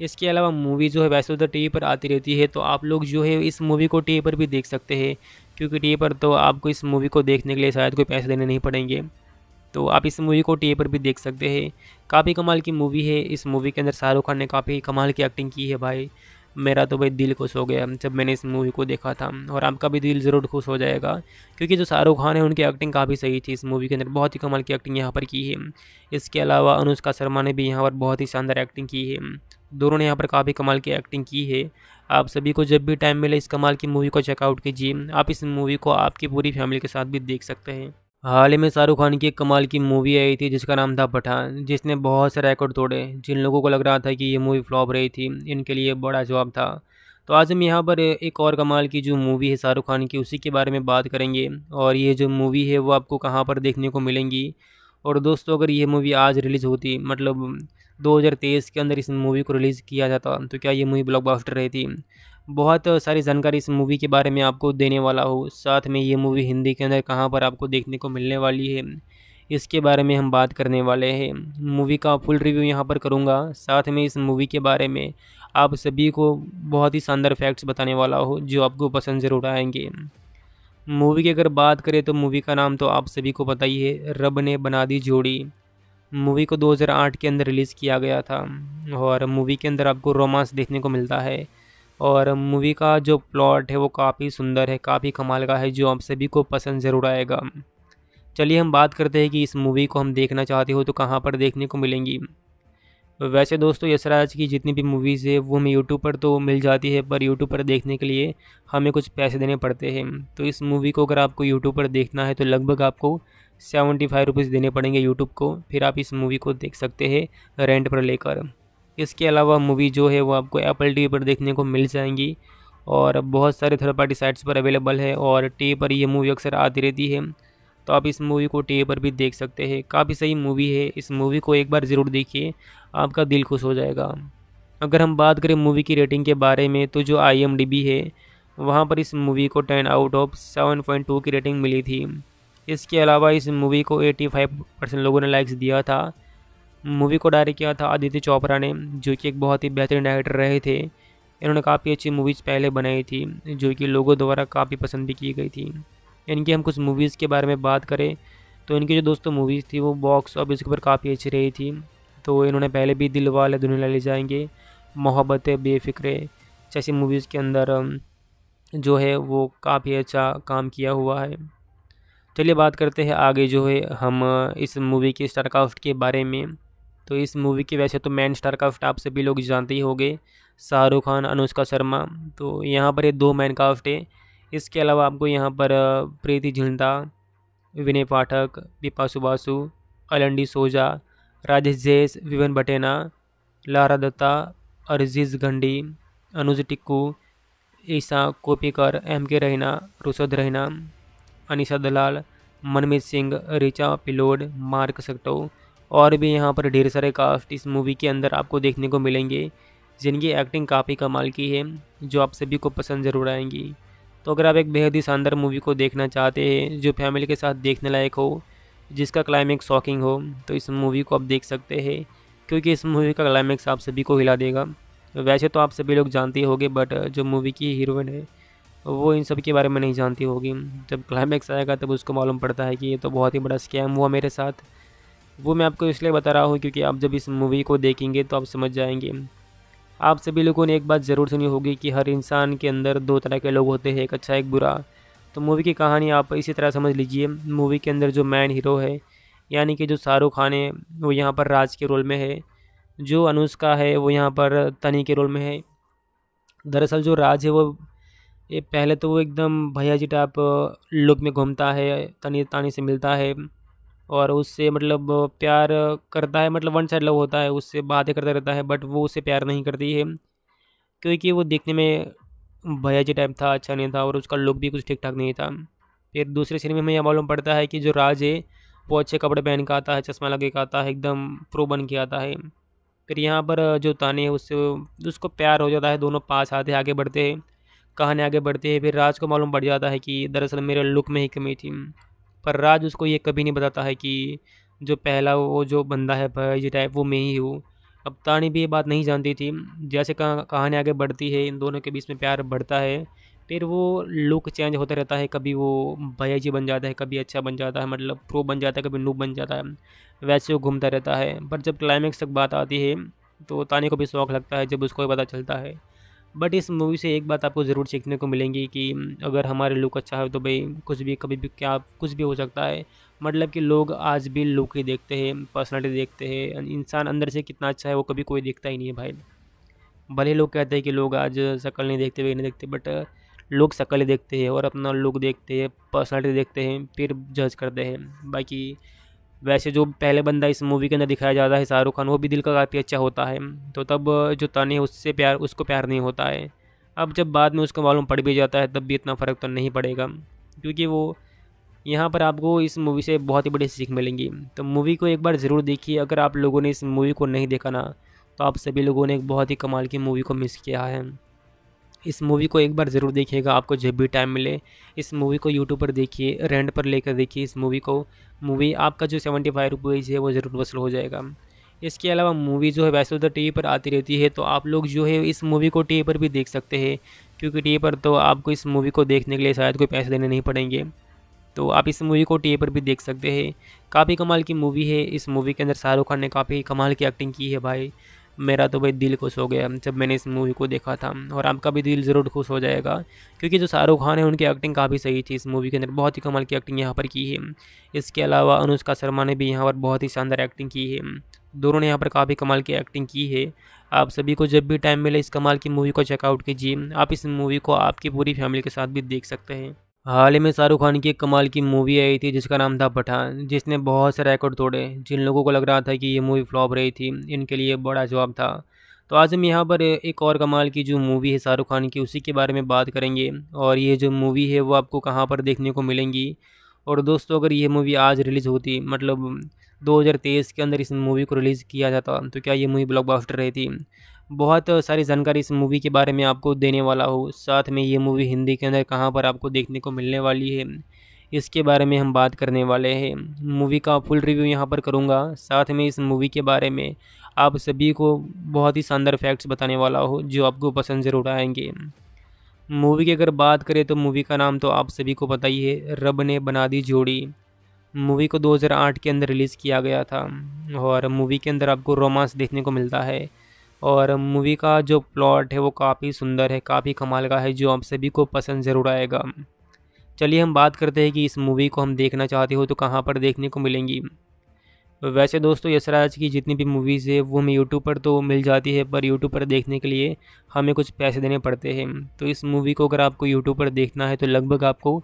इसके अलावा मूवी जो है वैसे उधर टी पर आती रहती है तो आप लोग जो है इस मूवी को टी पर भी देख सकते हैं क्योंकि टी पर तो आपको इस मूवी को देखने के लिए शायद कोई पैसे देने नहीं पड़ेंगे तो आप इस मूवी को टी पर भी देख सकते हैं काफ़ी कमाल की मूवी है इस मूवी के अंदर शाहरुख खान ने काफ़ी कमाल की एक्टिंग की है भाई मेरा तो भाई दिल खुश हो गया जब मैंने इस मूवी को देखा था और आपका भी दिल ज़रूर खुश हो जाएगा क्योंकि जो शाहरुख खान है उनकी एक्टिंग काफ़ी सही थी इस मूवी के अंदर बहुत ही कमाल की एक्टिंग यहाँ पर की है इसके अलावा अनुष्का शर्मा ने भी यहाँ पर बहुत ही शानदार एक्टिंग की है दोनों ने यहाँ पर काफ़ी कमाल की एक्टिंग की है आप सभी को जब भी टाइम मिले इस कमाल की मूवी को चेकआउट कीजिए आप इस मूवी को आपकी पूरी फैमिली के साथ भी देख सकते हैं हाल ही में शाहरुख खान की एक कमाल की मूवी आई थी जिसका नाम था पठान जिसने बहुत से रिकॉर्ड तोड़े जिन लोगों को लग रहा था कि ये मूवी फ्लॉप रही थी इनके लिए बड़ा जवाब था तो आज हम यहाँ पर एक और कमाल की जो मूवी है शाहरुख खान की उसी के बारे में बात करेंगे और ये जो मूवी है वो आपको कहाँ पर देखने को मिलेंगी और दोस्तों अगर ये मूवी आज रिलीज़ होती मतलब 2023 के अंदर इस मूवी को रिलीज़ किया जाता तो क्या ये मूवी ब्लॉकबस्टर रहती बहुत सारी जानकारी इस मूवी के बारे में आपको देने वाला हूँ साथ में ये मूवी हिंदी के अंदर कहाँ पर आपको देखने को मिलने वाली है इसके बारे में हम बात करने वाले हैं मूवी का फुल रिव्यू यहाँ पर करूँगा साथ में इस मूवी के बारे में आप सभी को बहुत ही शानदार फैक्ट्स बताने वाला हो जो आपको पसंद ज़रूर आएंगे मूवी की अगर बात करें तो मूवी का नाम तो आप सभी को पता ही है रब ने बना दी जोड़ी मूवी को 2008 के अंदर रिलीज़ किया गया था और मूवी के अंदर आपको रोमांस देखने को मिलता है और मूवी का जो प्लॉट है वो काफ़ी सुंदर है काफ़ी कमाल का है जो आप सभी को पसंद ज़रूर आएगा चलिए हम बात करते हैं कि इस मूवी को हम देखना चाहते हो तो कहाँ पर देखने को मिलेंगी वैसे दोस्तों यशराज की जितनी भी मूवीज़ है वो हमें यूट्यूब पर तो मिल जाती है पर यूट्यूब पर देखने के लिए हमें कुछ पैसे देने पड़ते हैं तो इस मूवी को अगर आपको यूट्यूब पर देखना है तो लगभग आपको सेवेंटी फाइव रुपीज़ देने पड़ेंगे यूट्यूब को फिर आप इस मूवी को देख सकते हैं रेंट पर लेकर इसके अलावा मूवी जो है वो आपको एप्पल टी पर देखने को मिल जाएंगी और बहुत सारे थर्ड पार्टी साइट्स पर अवेलेबल है और टी पर ये मूवी अक्सर आती रहती है तो आप इस मूवी को टी पर भी देख सकते हैं काफ़ी सही मूवी है इस मूवी को एक बार ज़रूर देखिए आपका दिल खुश हो जाएगा अगर हम बात करें मूवी की रेटिंग के बारे में तो जो आई है वहाँ पर इस मूवी को ten out of seven point two की रेटिंग मिली थी इसके अलावा इस मूवी को एटी फाइव परसेंट लोगों ने लाइक्स दिया था मूवी को डायरेक्ट किया था आदित्य चोपड़ा ने जो कि एक बहुत ही बेहतरीन डायरेक्टर रहे थे इन्होंने काफ़ी अच्छी मूवीज़ पहले बनाई थी जो कि लोगों द्वारा काफ़ी पसंद भी की गई थी इनकी हम कुछ मूवीज़ के बारे में बात करें तो इनकी जो दोस्तों मूवीज़ थी वो बॉक्स ऑफिस के ऊपर काफ़ी अच्छी रही थी तो इन्होंने पहले भी दिल वाले दुनिया ले जाएंगे मोहब्बत बेफिक्रे जैसी मूवीज़ के अंदर जो है वो काफ़ी अच्छा काम किया हुआ है चलिए बात करते हैं आगे जो है हम इस मूवी के स्टारकास्ट के बारे में तो इस मूवी की वैसे तो मैन स्टार काफ्ट आप सभी लोग जानते ही होंगे शाहरुख खान अनुष्का शर्मा तो यहाँ पर ये दो मैन काफ्ट है इसके अलावा आपको यहाँ पर प्रीति झिंडा विनय पाठक दीपा सुबासु अलंडी सोजा राजेश जैस विवन भटेना लारा दत्ता अरजीज घंडी अनुज टिक्कू ईसा कोपीकर एम के रहना रुसद रहना अनिशा दलाल मनमीत सिंह रिचा पिलोड मार्क सक्टो और भी यहाँ पर ढेर सारे कास्ट इस मूवी के अंदर आपको देखने को मिलेंगे जिनकी एक्टिंग काफ़ी कमाल की है जो आप सभी को पसंद ज़रूर आएंगी तो अगर आप एक बेहद ही शानदार मूवी को देखना चाहते हैं जो फैमिली के साथ देखने लायक हो जिसका क्लाइमैक्स शॉकिंग हो तो इस मूवी को आप देख सकते हैं क्योंकि इस मूवी का क्लाइमैक्स आप सभी को हिला देगा वैसे तो आप सभी लोग जानते होंगे बट जो मूवी की हीरोइन है वो इन सब के बारे में नहीं जानती होगी जब क्लाइमैक्स आएगा तब उसको मालूम पड़ता है कि ये तो बहुत ही बड़ा स्कैम हुआ मेरे साथ वो मैं आपको इसलिए बता रहा हूँ क्योंकि आप जब इस मूवी को देखेंगे तो आप समझ जाएंगे आप सभी लोगों ने एक बात ज़रूर सुनी होगी कि हर इंसान के अंदर दो तरह के लोग होते हैं एक अच्छा एक बुरा तो मूवी की कहानी आप इसी तरह समझ लीजिए मूवी के अंदर जो मैन हीरो है यानी कि जो शाहरुख खान है वो यहाँ पर राज के रोल में है जो अनुष्का है वो यहाँ पर तनी के रोल में है दरअसल जो राज है वो पहले तो वो एकदम भैया जी टाइप लुक में घूमता है तनी तानी से मिलता है और उससे मतलब प्यार करता है मतलब वन साइड लव होता है उससे बातें करता रहता है बट वो उससे प्यार नहीं करती है क्योंकि वो देखने में जी टाइप था अच्छा नहीं था और उसका लुक भी कुछ ठीक ठाक नहीं था फिर दूसरे सीन में हमें यह मालूम पड़ता है कि जो राज है वो अच्छे कपड़े पहन के आता है चश्मा लगे के आता है एकदम प्रो बन के आता है फिर यहाँ पर जो ताने है उससे उसको प्यार हो जाता है दोनों पास आते आगे बढ़ते हैं कहानी आगे बढ़ती है फिर राज को मालूम पड़ जाता है कि दरअसल मेरे लुक में ही कमी थी पर राज उसको ये कभी नहीं बताता है कि जो पहला वो जो बंदा है भाई टाइप वो मैं ही हूँ अब तानी भी ये बात नहीं जानती थी जैसे कहानी आगे बढ़ती है इन दोनों के बीच में प्यार बढ़ता है फिर वो लुक चेंज होता रहता है कभी वो भैया जी बन जाता है कभी अच्छा बन जाता है मतलब प्रो बन जाता है कभी नूब बन जाता है वैसे वो घूमता रहता है पर जब क्लाइमेक्स तक बात आती है तो तानी को भी शौक लगता है जब उसको पता चलता है बट इस मूवी से एक बात आपको ज़रूर सीखने को मिलेंगी कि अगर हमारे लुक अच्छा हो तो भाई कुछ भी कभी भी क्या कुछ भी हो सकता है मतलब कि लोग आज भी लुक ही देखते हैं पर्सनैलिटी देखते हैं इंसान अंदर से कितना अच्छा है वो कभी कोई देखता ही नहीं है भाई भले लोग कहते हैं कि लोग आज शक्ल नहीं देखते वही नहीं देखते बट लोग शक्ल देखते हैं और अपना लुक देखते हैं पर्सनैलिटी देखते हैं फिर जज करते हैं बाकी वैसे जो पहले बंदा इस मूवी के अंदर दिखाया जाता है शाहरुख खान वो भी दिल का काफ़ी अच्छा होता है तो तब जो तने उससे प्यार उसको प्यार नहीं होता है अब जब बाद में उसका मालूम पड़ भी जाता है तब भी इतना फ़र्क तो नहीं पड़ेगा क्योंकि वो यहाँ पर आपको इस मूवी से बहुत ही बड़ी सीख मिलेंगी तो मूवी को एक बार ज़रूर देखिए अगर आप लोगों ने इस मूवी को नहीं देखा ना तो आप सभी लोगों ने एक बहुत ही कमाल की मूवी को मिस किया है इस मूवी को एक बार ज़रूर देखिएगा आपको जब भी टाइम मिले इस मूवी को यूट्यूब पर देखिए रेंट पर लेकर देखिए इस मूवी को मूवी आपका जो सेवेंटी फाइव रुपीज़ है वो ज़रूर वसूल हो जाएगा इसके अलावा मूवी जो है वैसे उधर टी पर आती रहती है तो आप लोग जो है इस मूवी को टी पर भी देख सकते हैं क्योंकि टी पर तो आपको इस मूवी को देखने के लिए शायद कोई पैसे देने नहीं पड़ेंगे तो आप इस मूवी को टी पर भी देख सकते हैं काफ़ी कमाल की मूवी है इस मूवी के अंदर शाहरुख खान ने काफ़ी कमाल की एक्टिंग की है भाई मेरा तो भाई दिल खुश हो गया जब मैंने इस मूवी को देखा था और आपका भी दिल ज़रूर खुश हो जाएगा क्योंकि जो शाहरुख खान है उनकी एक्टिंग काफ़ी सही थी इस मूवी के अंदर बहुत ही कमाल की एक्टिंग यहाँ पर की है इसके अलावा अनुष्का शर्मा ने भी यहाँ पर बहुत ही शानदार एक्टिंग की है दोनों ने यहाँ पर काफ़ी कमाल की एक्टिंग की है आप सभी को जब भी टाइम मिले इस कमाल की मूवी को चेकआउट कीजिए आप इस मूवी को आपकी पूरी फैमिली के साथ भी देख सकते हैं हाल ही में शाहरुख खान की एक कमाल की मूवी आई थी जिसका नाम था पठान जिसने बहुत से रिकॉर्ड तोड़े जिन लोगों को लग रहा था कि ये मूवी फ्लॉप रही थी इनके लिए बड़ा जवाब था तो आज हम यहाँ पर एक और कमाल की जो मूवी है शाहरुख खान की उसी के बारे में बात करेंगे और ये जो मूवी है वो आपको कहाँ पर देखने को मिलेंगी और दोस्तों अगर ये मूवी आज रिलीज़ होती मतलब 2023 के अंदर इस मूवी को रिलीज़ किया जाता तो क्या ये मूवी ब्लॉकबस्टर रहती बहुत सारी जानकारी इस मूवी के बारे में आपको देने वाला हूँ साथ में ये मूवी हिंदी के अंदर कहाँ पर आपको देखने को मिलने वाली है इसके बारे में हम बात करने वाले हैं मूवी का फुल रिव्यू यहाँ पर करूँगा साथ में इस मूवी के बारे में आप सभी को बहुत ही शानदार फैक्ट्स बताने वाला हो जो आपको पसंद ज़रूर आएंगे मूवी की अगर बात करें तो मूवी का नाम तो आप सभी को पता ही है रब ने बना दी जोड़ी मूवी को 2008 के अंदर रिलीज़ किया गया था और मूवी के अंदर आपको रोमांस देखने को मिलता है और मूवी का जो प्लॉट है वो काफ़ी सुंदर है काफ़ी कमाल का है जो आप सभी को पसंद ज़रूर आएगा चलिए हम बात करते हैं कि इस मूवी को हम देखना चाहते हो तो कहाँ पर देखने को मिलेंगी वैसे दोस्तों यशराज की जितनी भी मूवीज़ है वो हमें यूट्यूब पर तो मिल जाती है पर यूट्यूब पर देखने के लिए हमें कुछ पैसे देने पड़ते हैं तो इस मूवी को अगर आपको यूट्यूब पर देखना है तो लगभग आपको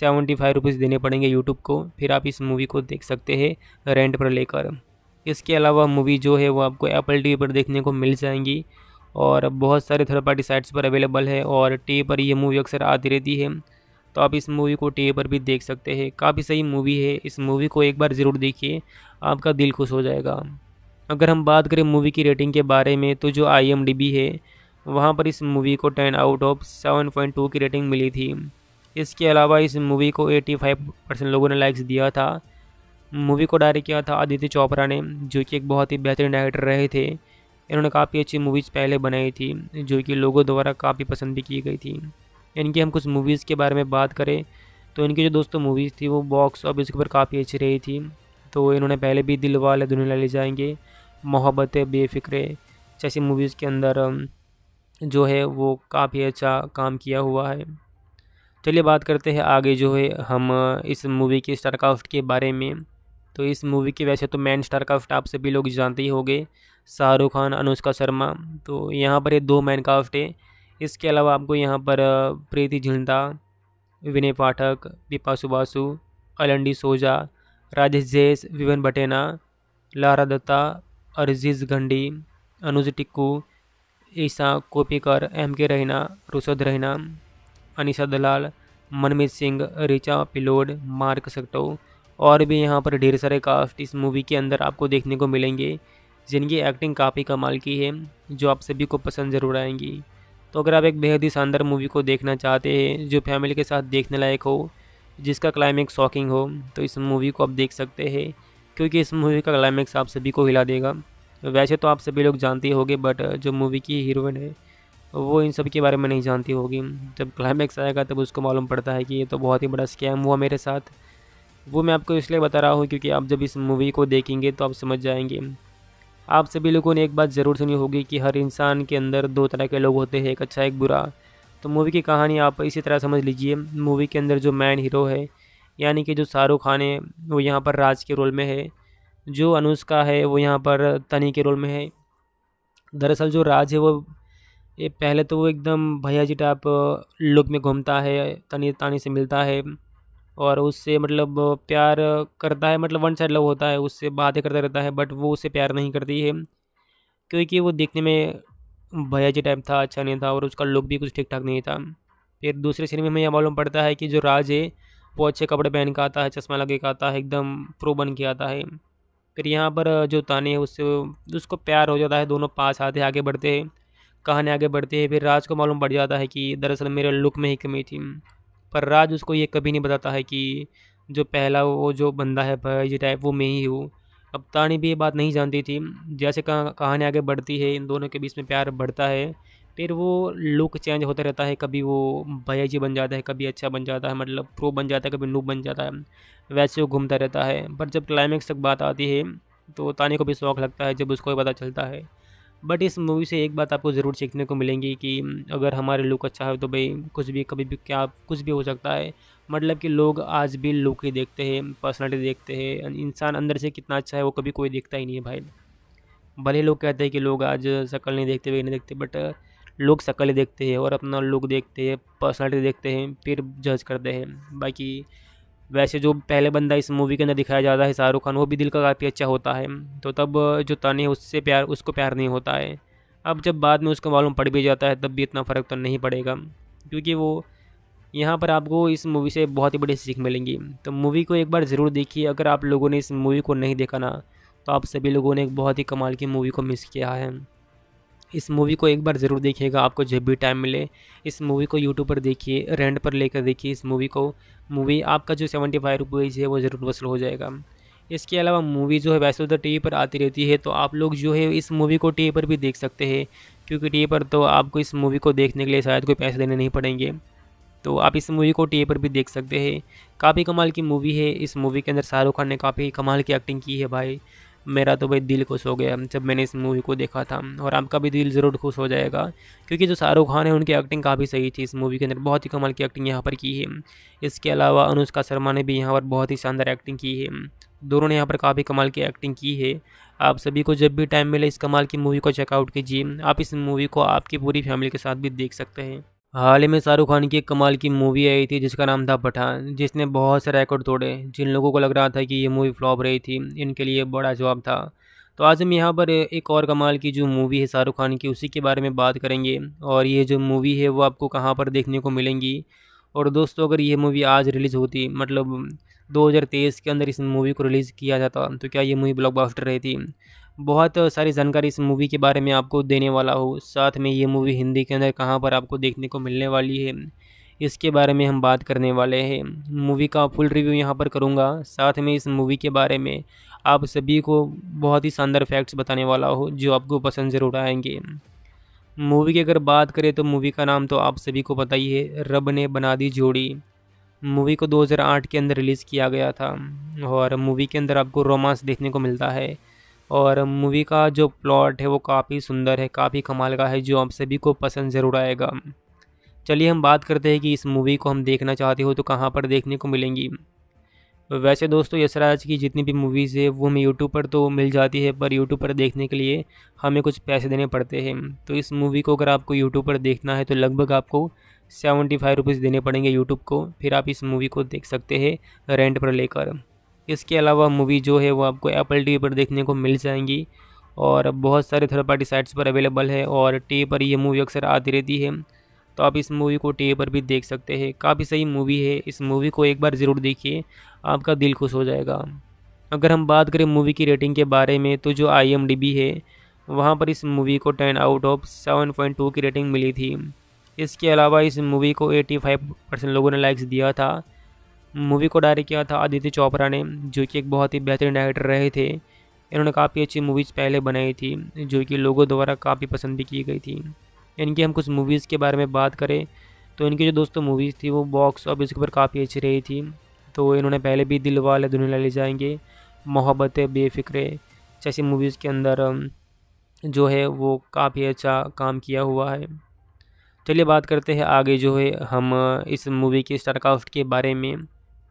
सेवेंटी फाइव रुपीज़ देने पड़ेंगे यूट्यूब को फिर आप इस मूवी को देख सकते हैं रेंट पर लेकर इसके अलावा मूवी जो है वो आपको एप्पल टी पर देखने को मिल जाएंगी और बहुत सारे थर्ड पार्टी साइट्स पर अवेलेबल है और टी पर यह मूवी अक्सर आती रहती है तो आप इस मूवी को टी पर भी देख सकते हैं काफ़ी सही मूवी है इस मूवी को एक बार ज़रूर देखिए आपका दिल खुश हो जाएगा अगर हम बात करें मूवी की रेटिंग के बारे में तो जो आई है वहाँ पर इस मूवी को ten out of seven point two की रेटिंग मिली थी इसके अलावा इस मूवी को एटी फाइव परसेंट लोगों ने लाइक्स दिया था मूवी को डायरेक्ट किया था आदित्य चोपड़ा ने जो कि एक बहुत ही बेहतरीन डायरेक्टर रहे थे इन्होंने काफ़ी अच्छी मूवीज़ पहले बनाई थी जो कि लोगों द्वारा काफ़ी पसंद भी की गई थी इनकी हम कुछ मूवीज़ के बारे में बात करें तो इनकी जो दोस्तों मूवीज़ थी वो बॉक्स ऑफिस के ऊपर काफ़ी अच्छी रही थी तो इन्होंने पहले भी दिल वाले दुनिया ले जाएंगे मोहब्बत बेफिक्रे जैसी मूवीज़ के अंदर जो है वो काफ़ी अच्छा काम किया हुआ है चलिए बात करते हैं आगे जो है हम इस मूवी के स्टारकास्ट के बारे में तो इस मूवी की वैसे तो मैन स्टार काफ्ट आप सभी लोग जानते ही होंगे शाहरुख खान अनुष्का शर्मा तो यहाँ पर ये दो मैन काफ्ट है इसके अलावा आपको यहाँ पर प्रीति झिंडा विनय पाठक दीपा सुबासु अलंडी सोजा राजेश जैस विवन बटेना लारा दत्ता अरजीज गंडी अनुज टिक्कू ईसा कोपीकर एम के रहना रुसद रहना अनिशा दलाल मनमीत सिंह रिचा पिलोड मार्क सकटो और भी यहाँ पर ढेर सारे कास्ट इस मूवी के अंदर आपको देखने को मिलेंगे जिनकी एक्टिंग काफ़ी कमाल की है जो आप सभी को पसंद ज़रूर आएंगी तो अगर आप एक बेहद ही शानदार मूवी को देखना चाहते हैं जो फैमिली के साथ देखने लायक हो जिसका क्लाइमैक्स शॉकिंग हो तो इस मूवी को आप देख सकते हैं क्योंकि इस मूवी का क्लाइमैक्स आप सभी को हिला देगा वैसे तो आप सभी लोग जानते होंगे बट जो मूवी की हीरोइन है वो इन सब के बारे में नहीं जानती होगी जब क्लाइमैक्स आएगा तब उसको मालूम पड़ता है कि ये तो बहुत ही बड़ा स्कैम हुआ मेरे साथ वो मैं आपको इसलिए बता रहा हूँ क्योंकि आप जब इस मूवी को देखेंगे तो आप समझ जाएंगे आप सभी लोगों ने एक बात ज़रूर सुनी होगी कि हर इंसान के अंदर दो तरह के लोग होते हैं एक अच्छा एक बुरा तो मूवी की कहानी आप इसी तरह समझ लीजिए मूवी के अंदर जो मैन हीरो है यानी कि जो शाहरुख खान है वो यहाँ पर राज के रोल में है जो अनुष्का है वो यहाँ पर तनी के रोल में है दरअसल जो राज है वो पहले तो वो एकदम भैया जी टाइप लुक में घूमता है तनी तानी से मिलता है और उससे मतलब प्यार करता है मतलब वन साइड लव होता है उससे बातें करता रहता है बट वो उससे प्यार नहीं करती है क्योंकि वो देखने में जी टाइप था अच्छा नहीं था और उसका लुक भी कुछ ठीक ठाक नहीं था फिर दूसरे सीन में हमें यह मालूम पड़ता है कि जो राज है वो अच्छे कपड़े पहन के आता है चश्मा लगे के आता है एकदम प्रो बन के आता है फिर यहाँ पर जो ताने हैं उससे उसको प्यार हो जाता है दोनों पास आते आगे बढ़ते हैं कहानी आगे बढ़ती है फिर राज को मालूम पड़ जाता है कि दरअसल मेरे लुक में ही कमी थी पर राज उसको ये कभी नहीं बताता है कि जो पहला वो जो बंदा है भाई टाइप वो मैं ही हूँ अब तानी भी ये बात नहीं जानती थी जैसे कहानी आगे बढ़ती है इन दोनों के बीच में प्यार बढ़ता है फिर वो लुक चेंज होता रहता है कभी वो भैया जी बन जाता है कभी अच्छा बन जाता है मतलब प्रो बन जाता है कभी नूब बन जाता है वैसे वो घूमता रहता है पर जब क्लाइमेक्स तक बात आती है तो तानी को भी शौक लगता है जब उसको पता चलता है बट इस मूवी से एक बात आपको ज़रूर सीखने को मिलेंगी कि अगर हमारे लुक अच्छा है तो भाई कुछ भी कभी भी क्या कुछ भी हो सकता है मतलब कि लोग आज भी लुक ही देखते हैं पर्सनैलिटी देखते हैं इंसान अंदर से कितना अच्छा है वो कभी कोई देखता ही नहीं है भाई भले लोग कहते हैं कि लोग आज शक्ल नहीं देखते भाई नहीं देखते बट लोग शक्ल देखते हैं और अपना लुक देखते हैं पर्सनैलिटी देखते हैं फिर जज करते हैं बाकी वैसे जो पहले बंदा इस मूवी के अंदर दिखाया जाता है शाहरुख खान वो भी दिल का काफ़ी अच्छा होता है तो तब जो तने उससे प्यार उसको प्यार नहीं होता है अब जब बाद में उसका मालूम पड़ भी जाता है तब भी इतना फ़र्क तो नहीं पड़ेगा क्योंकि वो यहाँ पर आपको इस मूवी से बहुत ही बड़ी सीख मिलेंगी तो मूवी को एक बार ज़रूर देखिए अगर आप लोगों ने इस मूवी को नहीं देखा ना तो आप सभी लोगों ने एक बहुत ही कमाल की मूवी को मिस किया है इस मूवी को एक बार ज़रूर देखिएगा आपको जब भी टाइम मिले इस मूवी को यूट्यूब पर देखिए रेंट पर लेकर देखिए इस मूवी को मूवी आपका जो सेवेंटी फाइव रुपीज़ है वो ज़रूर वसूल हो जाएगा इसके अलावा मूवी जो है वैसे उधर टी पर आती रहती है तो आप लोग जो है इस मूवी को टी पर भी देख सकते हैं क्योंकि टी पर तो आपको इस मूवी को देखने के लिए शायद कोई पैसे देने नहीं पड़ेंगे तो आप इस मूवी को टी पर भी देख सकते हैं काफ़ी कमाल की मूवी है इस मूवी के अंदर शाहरुख खान ने काफ़ी कमाल की एक्टिंग की है भाई मेरा तो भाई दिल खुश हो गया जब मैंने इस मूवी को देखा था और आपका भी दिल ज़रूर खुश हो जाएगा क्योंकि जो शाहरुख खान है उनकी एक्टिंग काफ़ी सही थी इस मूवी के अंदर बहुत ही कमाल की एक्टिंग यहाँ पर की है इसके अलावा अनुष्का शर्मा ने भी यहाँ पर बहुत ही शानदार एक्टिंग की है दोनों ने यहाँ पर काफ़ी कमाल की एक्टिंग की है आप सभी को जब भी टाइम मिले इस कमाल की मूवी को चेकआउट कीजिए आप इस मूवी को आपकी पूरी फैमिली के साथ भी देख सकते हैं हाल ही में शाहरुख खान की एक कमाल की मूवी आई थी जिसका नाम था पठान जिसने बहुत से रिकॉर्ड तोड़े जिन लोगों को लग रहा था कि ये मूवी फ्लॉप रही थी इनके लिए बड़ा जवाब था तो आज हम यहाँ पर एक और कमाल की जो मूवी है शाहरुख खान की उसी के बारे में बात करेंगे और ये जो मूवी है वो आपको कहाँ पर देखने को मिलेंगी और दोस्तों अगर ये मूवी आज रिलीज़ होती मतलब 2023 के अंदर इस मूवी को रिलीज़ किया जाता तो क्या ये मूवी ब्लॉकबस्टर रहती बहुत सारी जानकारी इस मूवी के बारे में आपको देने वाला हूँ साथ में ये मूवी हिंदी के अंदर कहाँ पर आपको देखने को मिलने वाली है इसके बारे में हम बात करने वाले हैं मूवी का फुल रिव्यू यहाँ पर करूँगा साथ में इस मूवी के बारे में आप सभी को बहुत ही शानदार फैक्ट्स बताने वाला हो जो आपको पसंद ज़रूर आएंगे मूवी की अगर बात करें तो मूवी का नाम तो आप सभी को पता ही है रब ने बना दी जोड़ी मूवी को 2008 के अंदर रिलीज़ किया गया था और मूवी के अंदर आपको रोमांस देखने को मिलता है और मूवी का जो प्लॉट है वो काफ़ी सुंदर है काफ़ी कमाल का है जो आप सभी को पसंद ज़रूर आएगा चलिए हम बात करते हैं कि इस मूवी को हम देखना चाहते हो तो कहाँ पर देखने को मिलेंगी वैसे दोस्तों यशराज की जितनी भी मूवीज़ है वो हमें यूट्यूब पर तो मिल जाती है पर यूट्यूब पर देखने के लिए हमें कुछ पैसे देने पड़ते हैं तो इस मूवी को अगर आपको यूट्यूब पर देखना है तो लगभग आपको सेवेंटी फाइव रुपीज़ देने पड़ेंगे यूट्यूब को फिर आप इस मूवी को देख सकते हैं रेंट पर लेकर इसके अलावा मूवी जो है वो आपको एप्पल टी पर देखने को मिल जाएंगी और बहुत सारे थर्ड पार्टी साइट्स पर अवेलेबल है और टी पर ये मूवी अक्सर आती रहती है तो आप इस मूवी को टी पर भी देख सकते हैं काफ़ी सही मूवी है इस मूवी को एक बार ज़रूर देखिए आपका दिल खुश हो जाएगा अगर हम बात करें मूवी की रेटिंग के बारे में तो जो आई है वहाँ पर इस मूवी को ten out of seven point two की रेटिंग मिली थी इसके अलावा इस मूवी को एटी फाइव परसेंट लोगों ने लाइक्स दिया था मूवी को डायरेक्ट किया था आदित्य चोपड़ा ने जो कि एक बहुत ही बेहतरीन डायरेक्टर रहे थे इन्होंने काफ़ी अच्छी मूवीज़ पहले बनाई थी जो कि लोगों द्वारा काफ़ी पसंद भी की गई थी इनकी हम कुछ मूवीज़ के बारे में बात करें तो इनकी जो दोस्तों मूवीज़ थी वो बॉक्स ऑफिस के ऊपर काफ़ी अच्छी रही थी तो इन्होंने पहले भी दिल वाले दुनिया ले जाएंगे मोहब्बत बेफिक्रे जैसी मूवीज़ के अंदर जो है वो काफ़ी अच्छा काम किया हुआ है चलिए बात करते हैं आगे जो है हम इस मूवी के स्टारकास्ट के बारे में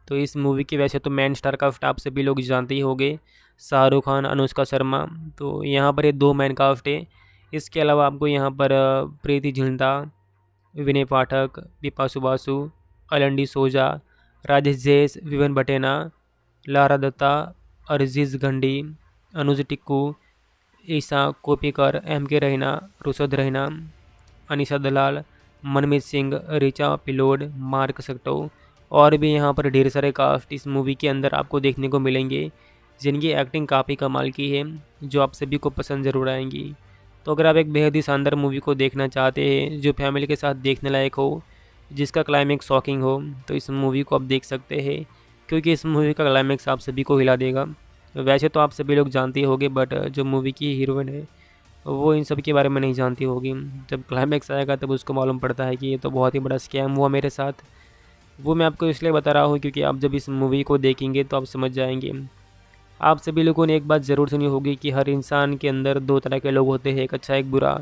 तो इस मूवी के वैसे तो मैन स्टार काफ्ट आप सभी लोग जानते ही होंगे शाहरुख खान अनुष्का शर्मा तो यहाँ पर ये दो मैन काफ्ट है इसके अलावा आपको यहाँ पर प्रीति झिंडा विनय पाठक दीपा सुबासु अलंडी सोजा राजेश जैस विवन बटेना लारा दत्ता अरजीज गंडी अनुज टिक्कू ईसा कोपीकर एम के रहना रुसद रहना अनिशा दलाल मनमीत सिंह रिचा पिलोड मार्क सक्टो और भी यहाँ पर ढेर सारे कास्ट इस मूवी के अंदर आपको देखने को मिलेंगे जिनकी एक्टिंग काफ़ी कमाल की है जो आप सभी को पसंद ज़रूर आएंगी तो अगर आप एक बेहद ही शानदार मूवी को देखना चाहते हैं जो फैमिली के साथ देखने लायक हो जिसका क्लाइमैक्स शॉकिंग हो तो इस मूवी को आप देख सकते हैं क्योंकि इस मूवी का क्लाइमैक्स आप सभी को हिला देगा वैसे तो आप सभी लोग जानते होंगे बट जो मूवी की हीरोइन है वो इन सब के बारे में नहीं जानती होगी जब क्लाइमैक्स आएगा तब उसको मालूम पड़ता है कि ये तो बहुत ही बड़ा स्कैम हुआ मेरे साथ वो मैं आपको इसलिए बता रहा हूँ क्योंकि आप जब इस मूवी को देखेंगे तो आप समझ जाएंगे आप सभी लोगों ने एक बात ज़रूर सुनी होगी कि हर इंसान के अंदर दो तरह के लोग होते हैं एक अच्छा एक बुरा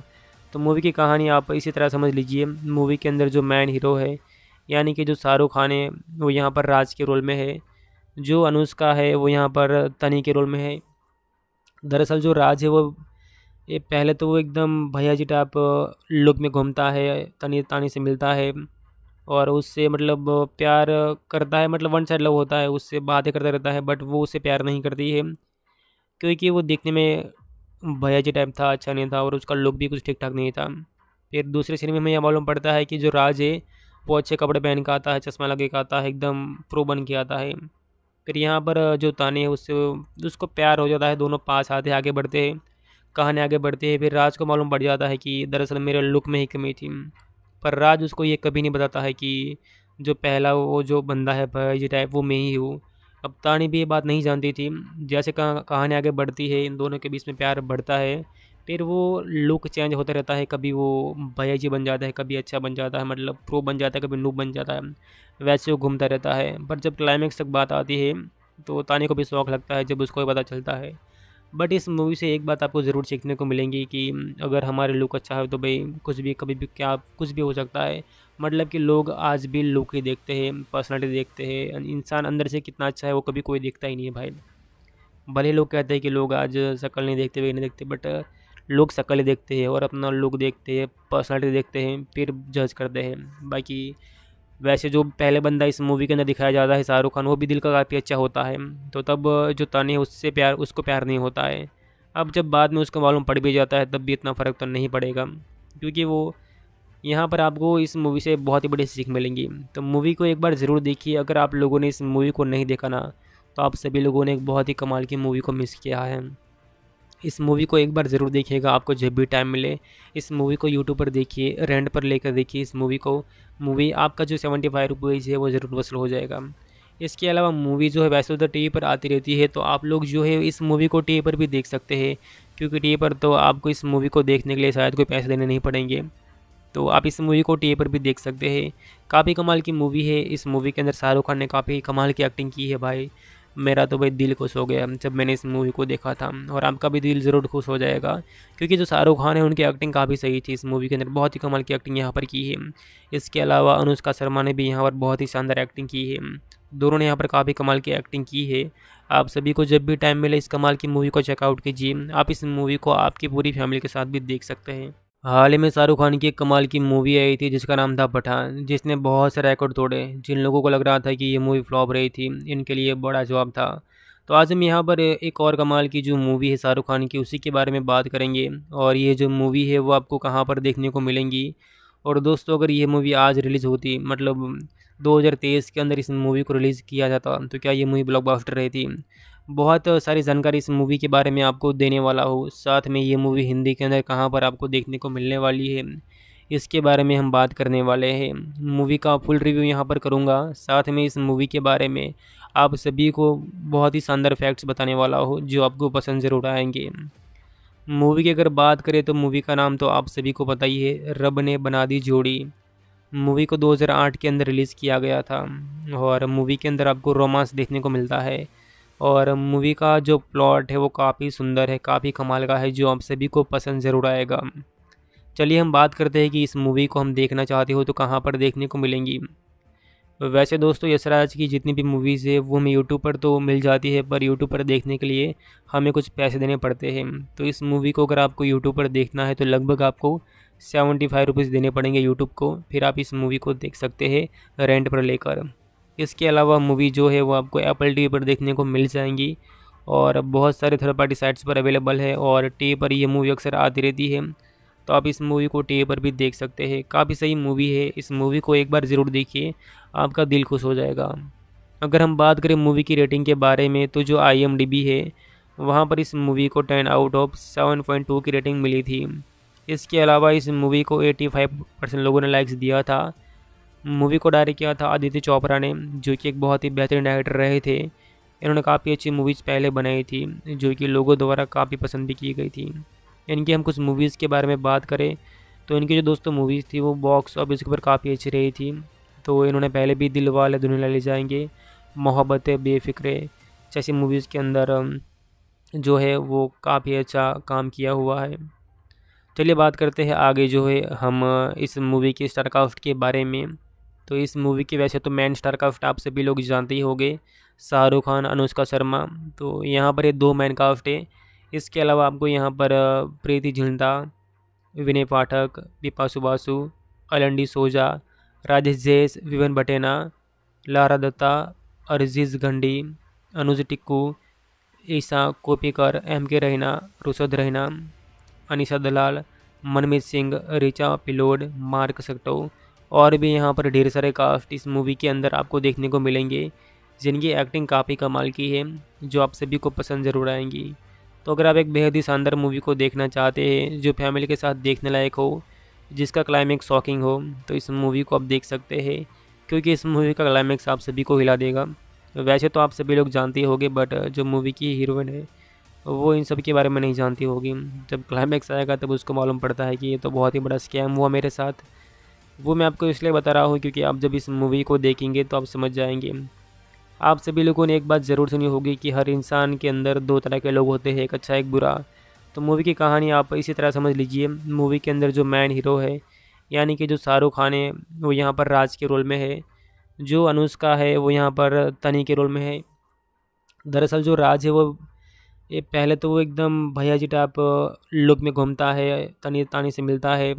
तो मूवी की कहानी आप इसी तरह समझ लीजिए मूवी के अंदर जो मैन हीरो है यानी कि जो शाहरुख खान है वो यहाँ पर राज के रोल में है जो अनुष्का है वो यहाँ पर तनी के रोल में है दरअसल जो राज है वो ये पहले तो वो एकदम भैया जी टाइप लुक में घूमता है तनी तानी से मिलता है और उससे मतलब प्यार करता है मतलब वन साइड लव होता है उससे बातें करता रहता है बट वो उससे प्यार नहीं करती है क्योंकि वो देखने में जी टाइप था अच्छा नहीं था और उसका लुक भी कुछ ठीक ठाक नहीं था फिर दूसरे सीन में हमें यह मालूम पड़ता है कि जो राज है वो अच्छे कपड़े पहन के आता है चश्मा लगे के आता है एकदम प्रो बन के आता है फिर यहाँ पर जो ताने हैं उससे उसको प्यार हो जाता है दोनों पास आते आगे बढ़ते हैं कहानी आगे बढ़ती है फिर राज को मालूम पड़ जाता है कि दरअसल मेरे लुक में ही कमी थी पर राज उसको ये कभी नहीं बताता है कि जो पहला वो जो बंदा है भाई टाइप वो मैं ही हूँ अब तानी भी ये बात नहीं जानती थी जैसे कहानी आगे बढ़ती है इन दोनों के बीच में प्यार बढ़ता है फिर वो लुक चेंज होता रहता है कभी वो भैया जी बन जाता है कभी अच्छा बन जाता है मतलब प्रो बन जाता है कभी नूब बन जाता है वैसे वो घूमता रहता है पर जब क्लाइमैक्स तक बात आती है तो तानी को भी शौक लगता है जब उसको पता चलता है बट इस मूवी से एक बात आपको ज़रूर सीखने को मिलेंगी कि अगर हमारे लुक अच्छा है तो भाई कुछ भी कभी भी क्या कुछ भी हो सकता है मतलब कि लोग आज भी लुक ही देखते हैं पर्सनैलिटी देखते हैं इंसान अंदर से कितना अच्छा है वो कभी कोई देखता ही नहीं है भाई भले लोग कहते हैं कि लोग आज शक्ल नहीं देखते वही नहीं देखते बट लोग शक्ल देखते हैं और अपना लुक देखते हैं पर्सनैलिटी देखते हैं फिर जज करते हैं बाकी वैसे जो पहले बंदा इस मूवी के अंदर दिखाया जाता है शाहरुख खान वो भी दिल का काफ़ी अच्छा होता है तो तब जो तानी है उससे प्यार उसको प्यार नहीं होता है अब जब बाद में उसका मालूम पड़ भी जाता है तब भी इतना फ़र्क तो नहीं पड़ेगा क्योंकि वो यहाँ पर आपको इस मूवी से बहुत ही बड़ी सीख मिलेंगी तो मूवी को एक बार ज़रूर देखिए अगर आप लोगों ने इस मूवी को नहीं देखा ना तो आप सभी लोगों ने एक बहुत ही कमाल की मूवी को मिस किया है इस मूवी को एक बार ज़रूर देखिएगा आपको जब भी टाइम मिले इस मूवी को यूट्यूब पर देखिए रेंट पर लेकर देखिए इस मूवी को मूवी आपका जो सेवेंटी फाइव रुपीज़ है वो ज़रूर वसूल हो जाएगा इसके अलावा मूवी जो है वैसे उधर तो टी पर आती रहती है तो आप लोग जो है इस मूवी को टी पर भी देख सकते हैं क्योंकि टी पर तो आपको इस मूवी को देखने के लिए शायद कोई पैसे देने नहीं पड़ेंगे तो आप इस मूवी को टी पर भी देख सकते हैं काफ़ी कमाल की मूवी है इस मूवी के अंदर शाहरुख खान ने काफ़ी कमाल की एक्टिंग की है भाई मेरा तो भाई दिल खुश हो गया जब मैंने इस मूवी को देखा था और आपका भी दिल ज़रूर खुश हो जाएगा क्योंकि जो शाहरुख खान है उनकी एक्टिंग काफ़ी सही थी इस मूवी के अंदर बहुत ही कमाल की एक्टिंग यहाँ पर की है इसके अलावा अनुष्का शर्मा ने भी यहाँ पर बहुत ही शानदार एक्टिंग की है दोनों ने यहाँ पर काफ़ी कमाल की एक्टिंग की है आप सभी को जब भी टाइम मिले इस कमाल की मूवी को चेकआउट कीजिए आप इस मूवी को आपकी पूरी फैमिली के साथ भी देख सकते हैं हाल ही में शाहरुख खान की एक कमाल की मूवी आई थी जिसका नाम था पठान जिसने बहुत से रिकॉर्ड तोड़े जिन लोगों को लग रहा था कि ये मूवी फ्लॉप रही थी इनके लिए बड़ा जवाब था तो आज हम यहाँ पर एक और कमाल की जो मूवी है शाहरुख खान की उसी के बारे में बात करेंगे और ये जो मूवी है वो आपको कहाँ पर देखने को मिलेंगी और दोस्तों अगर ये मूवी आज रिलीज़ होती मतलब 2023 के अंदर इस मूवी को रिलीज़ किया जाता तो क्या ये मूवी ब्लॉकबस्टर रहती बहुत सारी जानकारी इस मूवी के बारे में आपको देने वाला हूँ साथ में ये मूवी हिंदी के अंदर कहाँ पर आपको देखने को मिलने वाली है इसके बारे में हम बात करने वाले हैं मूवी का फुल रिव्यू यहाँ पर करूँगा साथ में इस मूवी के बारे में आप सभी को बहुत ही शानदार फैक्ट्स बताने वाला हो जो आपको पसंद ज़रूर आएंगे मूवी की अगर बात करें तो मूवी का नाम तो आप सभी को पता ही है रब ने बना दी जोड़ी मूवी को 2008 के अंदर रिलीज़ किया गया था और मूवी के अंदर आपको रोमांस देखने को मिलता है और मूवी का जो प्लॉट है वो काफ़ी सुंदर है काफ़ी कमाल का है जो आप सभी को पसंद ज़रूर आएगा चलिए हम बात करते हैं कि इस मूवी को हम देखना चाहते हो तो कहाँ पर देखने को मिलेंगी वैसे दोस्तों यशराज की जितनी भी मूवीज़ है वो हमें यूट्यूब पर तो मिल जाती है पर यूट्यूब पर देखने के लिए हमें कुछ पैसे देने पड़ते हैं तो इस मूवी को अगर आपको यूट्यूब पर देखना है तो लगभग आपको सेवेंटी फाइव रुपीज़ देने पड़ेंगे यूट्यूब को फिर आप इस मूवी को देख सकते हैं रेंट पर लेकर इसके अलावा मूवी जो है वो आपको एप्पल टी पर देखने को मिल जाएंगी और बहुत सारे थर्ड पार्टी साइट्स पर अवेलेबल है और टी पर ये मूवी अक्सर आती रहती है तो आप इस मूवी को टी पर भी देख सकते हैं काफ़ी सही मूवी है इस मूवी को एक बार ज़रूर देखिए आपका दिल खुश हो जाएगा अगर हम बात करें मूवी की रेटिंग के बारे में तो जो आई है वहाँ पर इस मूवी को ten out of seven point two की रेटिंग मिली थी इसके अलावा इस मूवी को एटी फाइव परसेंट लोगों ने लाइक्स दिया था मूवी को डायरेक्ट किया था आदित्य चोपड़ा ने जो कि एक बहुत ही बेहतरीन डायरेक्टर रहे थे इन्होंने काफ़ी अच्छी मूवीज़ पहले बनाई थी जो कि लोगों द्वारा काफ़ी पसंद भी की गई थी इनकी हम कुछ मूवीज़ के बारे में बात करें तो इनकी जो दोस्तों मूवीज़ थी वो बॉक्स ऑफिस के ऊपर काफ़ी अच्छी रही थी तो इन्होंने पहले भी दिल वाले दुनिया ले जाएंगे मोहब्बत बेफिक्रे जैसी मूवीज़ के अंदर जो है वो काफ़ी अच्छा काम किया हुआ है चलिए बात करते हैं आगे जो है हम इस मूवी के स्टारकास्ट के बारे में तो इस मूवी के वैसे तो मैन स्टार का आप सभी लोग जानते ही होंगे शाहरुख खान अनुष्का शर्मा तो यहाँ पर ये दो मैन कास्ट है इसके अलावा आपको यहाँ पर प्रीति झिंडा विनय पाठक दीपा सुबासु अलंडी सोजा राजेश जैस विवन भटेना लारा दत्ता अरजीज गंडी अनुज टिक्कू ईसा कोपीकर एम के रहना रुसद रहना अनिशा दलाल मनमीत सिंह रिचा पिलोड मार्क सकटो और भी यहाँ पर ढेर सारे कास्ट इस मूवी के अंदर आपको देखने को मिलेंगे जिनकी एक्टिंग काफ़ी कमाल की है जो आप सभी को पसंद ज़रूर आएंगी तो अगर आप एक बेहद ही शानदार मूवी को देखना चाहते हैं जो फैमिली के साथ देखने लायक हो जिसका क्लाइमैक्स शॉकिंग हो तो इस मूवी को आप देख सकते हैं क्योंकि इस मूवी का क्लाइमैक्स आप सभी को हिला देगा वैसे तो आप सभी लोग जानते होंगे बट जो मूवी की हीरोइन है वो इन सब के बारे में नहीं जानती होगी जब क्लाइमैक्स आएगा तब उसको मालूम पड़ता है कि ये तो बहुत ही बड़ा स्कैम हुआ मेरे साथ वो मैं आपको इसलिए बता रहा हूँ क्योंकि आप जब इस मूवी को देखेंगे तो आप समझ जाएंगे आप सभी लोगों ने एक बात ज़रूर सुनी होगी कि हर इंसान के अंदर दो तरह के लोग होते हैं एक अच्छा एक बुरा तो मूवी की कहानी आप इसी तरह समझ लीजिए मूवी के अंदर जो मैन हीरो है यानी कि जो शाहरुख खान है वो यहाँ पर राज के रोल में है जो अनुष्का है वो यहाँ पर तनी के रोल में है दरअसल जो राज है वो ये पहले तो वो एकदम भैया जी टाइप लुक में घूमता है तनी तानी से मिलता है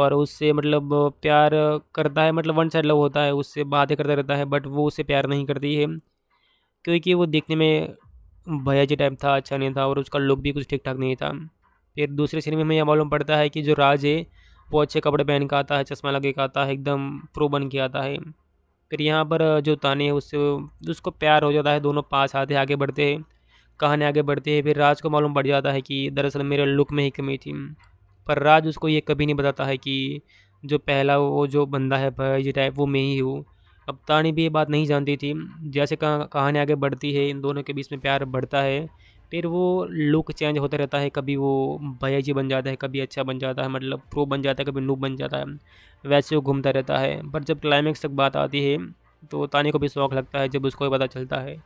और उससे मतलब प्यार करता है मतलब वन साइड लव होता है उससे बातें करता रहता है बट वो उससे प्यार नहीं करती है क्योंकि वो देखने में भैयाजी टाइप था अच्छा नहीं था और उसका लुक भी कुछ ठीक ठाक नहीं था फिर दूसरे सीन में हमें यह मालूम पड़ता है कि जो राज है वो अच्छे कपड़े पहन के आता है चश्मा लगे के आता है एकदम प्रो बन के आता है फिर यहाँ पर जो ताने है उससे उसको प्यार हो जाता है दोनों पास आते आगे बढ़ते हैं कहानी आगे बढ़ती है फिर राज को मालूम पड़ जाता है कि दरअसल मेरे लुक में ही कमी थी पर राज उसको ये कभी नहीं बताता है कि जो पहला वो जो बंदा है भाई टाइप वो मैं ही हूँ अब तानी भी ये बात नहीं जानती थी जैसे कहानी आगे बढ़ती है इन दोनों के बीच में प्यार बढ़ता है फिर वो लुक चेंज होता रहता है कभी वो भैया जी बन जाता है कभी अच्छा बन जाता है मतलब प्रो बन जाता है कभी नूब बन जाता है वैसे वो घूमता रहता है पर जब क्लाइमैक्स तक बात आती है तो तानी को भी शौक लगता है जब उसको पता चलता है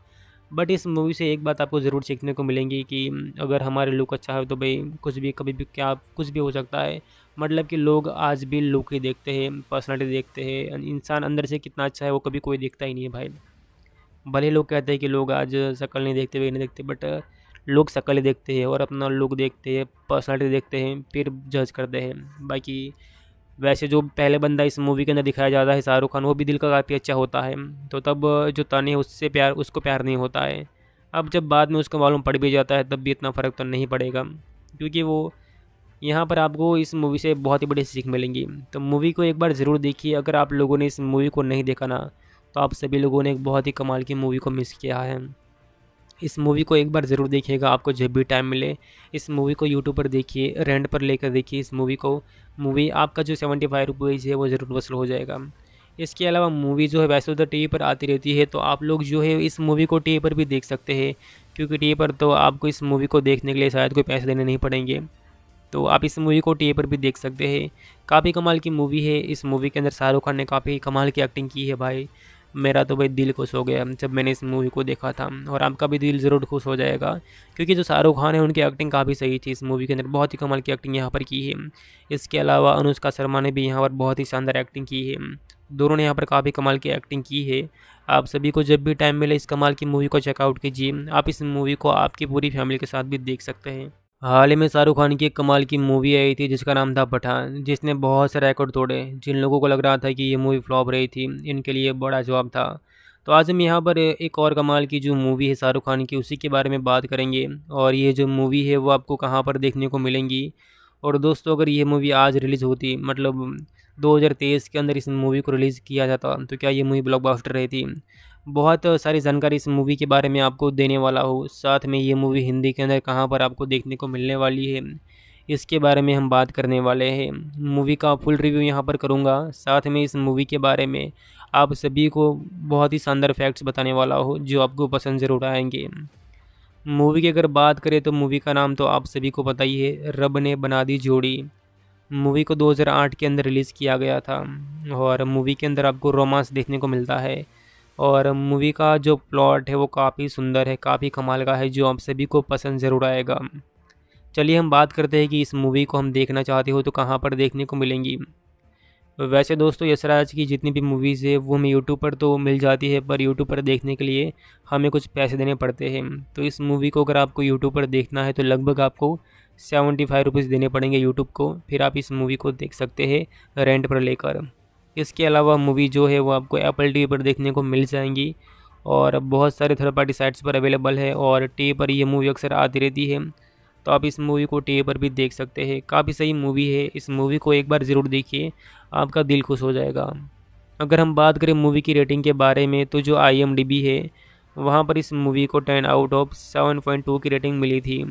बट इस मूवी से एक बात आपको ज़रूर सीखने को मिलेंगी कि अगर हमारे लुक अच्छा है तो भाई कुछ भी कभी भी क्या कुछ भी हो सकता है मतलब कि लोग आज भी लुक ही देखते हैं पर्सनैलिटी देखते हैं इंसान अंदर से कितना अच्छा है वो कभी कोई देखता ही नहीं है भाई भले लोग कहते हैं कि लोग आज शक्ल नहीं देखते वही नहीं देखते बट लोग शक्ल देखते हैं और अपना लुक देखते हैं पर्सनैलिटी देखते हैं फिर जज करते हैं बाकी वैसे जो पहले बंदा इस मूवी के अंदर दिखाया जाता है शाहरुख खान वो भी दिल का काफ़ी अच्छा होता है तो तब जो तने है उससे प्यार उसको प्यार नहीं होता है अब जब बाद में उसको मालूम पड़ भी जाता है तब भी इतना फ़र्क तो नहीं पड़ेगा क्योंकि वो यहाँ पर आपको इस मूवी से बहुत ही बड़ी सीख मिलेंगी तो मूवी को एक बार ज़रूर देखिए अगर आप लोगों ने इस मूवी को नहीं देखा ना तो आप सभी लोगों ने एक बहुत ही कमाल की मूवी को मिस किया है इस मूवी को एक बार ज़रूर देखिएगा आपको जब भी टाइम मिले इस मूवी को यूट्यूब पर देखिए रेंट पर लेकर देखिए इस मूवी को मूवी आपका जो सेवेंटी फाइव रुपीज़ है वो ज़रूर वसूल हो जाएगा इसके अलावा मूवी जो है वैसे उधर तो टी पर आती रहती है तो आप लोग जो है इस मूवी को टी पर भी देख सकते हैं क्योंकि टी पर तो आपको इस मूवी को देखने के लिए शायद कोई पैसे देने नहीं पड़ेंगे तो आप इस मूवी को टी पर भी देख सकते हैं काफ़ी कमाल की मूवी है इस मूवी के अंदर शाहरुख खान ने काफ़ी कमाल की एक्टिंग की है भाई मेरा तो भाई दिल खुश हो गया जब मैंने इस मूवी को देखा था और आपका भी दिल ज़रूर खुश हो जाएगा क्योंकि जो शाहरुख खान है उनकी एक्टिंग काफ़ी सही थी इस मूवी के अंदर बहुत ही कमाल की एक्टिंग यहाँ पर की है इसके अलावा अनुष्का शर्मा ने भी यहाँ पर बहुत ही शानदार एक्टिंग की है दोनों ने यहाँ पर काफ़ी कमाल की एक्टिंग की है आप सभी को जब भी टाइम मिले इस कमाल की मूवी को चेकआउट कीजिए आप इस मूवी को आपकी पूरी फैमिली के साथ भी देख सकते हैं हाल ही में शाहरुख खान की एक कमाल की मूवी आई थी जिसका नाम था पठान जिसने बहुत से रिकॉर्ड तोड़े जिन लोगों को लग रहा था कि ये मूवी फ्लॉप रही थी इनके लिए बड़ा जवाब था तो आज हम यहाँ पर एक और कमाल की जो मूवी है शाहरुख खान की उसी के बारे में बात करेंगे और ये जो मूवी है वो आपको कहाँ पर देखने को मिलेंगी और दोस्तों अगर ये मूवी आज रिलीज़ होती मतलब 2023 के अंदर इस मूवी को रिलीज़ किया जाता तो क्या ये मूवी ब्लॉकबस्टर रहती बहुत सारी जानकारी इस मूवी के बारे में आपको देने वाला हूँ साथ में ये मूवी हिंदी के अंदर कहाँ पर आपको देखने को मिलने वाली है इसके बारे में हम बात करने वाले हैं मूवी का फुल रिव्यू यहाँ पर करूँगा साथ में इस मूवी के बारे में आप सभी को बहुत ही शानदार फैक्ट्स बताने वाला हो जो आपको पसंद ज़रूर आएंगे मूवी की अगर बात करें तो मूवी का नाम तो आप सभी को पता ही है रब ने बना दी जोड़ी मूवी को 2008 के अंदर रिलीज़ किया गया था और मूवी के अंदर आपको रोमांस देखने को मिलता है और मूवी का जो प्लॉट है वो काफ़ी सुंदर है काफ़ी कमाल का है जो आप सभी को पसंद ज़रूर आएगा चलिए हम बात करते हैं कि इस मूवी को हम देखना चाहते हो तो कहाँ पर देखने को मिलेंगी वैसे दोस्तों यशराज की जितनी भी मूवीज़ है वो हमें यूट्यूब पर तो मिल जाती है पर यूट्यूब पर देखने के लिए हमें कुछ पैसे देने पड़ते हैं तो इस मूवी को अगर आपको यूट्यूब पर देखना है तो लगभग आपको सेवेंटी फाइव रुपीज़ देने पड़ेंगे यूट्यूब को फिर आप इस मूवी को देख सकते हैं रेंट पर लेकर इसके अलावा मूवी जो है वो आपको एप्पल टी पर देखने को मिल जाएंगी और बहुत सारे थर्ड पार्टी साइट्स पर अवेलेबल है और टी पर ये मूवी अक्सर आती रहती है तो आप इस मूवी को टी पर भी देख सकते हैं काफ़ी सही मूवी है इस मूवी को एक बार ज़रूर देखिए आपका दिल खुश हो जाएगा अगर हम बात करें मूवी की रेटिंग के बारे में तो जो आई है वहाँ पर इस मूवी को ten out of seven point two की रेटिंग मिली थी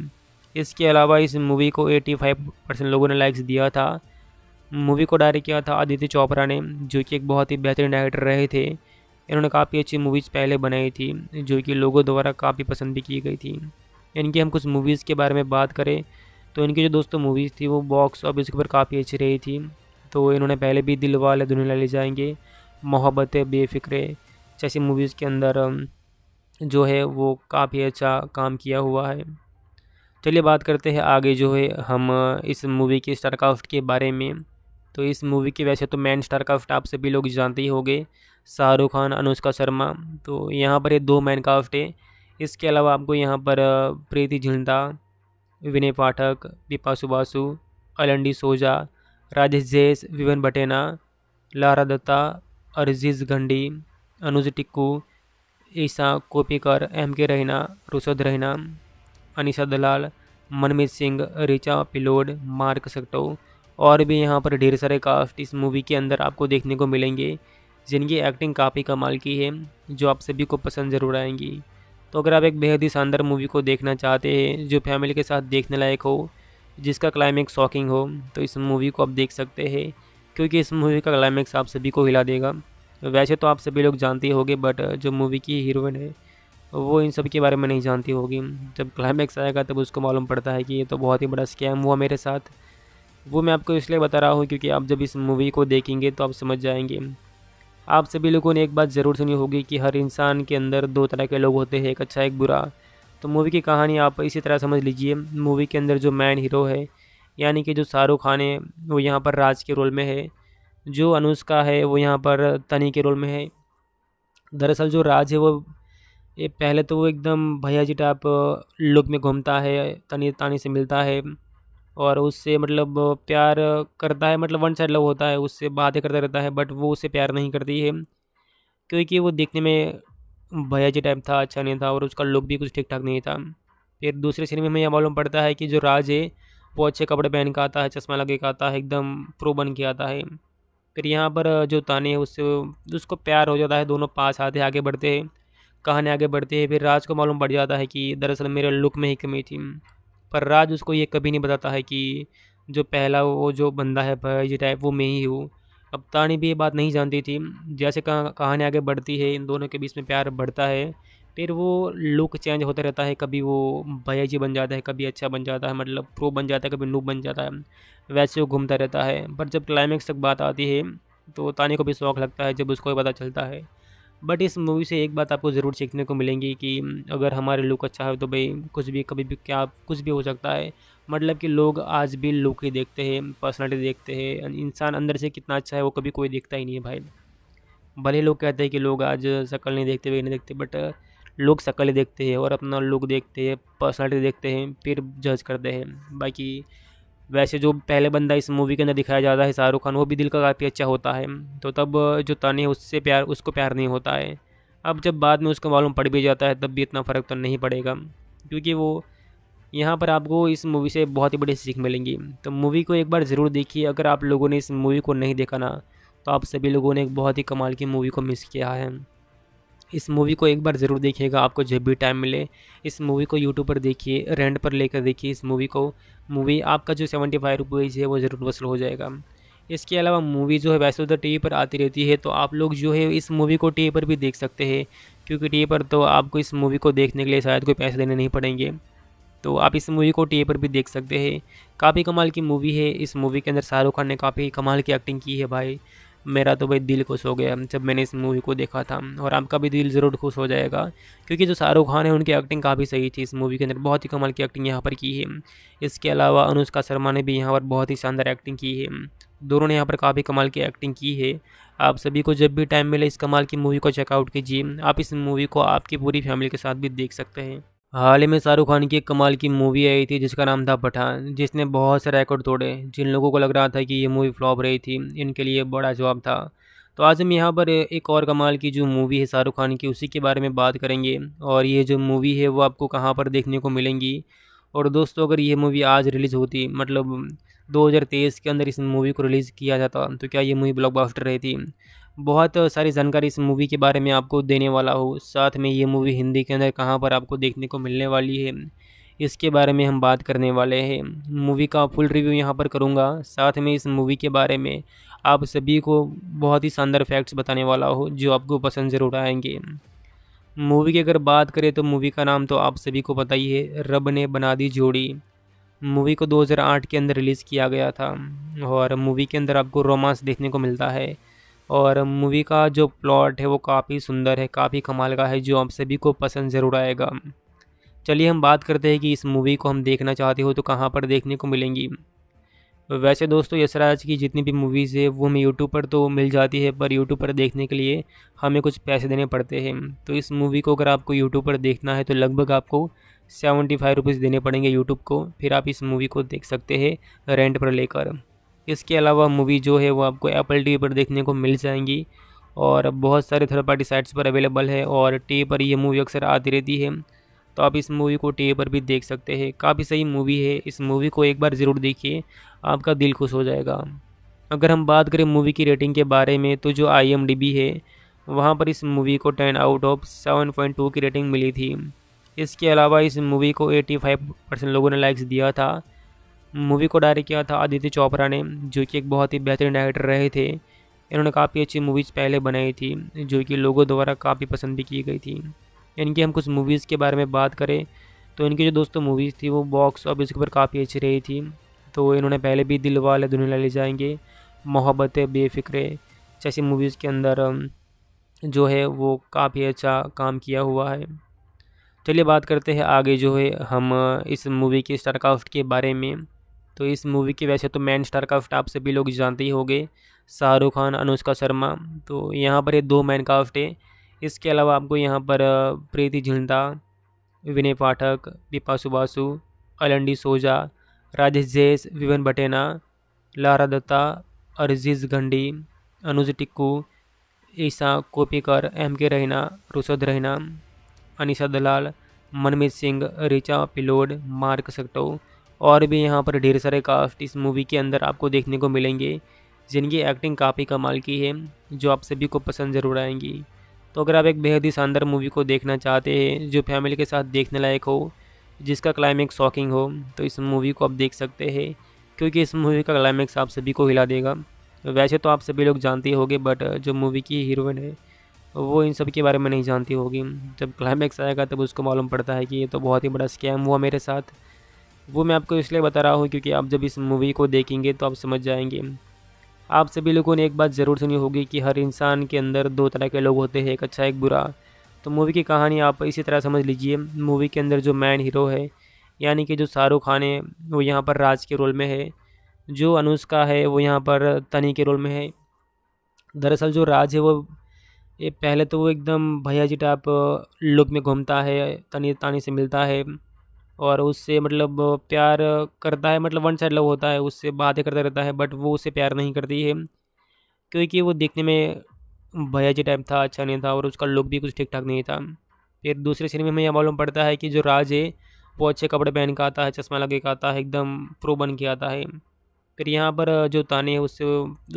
इसके अलावा इस मूवी को एटी फाइव परसेंट लोगों ने लाइक्स दिया था मूवी को डायरेक्ट किया था आदित्य चोपड़ा ने जो कि एक बहुत ही बेहतरीन डायरेक्टर रहे थे इन्होंने काफ़ी अच्छी मूवीज़ पहले बनाई थी जो कि लोगों द्वारा काफ़ी पसंद भी की गई थी इनकी हम कुछ मूवीज़ के बारे में बात करें तो इनकी जो दोस्तों मूवीज़ थी वो बॉक्स ऑफिस के ऊपर काफ़ी अच्छी रही थी तो इन्होंने पहले भी दिल वाले दुनिया ले जाएंगे मोहब्बत बेफिक्रे जैसी मूवीज़ के अंदर जो है वो काफ़ी अच्छा काम किया हुआ है चलिए बात करते हैं आगे जो है हम इस मूवी के स्टारकास्ट के बारे में तो इस मूवी के वैसे तो मैन स्टार काफ्ट आप सभी लोग जानते ही होंगे शाहरुख खान अनुष्का शर्मा तो यहाँ पर ये दो मैन काफ्ट है इसके अलावा आपको यहाँ पर प्रीति झिंडा विनय पाठक दीपा सुबासु अलंडी सोजा राजेश जैस विवन भटेना लारा दत्ता अरजीज घंडी अनुज टिक्कू ईसा कोपीकर एम के रहना रुशद रहना अनिशा दलाल मनमीत सिंह रिचा पिलोड मार्क सक्टो और भी यहाँ पर ढेर सारे कास्ट इस मूवी के अंदर आपको देखने को मिलेंगे जिनकी एक्टिंग काफ़ी कमाल की है जो आप सभी को पसंद ज़रूर आएंगी तो अगर आप एक बेहद ही शानदार मूवी को देखना चाहते हैं जो फैमिली के साथ देखने लायक हो जिसका क्लाइमैक्स शॉकिंग हो तो इस मूवी को आप देख सकते हैं क्योंकि इस मूवी का क्लाइमैक्स आप सभी को हिला देगा वैसे तो आप सभी लोग जानते होंगे बट जो मूवी की हीरोइन है वो इन सब के बारे में नहीं जानती होगी जब क्लाइमैक्स आएगा तब उसको मालूम पड़ता है कि ये तो बहुत ही बड़ा स्कैम हुआ मेरे साथ वो मैं आपको इसलिए बता रहा हूँ क्योंकि आप जब इस मूवी को देखेंगे तो आप समझ जाएंगे आप सभी लोगों ने एक बात ज़रूर सुनी होगी कि हर इंसान के अंदर दो तरह के लोग होते हैं एक अच्छा एक बुरा तो मूवी की कहानी आप इसी तरह समझ लीजिए मूवी के अंदर जो मैन हीरो है यानी कि जो शाहरुख खान है वो यहाँ पर राज के रोल में है जो अनुष्का है वो यहाँ पर तनी के रोल में है दरअसल जो राज है वो पहले तो वो एकदम भैया जी टाइप लुक में घूमता है तनी तानी से मिलता है और उससे मतलब प्यार करता है मतलब वन साइड लव होता है उससे बातें करता रहता है बट वो उससे प्यार नहीं करती है क्योंकि वो देखने में भैया जी टाइप था अच्छा नहीं था और उसका लुक भी कुछ ठीक ठाक नहीं था फिर दूसरे सीन में हमें यह मालूम पड़ता है कि जो राज है वो अच्छे कपड़े पहन के आता है चश्मा लगे के आता है एकदम प्रो बन के आता है फिर यहाँ पर जो ताने है उससे उसको प्यार हो जाता है दोनों पास आते आगे बढ़ते हैं कहानी आगे बढ़ती है फिर राज को मालूम पड़ जाता है कि दरअसल मेरे लुक में ही कमी थी पर राज उसको ये कभी नहीं बताता है कि जो पहला वो जो बंदा है भाई टाइप वो मैं ही हूँ अब तानी भी ये बात नहीं जानती थी जैसे कहानी आगे बढ़ती है इन दोनों के बीच में प्यार बढ़ता है फिर वो लुक चेंज होता रहता है कभी वो भैया जी बन जाता है कभी अच्छा बन जाता है मतलब प्रो बन जाता है कभी नूब बन जाता है वैसे वो घूमता रहता है पर जब क्लाइमेक्स तक बात आती है तो तानी को भी शौक लगता है जब उसको पता चलता है बट इस मूवी से एक बात आपको ज़रूर सीखने को मिलेंगी कि अगर हमारे लुक अच्छा है तो भाई कुछ भी कभी भी क्या कुछ भी हो सकता है मतलब कि लोग आज भी लुक ही देखते हैं पर्सनैलिटी देखते हैं इंसान अंदर से कितना अच्छा है वो कभी कोई देखता ही नहीं है भाई भले लोग कहते हैं कि लोग आज शक्ल नहीं देखते वही नहीं देखते बट लोग शक्ल देखते हैं और अपना लुक देखते हैं पर्सनैलिटी देखते हैं फिर जज करते हैं बाकी वैसे जो पहले बंदा इस मूवी के अंदर दिखाया जाता है शाहरुख खान वो भी दिल का काफ़ी अच्छा होता है तो तब जो तानी है उससे प्यार उसको प्यार नहीं होता है अब जब बाद में उसको मालूम पड़ भी जाता है तब भी इतना फ़र्क तो नहीं पड़ेगा क्योंकि वो यहाँ पर आपको इस मूवी से बहुत ही बड़ी सीख मिलेंगी तो मूवी को एक बार ज़रूर देखिए अगर आप लोगों ने इस मूवी को नहीं देखा ना तो आप सभी लोगों ने एक बहुत ही कमाल की मूवी को मिस किया है इस मूवी को एक बार ज़रूर देखिएगा आपको जब भी टाइम मिले इस मूवी को यूट्यूब पर देखिए रेंट पर लेकर देखिए इस मूवी को मूवी आपका जो सेवेंटी फाइव रुपीज़ है वो ज़रूर वसूल हो जाएगा इसके अलावा मूवी जो है वैसे उधर तो टी पर आती रहती है तो आप लोग जो है इस मूवी को टी पर भी देख सकते हैं क्योंकि टी पर तो आपको इस मूवी को देखने के लिए शायद कोई पैसे देने नहीं पड़ेंगे तो आप इस मूवी को टी पर भी देख सकते हैं काफ़ी कमाल की मूवी है इस मूवी के अंदर शाहरुख खान ने काफ़ी कमाल की एक्टिंग की है भाई मेरा तो भाई दिल खुश हो गया जब मैंने इस मूवी को देखा था और आपका भी दिल ज़रूर खुश हो जाएगा क्योंकि जो शाहरुख खान है उनकी एक्टिंग काफ़ी सही थी इस मूवी के अंदर बहुत ही कमाल की एक्टिंग यहाँ पर की है इसके अलावा अनुष्का शर्मा ने भी यहाँ पर बहुत ही शानदार एक्टिंग की है दोनों ने यहाँ पर काफ़ी कमाल की एक्टिंग की है आप सभी को जब भी टाइम मिले इस कमाल की मूवी को चेकआउट कीजिए आप इस मूवी को आपकी पूरी फैमिली के साथ भी देख सकते हैं हाल ही में शाहरुख खान की एक कमाल की मूवी आई थी जिसका नाम था पठान जिसने बहुत से रिकॉर्ड तोड़े जिन लोगों को लग रहा था कि ये मूवी फ्लॉप रही थी इनके लिए बड़ा जवाब था तो आज हम यहाँ पर एक और कमाल की जो मूवी है शाहरुख खान की उसी के बारे में बात करेंगे और ये जो मूवी है वो आपको कहाँ पर देखने को मिलेंगी और दोस्तों अगर ये मूवी आज रिलीज़ होती मतलब 2023 के अंदर इस मूवी को रिलीज़ किया जाता तो क्या ये मूवी ब्लॉकबस्टर रहती बहुत सारी जानकारी इस मूवी के बारे में आपको देने वाला हो साथ में ये मूवी हिंदी के अंदर कहाँ पर आपको देखने को मिलने वाली है इसके बारे में हम बात करने वाले हैं मूवी का फुल रिव्यू यहाँ पर करूँगा साथ में इस मूवी के बारे में आप सभी को बहुत ही शानदार फैक्ट्स बताने वाला हो जो आपको पसंद ज़रूर आएंगे मूवी की अगर बात करें तो मूवी का नाम तो आप सभी को पता ही है रब ने बना दी जोड़ी मूवी को 2008 के अंदर रिलीज़ किया गया था और मूवी के अंदर आपको रोमांस देखने को मिलता है और मूवी का जो प्लॉट है वो काफ़ी सुंदर है काफ़ी कमाल का है जो आप सभी को पसंद ज़रूर आएगा चलिए हम बात करते हैं कि इस मूवी को हम देखना चाहते हो तो कहाँ पर देखने को मिलेंगी वैसे दोस्तों यशराज की जितनी भी मूवीज़ है वो हमें यूट्यूब पर तो मिल जाती है पर यूट्यूब पर देखने के लिए हमें कुछ पैसे देने पड़ते हैं तो इस मूवी को अगर आपको यूट्यूब पर देखना है तो लगभग आपको सेवेंटी फाइव रुपीज़ देने पड़ेंगे यूट्यूब को फिर आप इस मूवी को देख सकते हैं रेंट पर लेकर इसके अलावा मूवी जो है वो आपको एप्पल टी पर देखने को मिल जाएंगी और बहुत सारे थर्ड पार्टी साइट्स पर अवेलेबल है और टी पर ये मूवी अक्सर आती रहती है तो आप इस मूवी को टी पर भी देख सकते हैं काफ़ी सही मूवी है इस मूवी को एक बार ज़रूर देखिए आपका दिल खुश हो जाएगा अगर हम बात करें मूवी की रेटिंग के बारे में तो जो आई है वहाँ पर इस मूवी को ten out of seven point two की रेटिंग मिली थी इसके अलावा इस मूवी को एटी फाइव परसेंट लोगों ने लाइक्स दिया था मूवी को डायरेक्ट किया था आदित्य चोपड़ा ने जो कि एक बहुत ही बेहतरीन डायरेक्टर रहे थे इन्होंने काफ़ी अच्छी मूवीज़ पहले बनाई थी जो कि लोगों द्वारा काफ़ी पसंद भी की गई थी इनकी हम कुछ मूवीज़ के बारे में बात करें तो इनकी जो दोस्तों मूवीज़ थी वो बॉक्स ऑफिस के ऊपर काफ़ी अच्छी रही थी तो इन्होंने पहले भी दिल वाले दुनिया ले जाएंगे मोहब्बत बेफिक्रे जैसी मूवीज़ के अंदर जो है वो काफ़ी अच्छा काम किया हुआ है चलिए बात करते हैं आगे जो है हम इस मूवी के स्टारकास्ट के बारे में तो इस मूवी की वैसे तो मैन स्टार काफ्ट आप सभी लोग जानते ही होंगे शाहरुख खान अनुष्का शर्मा तो यहाँ पर ये दो मैन काफ्ट है इसके अलावा आपको यहाँ पर प्रीति झिंडा विनय पाठक दीपा सुबासु अलंडी सोजा राजेश जैस विवन भटेना लारा दत्ता अरजीज घंडी अनुज टिक्कू ईसा कोपीकर एम के रहना रुसद रहना अनिशा दलाल मनमीत सिंह रिचा पिलोड मार्क सकटो और भी यहाँ पर ढेर सारे कास्ट इस मूवी के अंदर आपको देखने को मिलेंगे जिनकी एक्टिंग काफ़ी कमाल की है जो आप सभी को पसंद ज़रूर आएंगी तो अगर आप एक बेहद ही शानदार मूवी को देखना चाहते हैं जो फैमिली के साथ देखने लायक हो जिसका क्लाइमैक्स शॉकिंग हो तो इस मूवी को आप देख सकते हैं क्योंकि इस मूवी का क्लाइमैक्स आप सभी को हिला देगा वैसे तो आप सभी लोग जानते होंगे बट जो मूवी की हीरोइन है वो इन सब के बारे में नहीं जानती होगी जब क्लाइमैक्स आएगा तब उसको मालूम पड़ता है कि ये तो बहुत ही बड़ा स्कैम हुआ मेरे साथ वो मैं आपको इसलिए बता रहा हूँ क्योंकि आप जब इस मूवी को देखेंगे तो आप समझ जाएंगे आप सभी लोगों ने एक बात ज़रूर सुनी होगी कि हर इंसान के अंदर दो तरह के लोग होते हैं एक अच्छा एक बुरा तो मूवी की कहानी आप इसी तरह समझ लीजिए मूवी के अंदर जो मैन हीरो है यानी कि जो शाहरुख खान है वो यहाँ पर राज के रोल में है जो अनुष्का है वो यहाँ पर तनी के रोल में है दरअसल जो राज है वो ये पहले तो वो एकदम भैया जी टाइप लुक में घूमता है तनी तानी से मिलता है और उससे मतलब प्यार करता है मतलब वन साइड लव होता है उससे बातें करता रहता है बट वो उससे प्यार नहीं करती है क्योंकि वो देखने में भैया जी टाइप था अच्छा नहीं था और उसका लुक भी कुछ ठीक ठाक नहीं था फिर दूसरे सीन में हमें यह मालूम पड़ता है कि जो राज है वो अच्छे कपड़े पहन के आता है चश्मा लगे के आता है एकदम प्रो बन के आता है फिर यहाँ पर जो ताने है उससे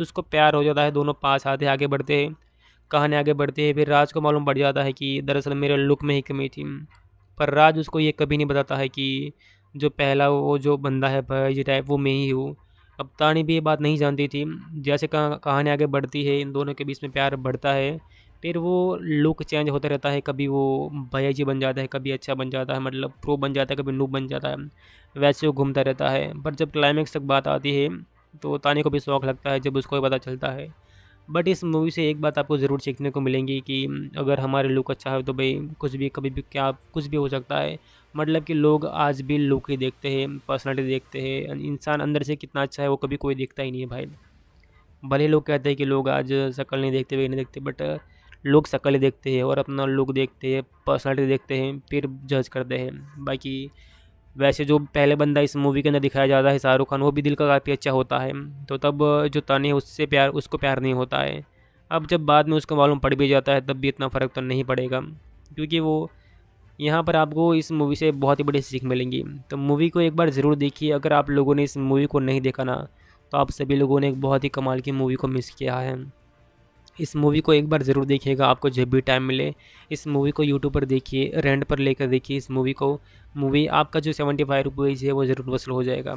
उसको प्यार हो जाता है दोनों पास आते आगे बढ़ते हैं कहानी आगे बढ़ती है फिर राज को मालूम पड़ जाता है कि दरअसल मेरे लुक में ही कमी थी पर राज उसको ये कभी नहीं बताता है कि जो पहला वो जो बंदा है भाई टाइप वो मैं ही हूँ अब तानी भी ये बात नहीं जानती थी जैसे कहानी आगे बढ़ती है इन दोनों के बीच में प्यार बढ़ता है फिर वो लुक चेंज होता रहता है कभी वो भैया जी बन जाता है कभी अच्छा बन जाता है मतलब प्रो बन जाता है कभी नूब बन जाता है वैसे वो घूमता रहता है पर जब क्लाइमेक्स तक बात आती है तो तानी को भी शौक लगता है जब उसको पता चलता है बट इस मूवी से एक बात आपको ज़रूर सीखने को मिलेंगी कि अगर हमारे लुक अच्छा है तो भाई कुछ भी कभी भी क्या कुछ भी हो सकता है मतलब कि लोग आज भी लुक ही देखते हैं पर्सनैलिटी देखते हैं इंसान अंदर से कितना अच्छा है वो कभी कोई देखता ही नहीं है भाई भले लोग कहते हैं कि लोग आज शक्ल नहीं देखते वे नहीं देखते बट लोग शक्ल देखते हैं और अपना लुक देखते हैं पर्सनैलिटी देखते हैं फिर जज करते हैं बाकी वैसे जो पहले बंदा इस मूवी के अंदर दिखाया जाता है शाहरुख खान वो भी दिल का काफ़ी अच्छा होता है तो तब जो तने उससे प्यार उसको प्यार नहीं होता है अब जब बाद में उसका मालूम पड़ भी जाता है तब भी इतना फ़र्क तो नहीं पड़ेगा क्योंकि वो यहाँ पर आपको इस मूवी से बहुत ही बड़ी सीख मिलेंगी तो मूवी को एक बार ज़रूर देखिए अगर आप लोगों ने इस मूवी को नहीं देखा ना तो आप सभी लोगों ने एक बहुत ही कमाल की मूवी को मिस किया है इस मूवी को एक बार ज़रूर देखिएगा आपको जब भी टाइम मिले इस मूवी को यूट्यूब पर देखिए रेंट पर लेकर देखिए इस मूवी को मूवी आपका जो सेवेंटी फाइव रुपीज़ है वो ज़रूर वसूल हो जाएगा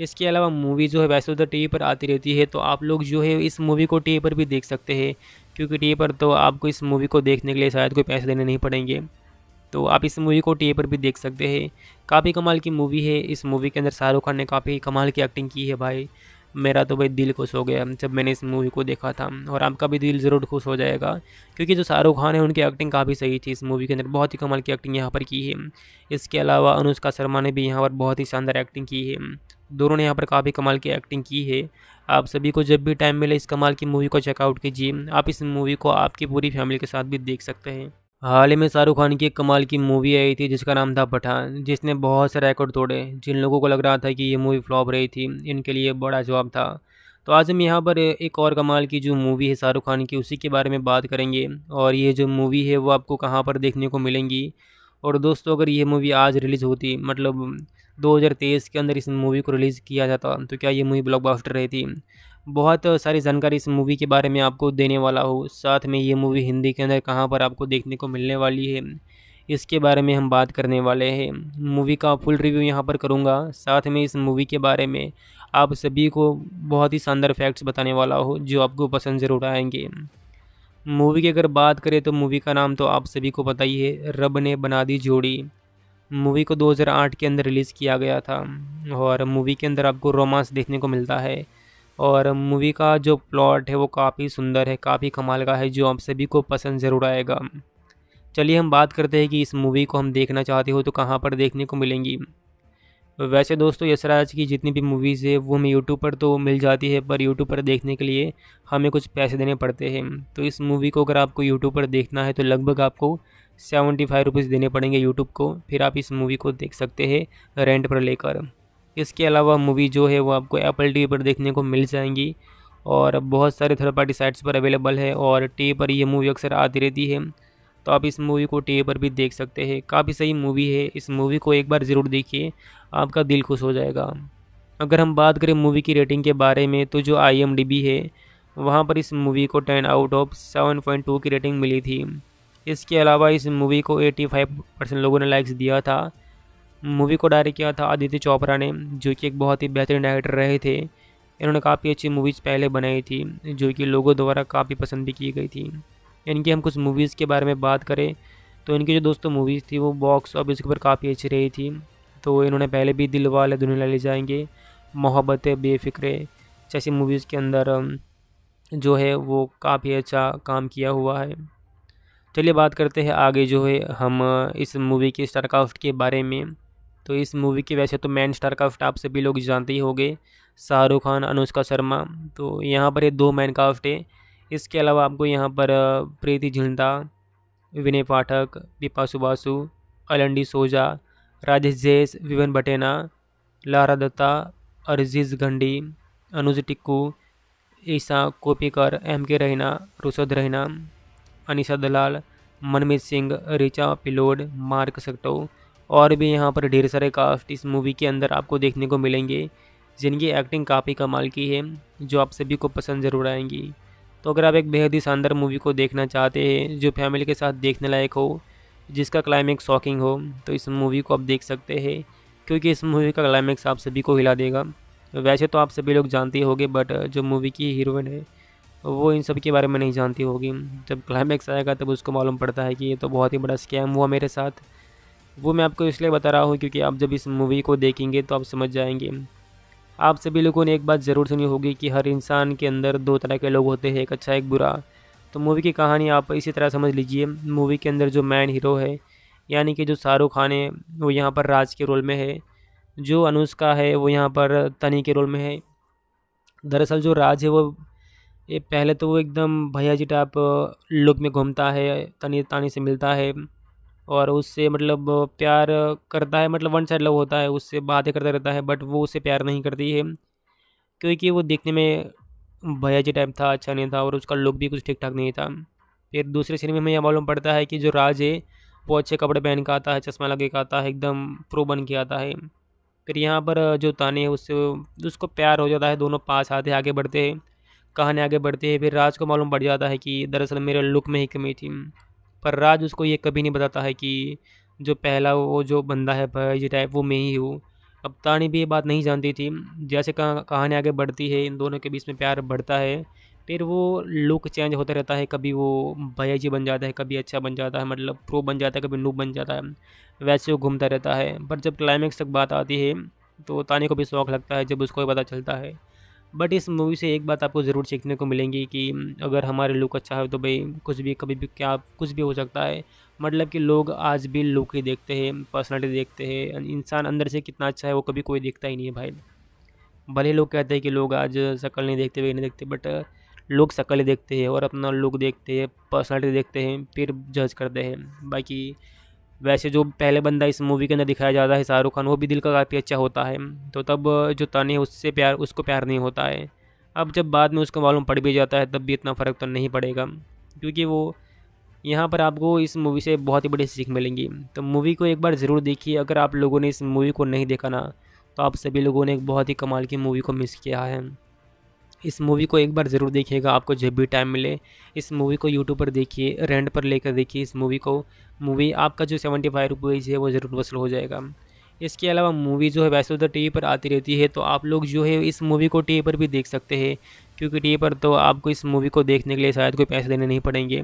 इसके अलावा मूवी जो है वैसे उधर टी पर आती रहती है तो आप लोग जो है इस मूवी को टी पर भी देख सकते हैं क्योंकि टी पर तो आपको इस मूवी को देखने के लिए शायद कोई पैसे देने नहीं पड़ेंगे तो आप इस मूवी को टी पर भी देख सकते हैं काफ़ी कमाल की मूवी है इस मूवी के अंदर शाहरुख खान ने काफ़ी कमाल की एक्टिंग की है भाई मेरा तो भाई दिल खुश हो गया जब मैंने इस मूवी को देखा था और आपका भी दिल ज़रूर खुश हो जाएगा क्योंकि जो शाहरुख खान है उनकी एक्टिंग काफ़ी सही थी इस मूवी के अंदर बहुत ही कमाल की एक्टिंग यहाँ पर की है इसके अलावा अनुष्का शर्मा ने भी यहाँ पर बहुत ही शानदार एक्टिंग की है दोनों ने यहाँ पर काफ़ी कमाल की एक्टिंग की है आप सभी को जब भी टाइम मिले इस कमाल की मूवी को चेकआउट कीजिए आप इस मूवी को आपकी पूरी फैमिली के साथ भी देख सकते हैं हाल ही में शाहरुख खान की एक कमाल की मूवी आई थी जिसका नाम था पठान जिसने बहुत से रिकॉर्ड तोड़े जिन लोगों को लग रहा था कि ये मूवी फ्लॉप रही थी इनके लिए बड़ा जवाब था तो आज हम यहाँ पर एक और कमाल की जो मूवी है शाहरुख खान की उसी के बारे में बात करेंगे और ये जो मूवी है वो आपको कहाँ पर देखने को मिलेंगी और दोस्तों अगर ये मूवी आज रिलीज़ होती मतलब 2023 के अंदर इस मूवी को रिलीज़ किया जाता तो क्या ये मूवी ब्लॉकबस्टर रहती बहुत सारी जानकारी इस मूवी के बारे में आपको देने वाला हूँ साथ में ये मूवी हिंदी के अंदर कहाँ पर आपको देखने को मिलने वाली है इसके बारे में हम बात करने वाले हैं मूवी का फुल रिव्यू यहाँ पर करूँगा साथ में इस मूवी के बारे में आप सभी को बहुत ही शानदार फैक्ट्स बताने वाला हो जो आपको पसंद ज़रूर आएंगे मूवी की अगर बात करें तो मूवी का नाम तो आप सभी को पता ही है रब ने बना दी जोड़ी मूवी को 2008 के अंदर रिलीज़ किया गया था और मूवी के अंदर आपको रोमांस देखने को मिलता है और मूवी का जो प्लॉट है वो काफ़ी सुंदर है काफ़ी कमाल का है जो आप सभी को पसंद ज़रूर आएगा चलिए हम बात करते हैं कि इस मूवी को हम देखना चाहते हो तो कहाँ पर देखने को मिलेंगी वैसे दोस्तों यशराज की जितनी भी मूवीज़ है वो हमें यूट्यूब पर तो मिल जाती है पर यूट्यूब पर देखने के लिए हमें कुछ पैसे देने पड़ते हैं तो इस मूवी को अगर आपको यूट्यूब पर देखना है तो लगभग आपको सेवेंटी फाइव रुपीज़ देने पड़ेंगे यूट्यूब को फिर आप इस मूवी को देख सकते हैं रेंट पर लेकर इसके अलावा मूवी जो है वो आपको एप्पल टी पर देखने को मिल जाएंगी और बहुत सारे थर्ड पार्टी साइट्स पर अवेलेबल है और टी पर ये मूवी अक्सर आती रहती है तो आप इस मूवी को टी पर भी देख सकते हैं काफ़ी सही मूवी है इस मूवी को एक बार ज़रूर देखिए आपका दिल खुश हो जाएगा अगर हम बात करें मूवी की रेटिंग के बारे में तो जो आई है वहाँ पर इस मूवी को ten out of seven point two की रेटिंग मिली थी इसके अलावा इस मूवी को एटी फाइव परसेंट लोगों ने लाइक्स दिया था मूवी को डायरेक्ट किया था आदित्य चोपड़ा ने जो कि एक बहुत ही बेहतरीन डायरेक्टर रहे थे इन्होंने काफ़ी अच्छी मूवीज़ पहले बनाई थी जो कि लोगों द्वारा काफ़ी पसंद भी की गई थी इनकी हम कुछ मूवीज़ के बारे में बात करें तो इनकी जो दोस्तों मूवीज़ थी वो बॉक्स ऑफिस के ऊपर काफ़ी अच्छी रही थी तो इन्होंने पहले भी दिल वाले दुनिया ले जाएंगे मोहब्बत बेफिक्रे जैसी मूवीज़ के अंदर जो है वो काफ़ी अच्छा काम किया हुआ है चलिए बात करते हैं आगे जो है हम इस मूवी के स्टारकास्ट के बारे में तो इस मूवी की वैसे तो मैन स्टार काफ्ट आप सभी लोग जानते ही होंगे शाहरुख खान अनुष्का शर्मा तो यहाँ पर ये दो मैन काफ्ट है इसके अलावा आपको यहाँ पर प्रीति झिंडा विनय पाठक दीपा सुबासु अलंडी सोजा राजेश जैस विवन भटेना लारा दत्ता अरजीज गंडी अनुज टिक्कू ईसा कोपीकर एम के रहना रुसद रहना अनिशा दलाल मनमीत सिंह रिचा पिलोड मार्क सक्टो और भी यहाँ पर ढेर सारे कास्ट इस मूवी के अंदर आपको देखने को मिलेंगे जिनकी एक्टिंग काफ़ी कमाल की है जो आप सभी को पसंद ज़रूर आएंगी तो अगर आप एक बेहद ही शानदार मूवी को देखना चाहते हैं जो फैमिली के साथ देखने लायक हो जिसका क्लाइमैक्स शॉकिंग हो तो इस मूवी को आप देख सकते हैं क्योंकि इस मूवी का क्लाइमैक्स आप सभी को हिला देगा वैसे तो आप सभी लोग जानते होंगे बट जो मूवी की हीरोइन है वो इन सब के बारे में नहीं जानती होगी जब क्लाइमैक्स आएगा तब उसको मालूम पड़ता है कि ये तो बहुत ही बड़ा स्कैम हुआ मेरे साथ वो मैं आपको इसलिए बता रहा हूँ क्योंकि आप जब इस मूवी को देखेंगे तो आप समझ जाएंगे आप सभी लोगों ने एक बात ज़रूर सुनी होगी कि हर इंसान के अंदर दो तरह के लोग होते हैं एक अच्छा एक बुरा तो मूवी की कहानी आप इसी तरह समझ लीजिए मूवी के अंदर जो मैन हीरो है यानी कि जो शाहरुख खान है वो यहाँ पर राज के रोल में है जो अनुष्का है वो यहाँ पर तनी के रोल में है दरअसल जो राज है वो पहले तो वो एकदम भैया जी टाइप लुक में घूमता है तनी तानी से मिलता है और उससे मतलब प्यार करता है मतलब वन साइड लव होता है उससे बातें करता रहता है बट वो उससे प्यार नहीं करती है क्योंकि वो देखने में जी टाइप था अच्छा नहीं था और उसका लुक भी कुछ ठीक ठाक नहीं था फिर दूसरे सीन में हमें यह मालूम पड़ता है कि जो राज है वो अच्छे कपड़े पहन के आता है चश्मा लगे के आता है एकदम प्रो बन के आता है फिर यहाँ पर जो ताने है उससे उसको प्यार हो जाता है दोनों पास आते आगे बढ़ते हैं कहानी आगे बढ़ती है फिर राज को मालूम पड़ जाता है कि दरअसल मेरे लुक में ही कमी थी पर राज उसको ये कभी नहीं बताता है कि जो पहला वो जो बंदा है भाई टाइप वो मैं ही हूँ अब तानी भी ये बात नहीं जानती थी जैसे कहानी आगे बढ़ती है इन दोनों के बीच में प्यार बढ़ता है फिर वो लुक चेंज होता रहता है कभी वो जी बन जाता है कभी अच्छा बन जाता है मतलब प्रो बन जाता है कभी नूब बन जाता है वैसे वो घूमता रहता है पर जब क्लाइमेक्स तक बात आती है तो तानी को भी शौक लगता है जब उसको पता चलता है बट इस मूवी से एक बात आपको ज़रूर सीखने को मिलेंगी कि अगर हमारे लुक अच्छा है तो भाई कुछ भी कभी भी क्या कुछ भी हो सकता है मतलब कि लोग आज भी लुक ही देखते हैं पर्सनैलिटी देखते हैं इंसान अंदर से कितना अच्छा है वो कभी कोई देखता ही नहीं है भाई भले लोग कहते हैं कि लोग आज शक्ल नहीं देखते भाई नहीं देखते बट लोग शक्ल देखते हैं और अपना लुक देखते हैं पर्सनैलिटी देखते हैं फिर जज करते हैं बाकी वैसे जो पहले बंदा इस मूवी के अंदर दिखाया जाता है शाहरुख खान वो भी दिल का काफ़ी अच्छा होता है तो तब जो तने उससे प्यार उसको प्यार नहीं होता है अब जब बाद में उसका मालूम पड़ भी जाता है तब भी इतना फ़र्क तो नहीं पड़ेगा क्योंकि वो यहाँ पर आपको इस मूवी से बहुत ही बड़ी सीख मिलेंगी तो मूवी को एक बार ज़रूर देखिए अगर आप लोगों ने इस मूवी को नहीं देखा ना तो आप सभी लोगों ने एक बहुत ही कमाल की मूवी को मिस किया है इस मूवी को एक बार ज़रूर देखिएगा आपको जब भी टाइम मिले इस मूवी को यूट्यूब पर देखिए रेंट पर लेकर देखिए इस मूवी को मूवी आपका जो सेवेंटी फाइव रुपीज़ है वो ज़रूर वसूल हो जाएगा इसके अलावा मूवी जो है वैसे उधर टी पर आती रहती है तो आप लोग जो है इस मूवी को टी पर भी देख सकते हैं क्योंकि टी पर तो आपको इस मूवी को देखने के लिए शायद कोई पैसे देने नहीं पड़ेंगे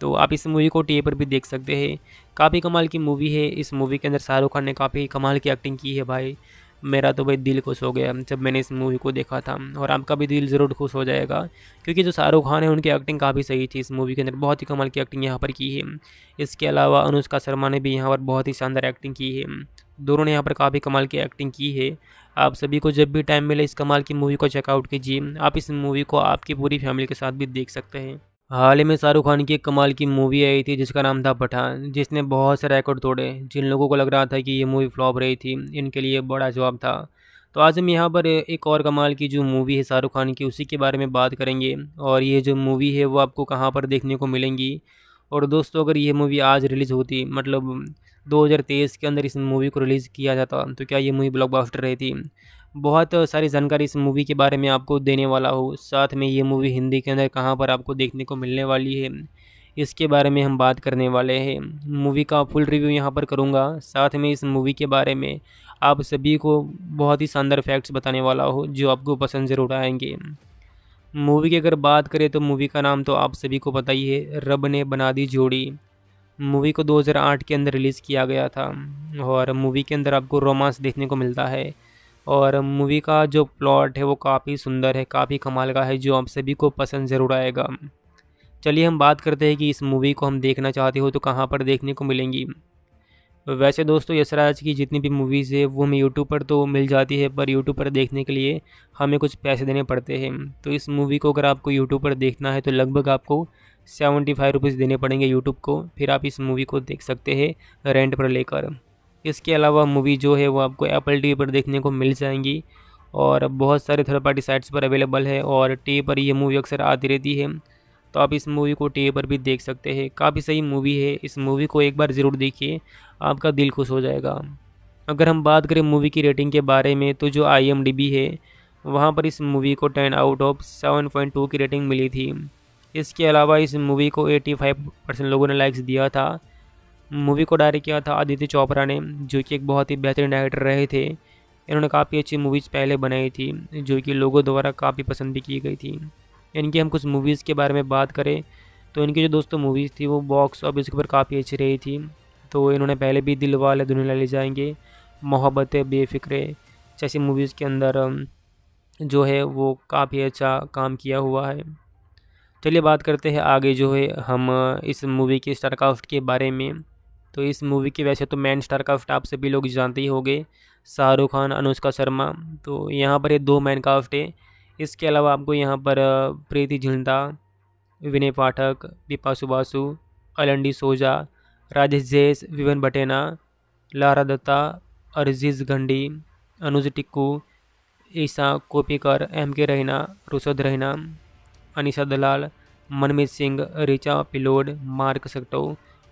तो आप इस मूवी को टी पर भी देख सकते हैं काफ़ी कमाल की मूवी है इस मूवी के अंदर शाहरुख खान ने काफ़ी कमाल की एक्टिंग की है भाई मेरा तो भाई दिल खुश हो गया जब मैंने इस मूवी को देखा था और आपका भी दिल ज़रूर खुश हो जाएगा क्योंकि जो शाहरुख खान है उनकी एक्टिंग काफ़ी सही थी इस मूवी के अंदर बहुत ही कमाल की एक्टिंग यहाँ पर की है इसके अलावा अनुष्का शर्मा ने भी यहाँ पर बहुत ही शानदार एक्टिंग की है दोनों ने यहाँ पर काफ़ी कमाल की एक्टिंग की है आप सभी को जब भी टाइम मिले इस कमाल की मूवी को चेकआउट कीजिए आप इस मूवी को आपकी पूरी फैमिली के साथ भी देख सकते हैं हाल ही में शाहरुख खान की एक कमाल की मूवी आई थी जिसका नाम था पठान जिसने बहुत से रिकॉर्ड तोड़े जिन लोगों को लग रहा था कि ये मूवी फ्लॉप रही थी इनके लिए बड़ा जवाब था तो आज हम यहाँ पर एक और कमाल की जो मूवी है शाहरुख खान की उसी के बारे में बात करेंगे और ये जो मूवी है वो आपको कहाँ पर देखने को मिलेंगी और दोस्तों अगर ये मूवी आज रिलीज़ होती मतलब 2023 के अंदर इस मूवी को रिलीज़ किया जाता तो क्या ये मूवी ब्लॉकबस्टर रहती बहुत सारी जानकारी इस मूवी के बारे में आपको देने वाला हूँ साथ में ये मूवी हिंदी के अंदर कहाँ पर आपको देखने को मिलने वाली है इसके बारे में हम बात करने वाले हैं मूवी का फुल रिव्यू यहाँ पर करूँगा साथ में इस मूवी के बारे में आप सभी को बहुत ही शानदार फैक्ट्स बताने वाला हो जो आपको पसंद ज़रूर आएंगे मूवी की अगर बात करें तो मूवी का नाम तो आप सभी को पता ही है रब ने बना दी जोड़ी मूवी को 2008 के अंदर रिलीज़ किया गया था और मूवी के अंदर आपको रोमांस देखने को मिलता है और मूवी का जो प्लॉट है वो काफ़ी सुंदर है काफ़ी कमाल का है जो आप सभी को पसंद ज़रूर आएगा चलिए हम बात करते हैं कि इस मूवी को हम देखना चाहते हो तो कहाँ पर देखने को मिलेंगी वैसे दोस्तों यशराज की जितनी भी मूवीज़ है वो हमें यूट्यूब पर तो मिल जाती है पर यूट्यूब पर देखने के लिए हमें कुछ पैसे देने पड़ते हैं तो इस मूवी को अगर आपको यूट्यूब पर देखना है तो लगभग आपको सेवेंटी फाइव रुपीज़ देने पड़ेंगे यूट्यूब को फिर आप इस मूवी को देख सकते हैं रेंट पर लेकर इसके अलावा मूवी जो है वो आपको एप्पल टी पर देखने को मिल जाएंगी और बहुत सारे थर्ड पार्टी साइट्स पर अवेलेबल है और टी पर ये मूवी अक्सर आती रहती है तो आप इस मूवी को टी पर भी देख सकते हैं काफ़ी सही मूवी है इस मूवी को एक बार ज़रूर देखिए आपका दिल खुश हो जाएगा अगर हम बात करें मूवी की रेटिंग के बारे में तो जो आई है वहाँ पर इस मूवी को ten out of seven point two की रेटिंग मिली थी इसके अलावा इस मूवी को एटी फाइव परसेंट लोगों ने लाइक्स दिया था मूवी को डायरेक्ट किया था आदित्य चोपड़ा ने जो कि एक बहुत ही बेहतरीन डायरेक्टर रहे थे इन्होंने काफ़ी अच्छी मूवीज़ पहले बनाई थी जो कि लोगों द्वारा काफ़ी पसंद भी की गई थी इनकी हम कुछ मूवीज़ के बारे में बात करें तो इनकी जो दोस्तों मूवीज़ थी वो बॉक्स ऑफिस के ऊपर काफ़ी अच्छी रही थी तो इन्होंने पहले भी दिल वाले दुनिया ले जाएंगे मोहब्बत बेफिक्रे जैसी मूवीज़ के अंदर जो है वो काफ़ी अच्छा काम किया हुआ है चलिए बात करते हैं आगे जो है हम इस मूवी के स्टारकास्ट के बारे में तो इस मूवी की वैसे तो मैन स्टार काफ्ट आप सभी लोग जानते ही होंगे शाहरुख खान अनुष्का शर्मा तो यहाँ पर ये दो मैन काफ्ट है इसके अलावा आपको यहाँ पर प्रीति झिंडा विनय पाठक दीपा सुबासु अलंडी सोजा राजेश जैस विवन बटेना लारा दत्ता अरजीज गंडी अनुज टिक्कू ईसा कोपीकर एम के रहना रुसद रहना अनिशा दलाल मनमीत सिंह रिचा पिलोड मार्क सक्टो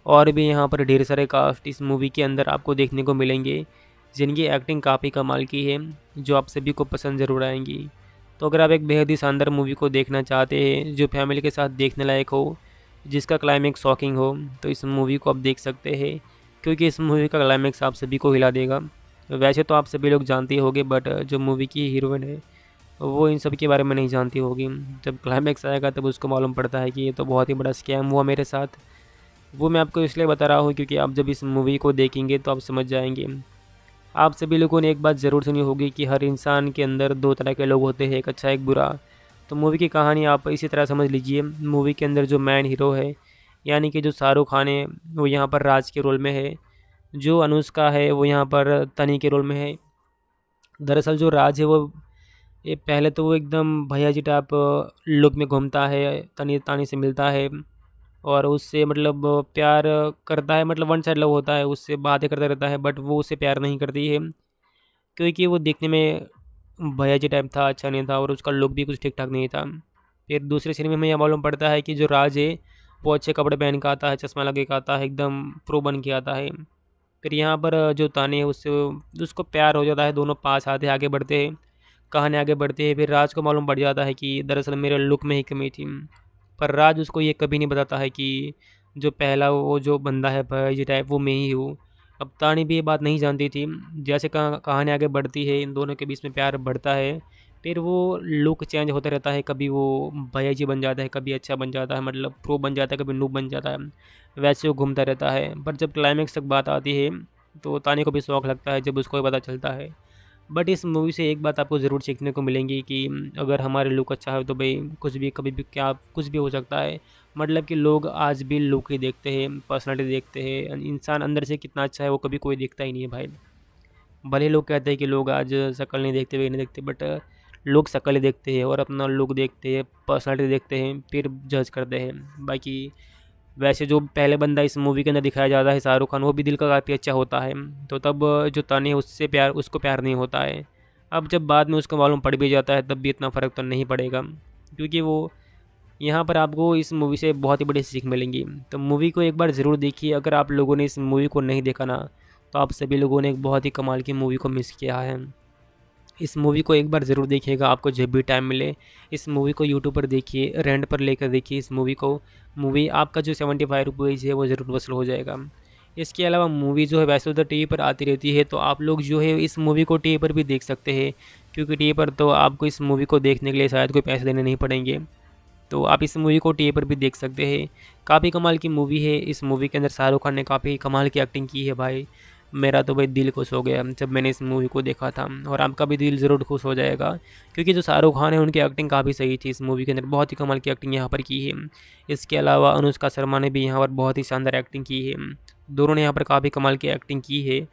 और भी यहाँ पर ढेर सारे कास्ट इस मूवी के अंदर आपको देखने को मिलेंगे जिनकी एक्टिंग काफ़ी कमाल की है जो आप सभी को पसंद ज़रूर आएंगी तो अगर आप एक बेहद ही शानदार मूवी को देखना चाहते हैं जो फैमिली के साथ देखने लायक हो जिसका क्लाइमैक्स शॉकिंग हो तो इस मूवी को आप देख सकते हैं क्योंकि इस मूवी का क्लाइमैक्स आप सभी को हिला देगा वैसे तो आप सभी लोग जानते होंगे बट जो मूवी की हीरोइन है वो इन सब के बारे में नहीं जानती होगी जब क्लाइमैक्स आएगा तब उसको मालूम पड़ता है कि ये तो बहुत ही बड़ा स्कैम हुआ मेरे साथ वो मैं आपको इसलिए बता रहा हूँ क्योंकि आप जब इस मूवी को देखेंगे तो आप समझ जाएंगे आप सभी लोगों ने एक बात ज़रूर सुनी होगी कि हर इंसान के अंदर दो तरह के लोग होते हैं एक अच्छा एक बुरा तो मूवी की कहानी आप इसी तरह समझ लीजिए मूवी के अंदर जो मैन हीरो है यानी कि जो शाहरुख खान है वो यहाँ पर राज के रोल में है जो अनुष्का है वो यहाँ पर तनी के रोल में है दरअसल जो राज है वो पहले तो वो एकदम भैया जी टाइप लुक में घूमता है तनी तानी से मिलता है और उससे मतलब प्यार करता है मतलब वन साइड लव होता है उससे बातें करता रहता है बट वो उससे प्यार नहीं करती है क्योंकि वो देखने में जी टाइप था अच्छा नहीं था और उसका लुक भी कुछ ठीक ठाक नहीं था फिर दूसरे सीन में हमें यह मालूम पड़ता है कि जो राज है वो अच्छे कपड़े पहन के आता है चश्मा लगे के आता है एकदम प्रो बन के आता है फिर यहाँ पर जो ताने है उससे उसको प्यार हो जाता है दोनों पास आते आगे बढ़ते हैं कहानी आगे बढ़ती है फिर राज को मालूम पड़ जाता है कि दरअसल मेरे लुक में ही कमी थी पर राज उसको ये कभी नहीं बताता है कि जो पहला वो जो बंदा है भाई टाइप वो मैं ही हूँ अब तानी भी ये बात नहीं जानती थी जैसे कहानी आगे बढ़ती है इन दोनों के बीच में प्यार बढ़ता है फिर वो लुक चेंज होता रहता है कभी वो भैया जी बन जाता है कभी अच्छा बन जाता है मतलब प्रो बन जाता है कभी नूब बन जाता है वैसे वो घूमता रहता है पर जब क्लाइमैक्स तक बात आती है तो तानी को भी शौक लगता है जब उसको पता चलता है बट इस मूवी से एक बात आपको ज़रूर सीखने को मिलेंगी कि अगर हमारे लुक अच्छा है तो भाई कुछ भी कभी भी क्या कुछ भी हो सकता है मतलब कि लोग आज भी लुक ही देखते हैं पर्सनैलिटी देखते हैं इंसान अंदर से कितना अच्छा है वो कभी कोई देखता ही नहीं है भाई भले लोग कहते हैं कि लोग आज शक्ल नहीं देखते वही नहीं देखते बट लोग शक्ल देखते हैं और अपना लुक देखते हैं पर्सनैलिटी देखते हैं फिर जज करते हैं बाकी वैसे जो पहले बंदा इस मूवी के अंदर दिखाया जाता है शाहरुख खान वो भी दिल का काफ़ी अच्छा होता है तो तब जो तन है उससे प्यार उसको प्यार नहीं होता है अब जब बाद में उसका मालूम पड़ भी जाता है तब भी इतना फ़र्क तो नहीं पड़ेगा क्योंकि वो यहाँ पर आपको इस मूवी से बहुत ही बड़ी सीख मिलेंगी तो मूवी को एक बार ज़रूर देखिए अगर आप लोगों ने इस मूवी को नहीं देखा ना तो आप सभी लोगों ने एक बहुत ही कमाल की मूवी को मिस किया है इस मूवी को एक बार ज़रूर देखिएगा आपको जब भी टाइम मिले इस मूवी को यूट्यूब पर देखिए रेंट पर लेकर देखिए इस मूवी को मूवी आपका जो सेवेंटी फाइव रुपीज़ है वो ज़रूर वसूल हो जाएगा इसके अलावा मूवी जो है वैसे तो टी पर आती रहती है तो आप लोग जो है इस मूवी को टी पर भी देख सकते हैं क्योंकि टी पर तो आपको इस मूवी को देखने के लिए शायद कोई पैसे देने नहीं पड़ेंगे तो आप इस मूवी को टी पर भी देख सकते हैं काफ़ी कमाल की मूवी है इस मूवी के अंदर शाहरुख खान ने काफ़ी कमाल की एक्टिंग की है भाई मेरा तो भाई दिल खुश हो गया जब मैंने इस मूवी को देखा था और आपका भी दिल ज़रूर खुश हो जाएगा क्योंकि जो शाहरुख खान है उनकी एक्टिंग काफ़ी सही थी इस मूवी के अंदर बहुत ही कमाल की एक्टिंग यहाँ पर की है इसके अलावा अनुष्का शर्मा ने भी यहाँ पर बहुत ही शानदार एक्टिंग की है दोनों ने यहाँ पर काफ़ी कमाल की एक्टिंग की है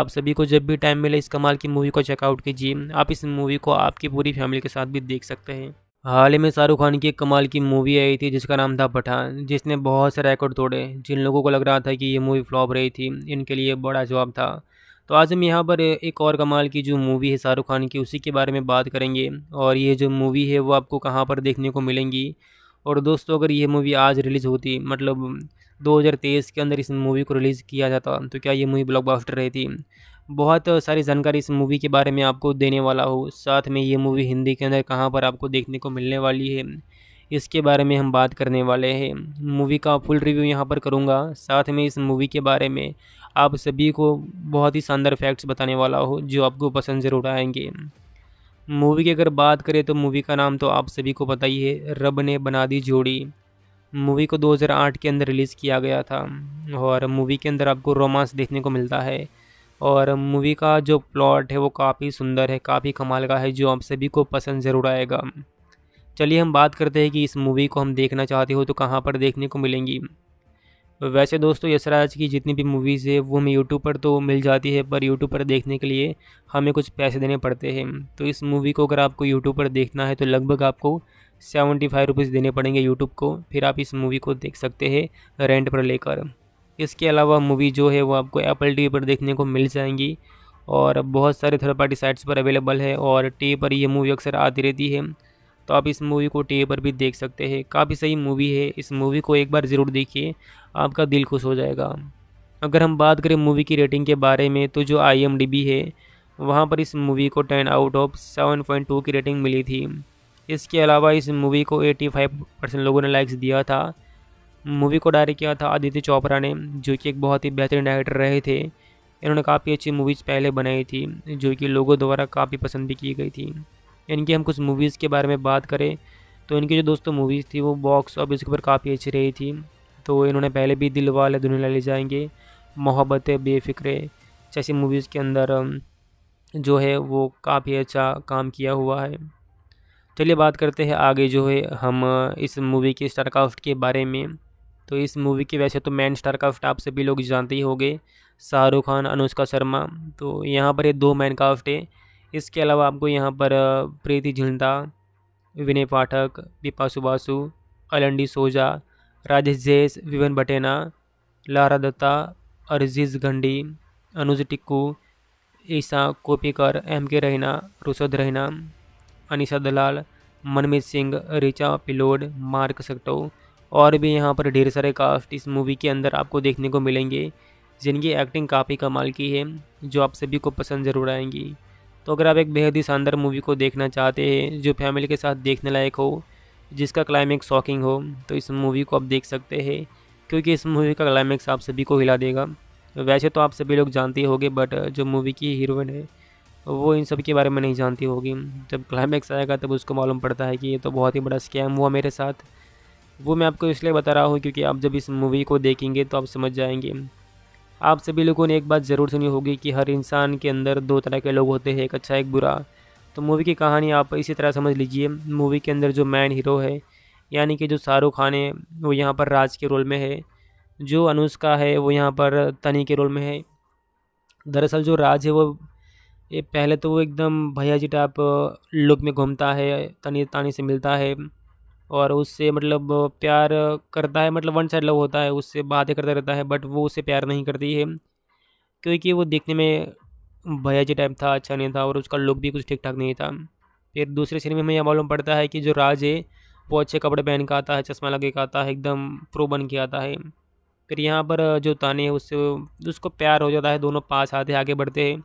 आप सभी को जब भी टाइम मिले इस कमाल की मूवी को चेकआउट कीजिए आप इस मूवी को आपकी पूरी फैमिली के साथ भी देख सकते हैं हाल ही में शाहरुख खान की एक कमाल की मूवी आई थी जिसका नाम था पठान जिसने बहुत से रिकॉर्ड तोड़े जिन लोगों को लग रहा था कि ये मूवी फ्लॉप रही थी इनके लिए बड़ा जवाब था तो आज हम यहाँ पर एक और कमाल की जो मूवी है शाहरुख खान की उसी के बारे में बात करेंगे और ये जो मूवी है वो आपको कहाँ पर देखने को मिलेंगी और दोस्तों अगर ये मूवी आज रिलीज़ होती मतलब 2023 के अंदर इस मूवी को रिलीज़ किया जाता तो क्या ये मूवी ब्लॉकबस्टर रहती बहुत सारी जानकारी इस मूवी के बारे में आपको देने वाला हूँ साथ में ये मूवी हिंदी के अंदर कहाँ पर आपको देखने को मिलने वाली है इसके बारे में हम बात करने वाले हैं मूवी का फुल रिव्यू यहाँ पर करूँगा साथ में इस मूवी के बारे में आप सभी को बहुत ही शानदार फैक्ट्स बताने वाला हो जो आपको पसंद ज़रूर आएंगे मूवी की अगर बात करें तो मूवी का नाम तो आप सभी को पता ही है रब ने बना दी जोड़ी मूवी को 2008 के अंदर रिलीज़ किया गया था और मूवी के अंदर आपको रोमांस देखने को मिलता है और मूवी का जो प्लॉट है वो काफ़ी सुंदर है काफ़ी कमाल का है जो आप सभी को पसंद ज़रूर आएगा चलिए हम बात करते हैं कि इस मूवी को हम देखना चाहते हो तो कहाँ पर देखने को मिलेंगी वैसे दोस्तों यशराज की जितनी भी मूवीज़ है वो हमें यूट्यूब पर तो मिल जाती है पर यूट्यूब पर देखने के लिए हमें कुछ पैसे देने पड़ते हैं तो इस मूवी को अगर आपको यूट्यूब पर देखना है तो लगभग आपको सेवेंटी फाइव रुपीज़ देने पड़ेंगे यूट्यूब को फिर आप इस मूवी को देख सकते हैं रेंट पर लेकर इसके अलावा मूवी जो है वो आपको एप्पल टी पर देखने को मिल जाएंगी और बहुत सारे थर्ड पार्टी साइट्स पर अवेलेबल है और टी पर ये मूवी अक्सर आती रहती है तो आप इस मूवी को टी पर भी देख सकते हैं काफ़ी सही मूवी है इस मूवी को एक बार ज़रूर देखिए आपका दिल खुश हो जाएगा अगर हम बात करें मूवी की रेटिंग के बारे में तो जो आई है वहाँ पर इस मूवी को ten out of seven point two की रेटिंग मिली थी इसके अलावा इस मूवी को एटी फाइव परसेंट लोगों ने लाइक्स दिया था मूवी को डायरेक्ट किया था आदित्य चोपड़ा ने जो कि एक बहुत ही बेहतरीन डायरेक्टर रहे थे इन्होंने काफ़ी अच्छी मूवीज़ पहले बनाई थी जो कि लोगों द्वारा काफ़ी पसंद भी की गई थी इनकी हम कुछ मूवीज़ के बारे में बात करें तो इनकी जो दोस्तों मूवीज़ थी वो बॉक्स ऑफिस के ऊपर काफ़ी अच्छी रही थी तो इन्होंने पहले भी दिल वाले दुनिया ले जाएंगे मोहब्बत बेफिक्रे जैसी मूवीज़ के अंदर जो है वो काफ़ी अच्छा काम किया हुआ है चलिए बात करते हैं आगे जो है हम इस मूवी के स्टारकास्ट के बारे में तो इस मूवी के वैसे तो मैन स्टार का आप सभी लोग जानते ही होंगे शाहरुख खान अनुष्का शर्मा तो यहाँ पर ये दो मैन काफ्ट है इसके अलावा आपको यहाँ पर प्रीति झिंटा विनय पाठक दीपा सुबासु अलंडी सोजा राजेश जैस विवन भटेना लारा दत्ता अरजीज गंडी अनुज टिक्कू ईसा कोपीकर एम के रहना रुसद रहना अनिशा दलाल मनमीत सिंह रिचा पिलोड मार्क सकटो और भी यहाँ पर ढेर सारे कास्ट इस मूवी के अंदर आपको देखने को मिलेंगे जिनकी एक्टिंग काफ़ी कमाल की है जो आप सभी को पसंद ज़रूर आएंगी तो अगर आप एक बेहद ही शानदार मूवी को देखना चाहते हैं जो फैमिली के साथ देखने लायक हो जिसका क्लाइमैक्स शॉकिंग हो तो इस मूवी को आप देख सकते हैं क्योंकि इस मूवी का क्लाइमैक्स आप सभी को हिला देगा वैसे तो आप सभी लोग जानते होंगे बट जो मूवी की हीरोइन है वो इन सब के बारे में नहीं जानती होगी जब क्लाइमैक्स आएगा तब उसको मालूम पड़ता है कि ये तो बहुत ही बड़ा स्कैम हुआ मेरे साथ वो मैं आपको इसलिए बता रहा हूँ क्योंकि आप जब इस मूवी को देखेंगे तो आप समझ जाएंगे आप सभी लोगों ने एक बात ज़रूर सुनी होगी कि हर इंसान के अंदर दो तरह के लोग होते हैं एक अच्छा एक बुरा तो मूवी की कहानी आप इसी तरह समझ लीजिए मूवी के अंदर जो मैन हीरो है यानी कि जो शाहरुख खान है वो यहाँ पर राज के रोल में है जो अनुष्का है वो यहाँ पर तनी के रोल में है दरअसल जो राज है वो ये पहले तो वो एकदम भैया जी टाइप लुक में घूमता है तनी तानी से मिलता है और उससे मतलब प्यार करता है मतलब वन साइड लव होता है उससे बातें करता रहता है बट वो उससे प्यार नहीं करती है क्योंकि वो देखने में भैयाजी टाइप था अच्छा नहीं था और उसका लुक भी कुछ ठीक ठाक नहीं था फिर दूसरे सीन में हमें यह मालूम पड़ता है कि जो राज है वो अच्छे कपड़े पहन के आता है चश्मा लगे के आता है एकदम प्रो बन के आता है फिर यहाँ पर जो ताने है उससे उसको प्यार हो जाता है दोनों पास आते आगे बढ़ते हैं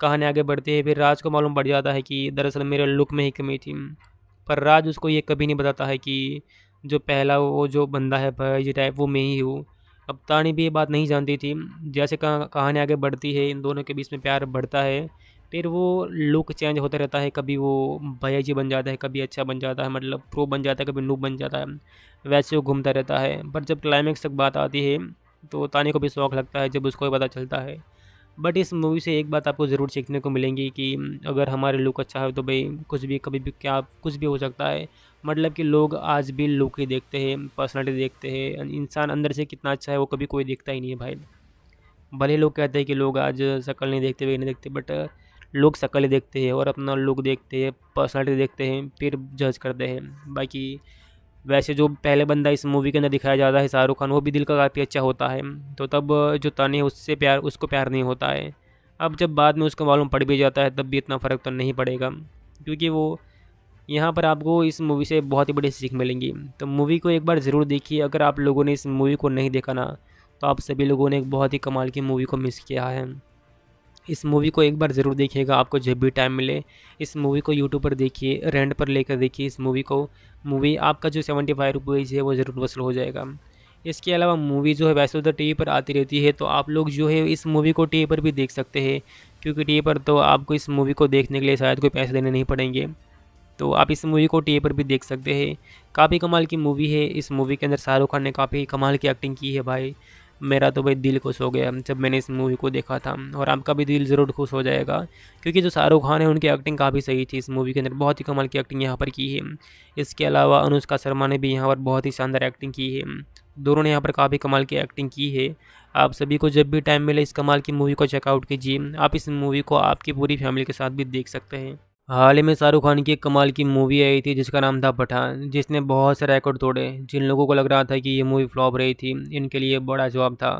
कहानी आगे बढ़ती है फिर राज को मालूम पड़ जाता है कि दरअसल मेरे लुक में ही कमी थी पर राज उसको ये कभी नहीं बताता है कि जो पहला वो जो बंदा है भाई टाइप वो मैं ही हूँ अब तानी भी ये बात नहीं जानती थी जैसे कहानी आगे बढ़ती है इन दोनों के बीच में प्यार बढ़ता है फिर वो लुक चेंज होता रहता है कभी वो भैया जी बन जाता है कभी अच्छा बन जाता है मतलब प्रो बन जाता है कभी नूब बन जाता है वैसे वो घूमता रहता है पर जब क्लाइमैक्स तक बात आती है तो तानी को भी शौक लगता है जब उसको पता चलता है बट इस मूवी से एक बात आपको ज़रूर सीखने को मिलेंगी कि अगर हमारे लुक अच्छा है तो भाई कुछ भी कभी भी क्या कुछ भी हो सकता है मतलब कि लोग आज भी लुक ही देखते हैं पर्सनैलिटी देखते हैं इंसान अंदर से कितना अच्छा है वो कभी कोई देखता ही नहीं है भाई भले लोग कहते हैं कि लोग आज शक्ल नहीं देखते वही नहीं देखते बट लोग शक्ल देखते हैं और अपना लुक देखते हैं पर्सनैलिटी देखते हैं फिर जज करते हैं बाकी वैसे जो पहले बंदा इस मूवी के अंदर दिखाया जाता है शाहरुख खान वो भी दिल का काफ़ी अच्छा होता है तो तब जो तने उससे प्यार उसको प्यार नहीं होता है अब जब बाद में उसको मालूम पड़ भी जाता है तब भी इतना फ़र्क तो नहीं पड़ेगा क्योंकि वो यहाँ पर आपको इस मूवी से बहुत ही बड़ी सीख मिलेंगी तो मूवी को एक बार ज़रूर देखिए अगर आप लोगों ने इस मूवी को नहीं देखा ना तो आप सभी लोगों ने एक बहुत ही कमाल की मूवी को मिस किया है इस मूवी को एक बार ज़रूर देखिएगा आपको जब भी टाइम मिले इस मूवी को यूट्यूब पर देखिए रेंट पर लेकर देखिए इस मूवी को मूवी आपका जो सेवेंटी फाइव रुपीज़ है वो ज़रूर वसूल हो जाएगा इसके अलावा मूवी जो है वैसे उधर तो टी पर आती रहती है तो आप लोग जो है इस मूवी को टी पर भी देख सकते हैं क्योंकि टी पर तो आपको इस मूवी को देखने के लिए शायद कोई पैसे देने नहीं पड़ेंगे तो आप इस मूवी को टी पर भी देख सकते हैं काफ़ी कमाल की मूवी है इस मूवी के अंदर शाहरुख खान ने काफ़ी कमाल की एक्टिंग की है भाई मेरा तो भाई दिल खुश हो गया जब मैंने इस मूवी को देखा था और आपका भी दिल ज़रूर खुश हो जाएगा क्योंकि जो शाहरुख खान है उनकी एक्टिंग काफ़ी सही थी इस मूवी के अंदर बहुत ही कमाल की एक्टिंग यहाँ पर की है इसके अलावा अनुष्का शर्मा ने भी यहाँ पर बहुत ही शानदार एक्टिंग की है दोनों ने यहाँ पर काफ़ी कमाल की एक्टिंग की है आप सभी को जब भी टाइम मिले इस कमाल की मूवी को चेकआउट कीजिए आप इस मूवी को आपकी पूरी फैमिली के साथ भी देख सकते हैं हाल ही में शाहरुख खान की एक कमाल की मूवी आई थी जिसका नाम था पठान जिसने बहुत से रिकॉर्ड तोड़े जिन लोगों को लग रहा था कि ये मूवी फ्लॉप रही थी इनके लिए बड़ा जवाब था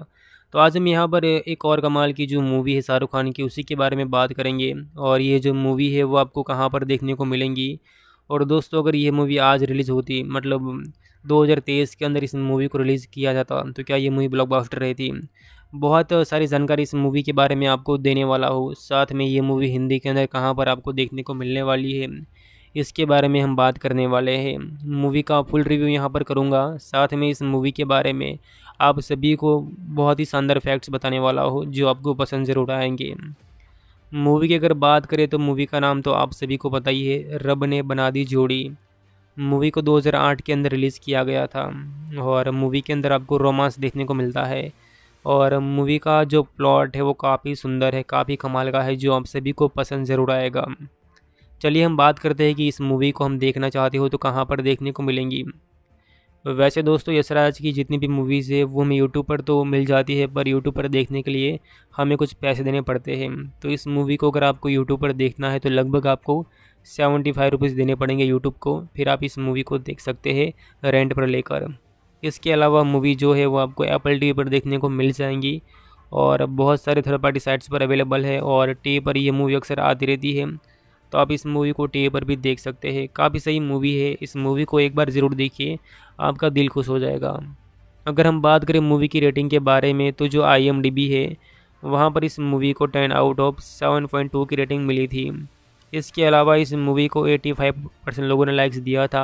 तो आज हम यहाँ पर एक और कमाल की जो मूवी है शाहरुख खान की उसी के बारे में बात करेंगे और ये जो मूवी है वो आपको कहाँ पर देखने को मिलेंगी और दोस्तों अगर ये मूवी आज रिलीज़ होती मतलब 2023 के अंदर इस मूवी को रिलीज़ किया जाता तो क्या ये मूवी ब्लॉकबस्टर रहती बहुत सारी जानकारी इस मूवी के बारे में आपको देने वाला हूँ साथ में ये मूवी हिंदी के अंदर कहाँ पर आपको देखने को मिलने वाली है इसके बारे में हम बात करने वाले हैं मूवी का फुल रिव्यू यहाँ पर करूँगा साथ में इस मूवी के बारे में आप सभी को बहुत ही शानदार फैक्ट्स बताने वाला हो जो आपको पसंद ज़रूर आएंगे मूवी की अगर बात करें तो मूवी का नाम तो आप सभी को पता ही है रब ने बना दी जोड़ी मूवी को 2008 के अंदर रिलीज़ किया गया था और मूवी के अंदर आपको रोमांस देखने को मिलता है और मूवी का जो प्लॉट है वो काफ़ी सुंदर है काफ़ी कमाल का है जो आप सभी को पसंद ज़रूर आएगा चलिए हम बात करते हैं कि इस मूवी को हम देखना चाहते हो तो कहाँ पर देखने को मिलेंगी वैसे दोस्तों यशराज की जितनी भी मूवीज़ है वो हमें यूट्यूब पर तो मिल जाती है पर यूट्यूब पर देखने के लिए हमें कुछ पैसे देने पड़ते हैं तो इस मूवी को अगर आपको यूट्यूब पर देखना है तो लगभग आपको सेवेंटी फाइव रुपीज़ देने पड़ेंगे यूट्यूब को फिर आप इस मूवी को देख सकते हैं रेंट पर लेकर इसके अलावा मूवी जो है वो आपको एप्पल टी पर देखने को मिल जाएंगी और बहुत सारे थर्ड पार्टी साइट्स पर अवेलेबल है और टी पर ये मूवी अक्सर आती रहती है तो आप इस मूवी को टी पर भी देख सकते हैं काफ़ी सही मूवी है इस मूवी को एक बार ज़रूर देखिए आपका दिल खुश हो जाएगा अगर हम बात करें मूवी की रेटिंग के बारे में तो जो आई है वहाँ पर इस मूवी को ten out of seven point two की रेटिंग मिली थी इसके अलावा इस मूवी को एटी फाइव परसेंट लोगों ने लाइक्स दिया था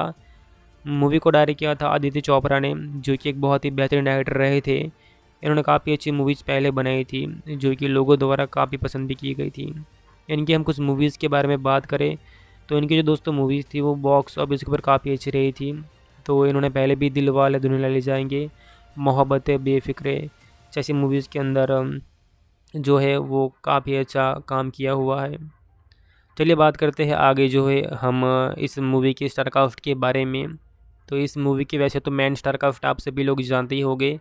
मूवी को डायरेक्ट किया था आदित्य चोपड़ा ने जो कि एक बहुत ही बेहतरीन डायरेक्टर रहे थे इन्होंने काफ़ी अच्छी मूवीज़ पहले बनाई थी जो कि लोगों द्वारा काफ़ी पसंद भी की गई थी इनकी हम कुछ मूवीज़ के बारे में बात करें तो इनकी जो दोस्तों मूवीज़ थी वो बॉक्स ऑफिस के ऊपर काफ़ी अच्छी रही थी तो इन्होंने पहले भी दिल वाले दुनिया ले जाएंगे मोहब्बत बेफिक्रे जैसी मूवीज़ के अंदर जो है वो काफ़ी अच्छा काम किया हुआ है चलिए बात करते हैं आगे जो है हम इस मूवी के स्टारकास्ट के बारे में तो इस मूवी की वैसे तो मेन स्टार काफ्ट आप सभी लोग जानते ही होंगे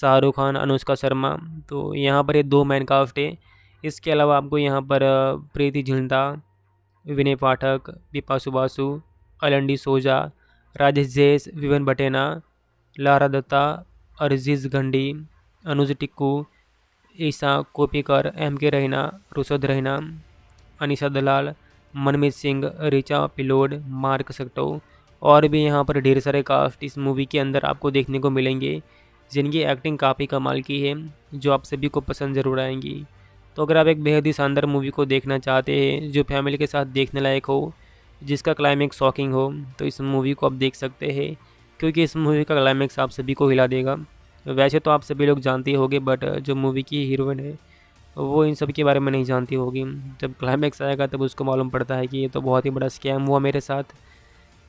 शाहरुख खान अनुष्का शर्मा तो यहाँ पर ये दो मैन काफ्ट है इसके अलावा आपको यहाँ पर प्रीति झिंटा विनय पाठक दीपा सुबासु अलंडी सोजा राजेश जैस विवन भटेना लारा दत्ता अरजीज गंडी अनुज टिक्कू ईसा कोपीकर एम के रहना रुशद रहना अनिशा दलाल मनमीत सिंह रिचा पिलोड मार्क सक्टो और भी यहाँ पर ढेर सारे कास्ट इस मूवी के अंदर आपको देखने को मिलेंगे जिनकी एक्टिंग काफ़ी कमाल की है जो आप सभी को पसंद ज़रूर आएंगी तो अगर आप एक बेहद ही शानदार मूवी को देखना चाहते हैं जो फैमिली के साथ देखने लायक हो जिसका क्लाइमैक्स शॉकिंग हो तो इस मूवी को आप देख सकते हैं क्योंकि इस मूवी का क्लाइमैक्स आप सभी को हिला देगा वैसे तो आप सभी लोग जानते होंगे बट जो मूवी की हीरोइन है वो इन सब के बारे में नहीं जानती होगी जब क्लाइमैक्स आएगा तब उसको मालूम पड़ता है कि ये तो बहुत ही बड़ा स्कैम हुआ मेरे साथ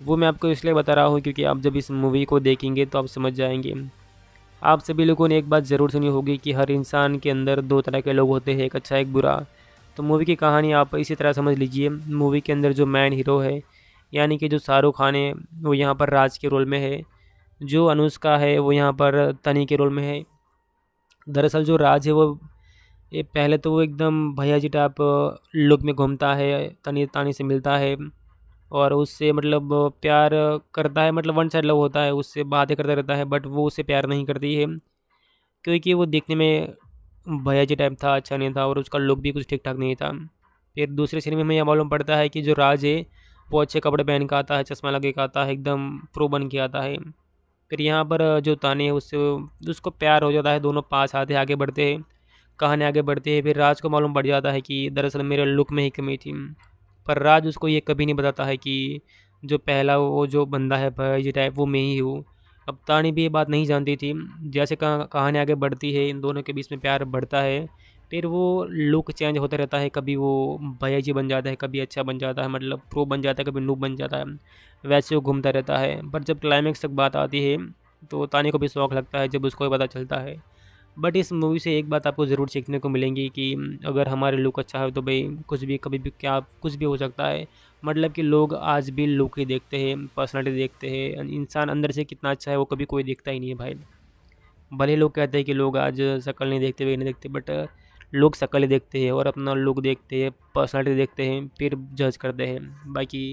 वो मैं आपको इसलिए बता रहा हूँ क्योंकि आप जब इस मूवी को देखेंगे तो आप समझ जाएंगे आप सभी लोगों ने एक बात ज़रूर सुनी होगी कि हर इंसान के अंदर दो तरह के लोग होते हैं एक अच्छा एक बुरा तो मूवी की कहानी आप इसी तरह समझ लीजिए मूवी के अंदर जो मैन हीरो है यानी कि जो शाहरुख खान है वो यहाँ पर राज के रोल में है जो अनुष्का है वो यहाँ पर तनी के रोल में है दरअसल जो राज है वो पहले तो वो एकदम भैया जी टाइप लुक में घूमता है तनी तानी से मिलता है और उससे मतलब प्यार करता है मतलब वन साइड लव होता है उससे बातें करता रहता है बट वो उससे प्यार नहीं करती है क्योंकि वो देखने में जी टाइप था अच्छा नहीं था और उसका लुक भी कुछ ठीक ठाक नहीं था फिर दूसरे सीन में हमें यह मालूम पड़ता है कि जो राज है वो अच्छे कपड़े पहन के आता है चश्मा लगे के आता है एकदम प्रो बन के आता है फिर यहाँ पर जो ताने है उससे उसको प्यार हो जाता है दोनों पास आते आगे बढ़ते हैं कहानी आगे बढ़ती है फिर राज को मालूम पड़ जाता है कि दरअसल मेरे लुक में ही कमी थी पर राज उसको ये कभी नहीं बताता है कि जो पहला वो जो बंदा है भाई टाइप वो मैं ही हूँ अब तानी भी ये बात नहीं जानती थी जैसे कहानी आगे बढ़ती है इन दोनों के बीच में प्यार बढ़ता है फिर वो लुक चेंज होता रहता है कभी वो भैया जी बन जाता है कभी अच्छा बन जाता है मतलब प्रो बन जाता है कभी नूब बन जाता है वैसे वो घूमता रहता है पर जब क्लाइमेक्स तक बात आती है तो तानी को भी शौक लगता है जब उसको पता चलता है बट इस मूवी से एक बात आपको ज़रूर सीखने को मिलेंगी कि अगर हमारे लुक अच्छा हो तो भाई कुछ भी कभी भी क्या कुछ भी हो सकता है मतलब कि लोग आज भी लुक ही देखते हैं पर्सनैलिटी देखते हैं इंसान अंदर से कितना अच्छा है वो कभी कोई देखता ही नहीं है भाई भले लोग कहते हैं कि लोग आज शक्ल नहीं देखते वही नहीं देखते बट लोग शक्ल देखते हैं और अपना लुक देखते हैं पर्सनैलिटी देखते हैं फिर जज करते हैं बाकी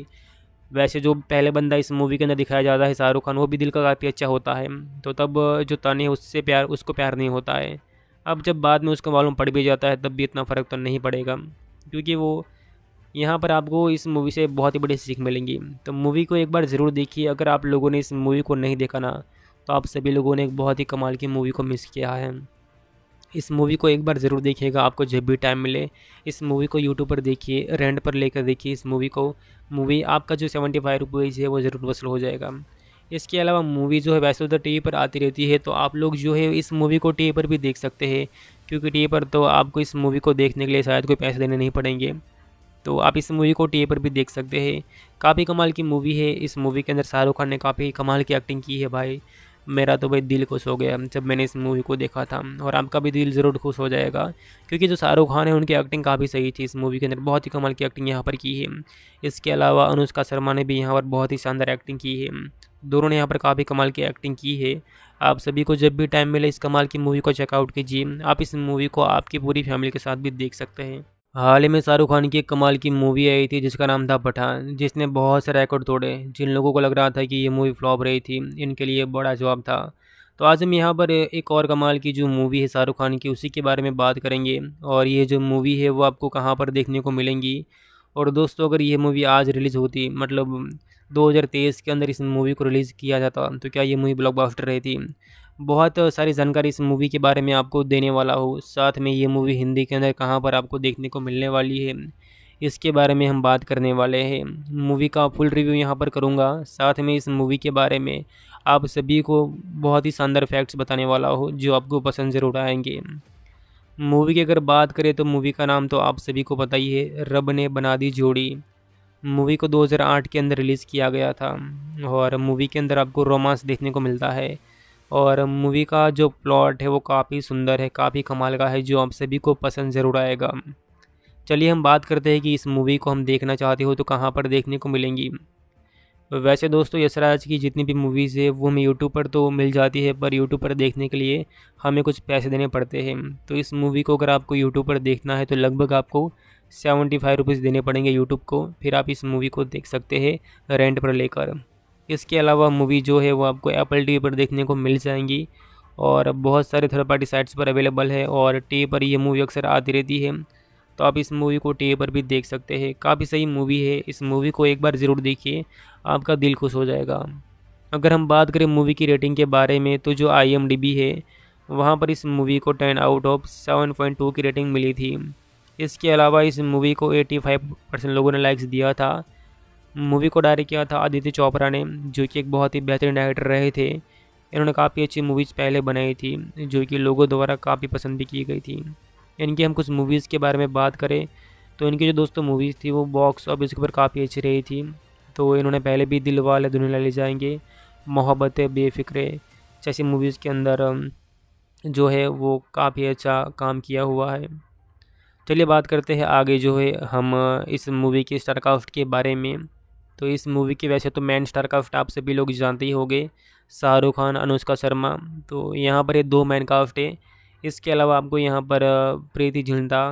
वैसे जो पहले बंदा इस मूवी के अंदर दिखाया जाता है शाहरुख खान वो भी दिल का काफ़ी अच्छा होता है तो तब जो तानी है उससे प्यार उसको प्यार नहीं होता है अब जब बाद में उसको मालूम पड़ भी जाता है तब भी इतना फ़र्क तो नहीं पड़ेगा क्योंकि वो यहाँ पर आपको इस मूवी से बहुत ही बड़ी सीख मिलेंगी तो मूवी को एक बार ज़रूर देखिए अगर आप लोगों ने इस मूवी को नहीं देखा ना तो आप सभी लोगों ने एक बहुत ही कमाल की मूवी को मिस किया है इस मूवी को एक बार ज़रूर देखिएगा आपको जब भी टाइम मिले इस मूवी को यूट्यूब पर देखिए रेंट पर लेकर देखिए इस मूवी को मूवी आपका जो सेवेंटी फाइव रुपीज़ है वो ज़रूर वसूल हो जाएगा इसके अलावा मूवी जो है वैसे उधर टी पर आती रहती है तो आप लोग जो है इस मूवी को टी पर भी देख सकते हैं क्योंकि टी पर तो आपको इस मूवी को देखने के लिए शायद कोई पैसे देने नहीं पड़ेंगे तो आप इस मूवी को टी पर भी देख सकते हैं काफ़ी कमाल की मूवी है इस मूवी के अंदर शाहरुख खान ने काफ़ी कमाल की एक्टिंग की है भाई मेरा तो भाई दिल खुश हो गया जब मैंने इस मूवी को देखा था और आपका भी दिल ज़रूर खुश हो जाएगा क्योंकि जो शाहरुख खान है उनकी एक्टिंग काफ़ी सही थी इस मूवी के अंदर बहुत ही कमाल की एक्टिंग यहाँ पर की है इसके अलावा अनुष्का शर्मा ने भी यहाँ पर बहुत ही शानदार एक्टिंग की है दोनों ने यहाँ पर काफ़ी कमाल की एक्टिंग की है आप सभी को जब भी टाइम मिले इस कमाल की मूवी को चेकआउट कीजिए आप इस मूवी को आपकी पूरी फैमिली के साथ भी देख सकते हैं हाल ही में शाहरुख खान की एक कमाल की मूवी आई थी जिसका नाम था पठान जिसने बहुत से रिकॉर्ड तोड़े जिन लोगों को लग रहा था कि ये मूवी फ्लॉप रही थी इनके लिए बड़ा जवाब था तो आज हम यहाँ पर एक और कमाल की जो मूवी है शाहरुख खान की उसी के बारे में बात करेंगे और ये जो मूवी है वो आपको कहाँ पर देखने को मिलेंगी और दोस्तों अगर ये मूवी आज रिलीज़ होती मतलब 2023 के अंदर इस मूवी को रिलीज़ किया जाता तो क्या ये मूवी ब्लॉकबस्टर रहती बहुत सारी जानकारी इस मूवी के बारे में आपको देने वाला हूँ साथ में ये मूवी हिंदी के अंदर कहाँ पर आपको देखने को मिलने वाली है इसके बारे में हम बात करने वाले हैं मूवी का फुल रिव्यू यहाँ पर करूँगा साथ में इस मूवी के बारे में आप सभी को बहुत ही शानदार फैक्ट्स बताने वाला हो जो आपको पसंद ज़रूर आएंगे मूवी की अगर बात करें तो मूवी का नाम तो आप सभी को पता ही है रब ने बना दी जोड़ी मूवी को 2008 के अंदर रिलीज़ किया गया था और मूवी के अंदर आपको रोमांस देखने को मिलता है और मूवी का जो प्लॉट है वो काफ़ी सुंदर है काफ़ी कमाल का है जो आप सभी को पसंद ज़रूर आएगा चलिए हम बात करते हैं कि इस मूवी को हम देखना चाहते हो तो कहाँ पर देखने को मिलेंगी वैसे दोस्तों यशराज की जितनी भी मूवीज़ है वो हमें यूट्यूब पर तो मिल जाती है पर यूट्यूब पर देखने के लिए हमें कुछ पैसे देने पड़ते हैं तो इस मूवी को अगर आपको यूट्यूब पर देखना है तो लगभग आपको सेवेंटी फाइव रुपीज़ देने पड़ेंगे यूट्यूब को फिर आप इस मूवी को देख सकते हैं रेंट पर लेकर इसके अलावा मूवी जो है वो आपको एप्पल टी पर देखने को मिल जाएंगी और बहुत सारे थर्ड पार्टी साइट्स पर अवेलेबल है और टी पर ये मूवी अक्सर आती रहती है तो आप इस मूवी को टी पर भी देख सकते हैं काफ़ी सही मूवी है इस मूवी को एक बार ज़रूर देखिए आपका दिल खुश हो जाएगा अगर हम बात करें मूवी की रेटिंग के बारे में तो जो आई है वहाँ पर इस मूवी को ten out of seven point two की रेटिंग मिली थी इसके अलावा इस मूवी को एटी फाइव परसेंट लोगों ने लाइक्स दिया था मूवी को डायरेक्ट किया था आदित्य चोपड़ा ने जो कि एक बहुत ही बेहतरीन डायरेक्टर रहे थे इन्होंने काफ़ी अच्छी मूवीज़ पहले बनाई थी जो कि लोगों द्वारा काफ़ी पसंद भी की गई थी इनकी हम कुछ मूवीज़ के बारे में बात करें तो इनकी जो दोस्तों मूवीज़ थी वो बॉक्स ऑफिस के ऊपर काफ़ी अच्छी रही थी तो इन्होंने पहले भी दिल वाले दुनिया ले जाएंगे मोहब्बत बेफिक्रे जैसी मूवीज़ के अंदर जो है वो काफ़ी अच्छा काम किया हुआ है चलिए बात करते हैं आगे जो है हम इस मूवी के स्टारकास्ट के बारे में तो इस मूवी की वैसे तो मैन स्टार काफ्ट आप सभी लोग जानते ही होंगे शाहरुख खान अनुष्का शर्मा तो यहाँ पर ये दो मैन काफ्ट है इसके अलावा आपको यहाँ पर प्रीति झिंडा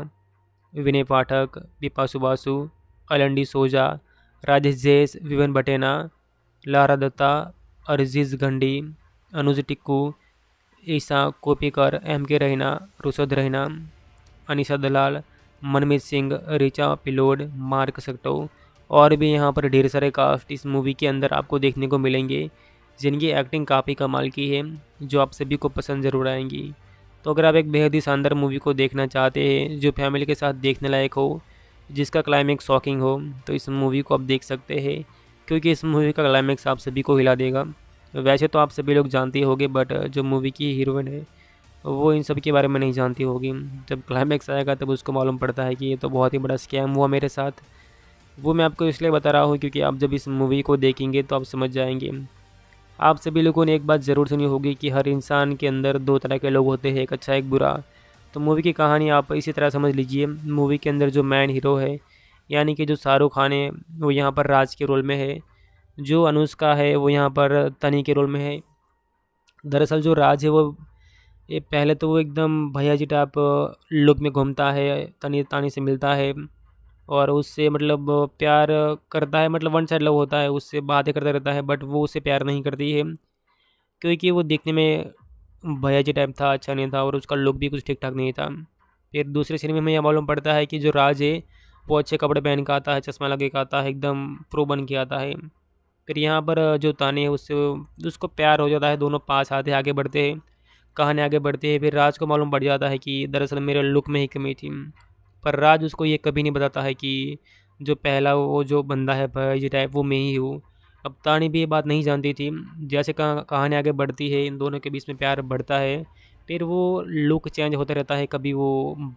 विनय पाठक दीपा सुबासु अलंडी सोजा राजेश जैस विवन भटेना लारा दत्ता अरजीज गंडी अनुज टिक्कू ईसा कोपीकर एम के रहना रुसद रहना अनिशा दलाल मनमीत सिंह रिचा पिलोड मार्क सकटो और भी यहाँ पर ढेर सारे कास्ट इस मूवी के अंदर आपको देखने को मिलेंगे जिनकी एक्टिंग काफ़ी कमाल की है जो आप सभी को पसंद ज़रूर आएंगी तो अगर आप एक बेहद ही शानदार मूवी को देखना चाहते हैं जो फैमिली के साथ देखने लायक हो जिसका क्लाइमैक्स शॉकिंग हो तो इस मूवी को आप देख सकते हैं क्योंकि इस मूवी का क्लाइमैक्स आप सभी को हिला देगा वैसे तो आप सभी लोग जानते होंगे बट जो मूवी की हीरोइन है वो इन सब के बारे में नहीं जानती होगी जब क्लाइमैक्स आएगा तब उसको मालूम पड़ता है कि ये तो बहुत ही बड़ा स्कैम हुआ मेरे साथ वो मैं आपको इसलिए बता रहा हूँ क्योंकि आप जब इस मूवी को देखेंगे तो आप समझ जाएंगे आप सभी लोगों ने एक बात ज़रूर सुनी होगी कि हर इंसान के अंदर दो तरह के लोग होते हैं एक अच्छा एक बुरा तो मूवी की कहानी आप इसी तरह समझ लीजिए मूवी के अंदर जो मैन हीरो है यानी कि जो शाहरुख खान है वो यहाँ पर राज के रोल में है जो अनुष्का है वो यहाँ पर तनी के रोल में है दरअसल जो राज है वो ये पहले तो वो एकदम भैया जी टाइप लुक में घूमता है तनी तानी से मिलता है और उससे मतलब प्यार करता है मतलब वन साइड लव होता है उससे बातें करता रहता है बट वो उससे प्यार नहीं करती है क्योंकि वो देखने में जी टाइप था अच्छा नहीं था और उसका लुक भी कुछ ठीक ठाक नहीं था फिर दूसरे सीन में हमें यह मालूम पड़ता है कि जो राज है वो अच्छे कपड़े पहन के आता है चश्मा लगे के आता है एकदम प्रो बन के आता है फिर यहाँ पर जो ताने है उससे उसको प्यार हो जाता है दोनों पास आते आगे बढ़ते हैं कहानी आगे बढ़ती है फिर राज को मालूम पड़ जाता है कि दरअसल मेरे लुक में ही कमी थी पर राज उसको ये कभी नहीं बताता है कि जो पहला वो जो बंदा है भाई टाइप वो मैं ही हूँ अब तानी भी ये बात नहीं जानती थी जैसे कहानी आगे बढ़ती है इन दोनों के बीच में प्यार बढ़ता है फिर वो लुक चेंज होता रहता है कभी वो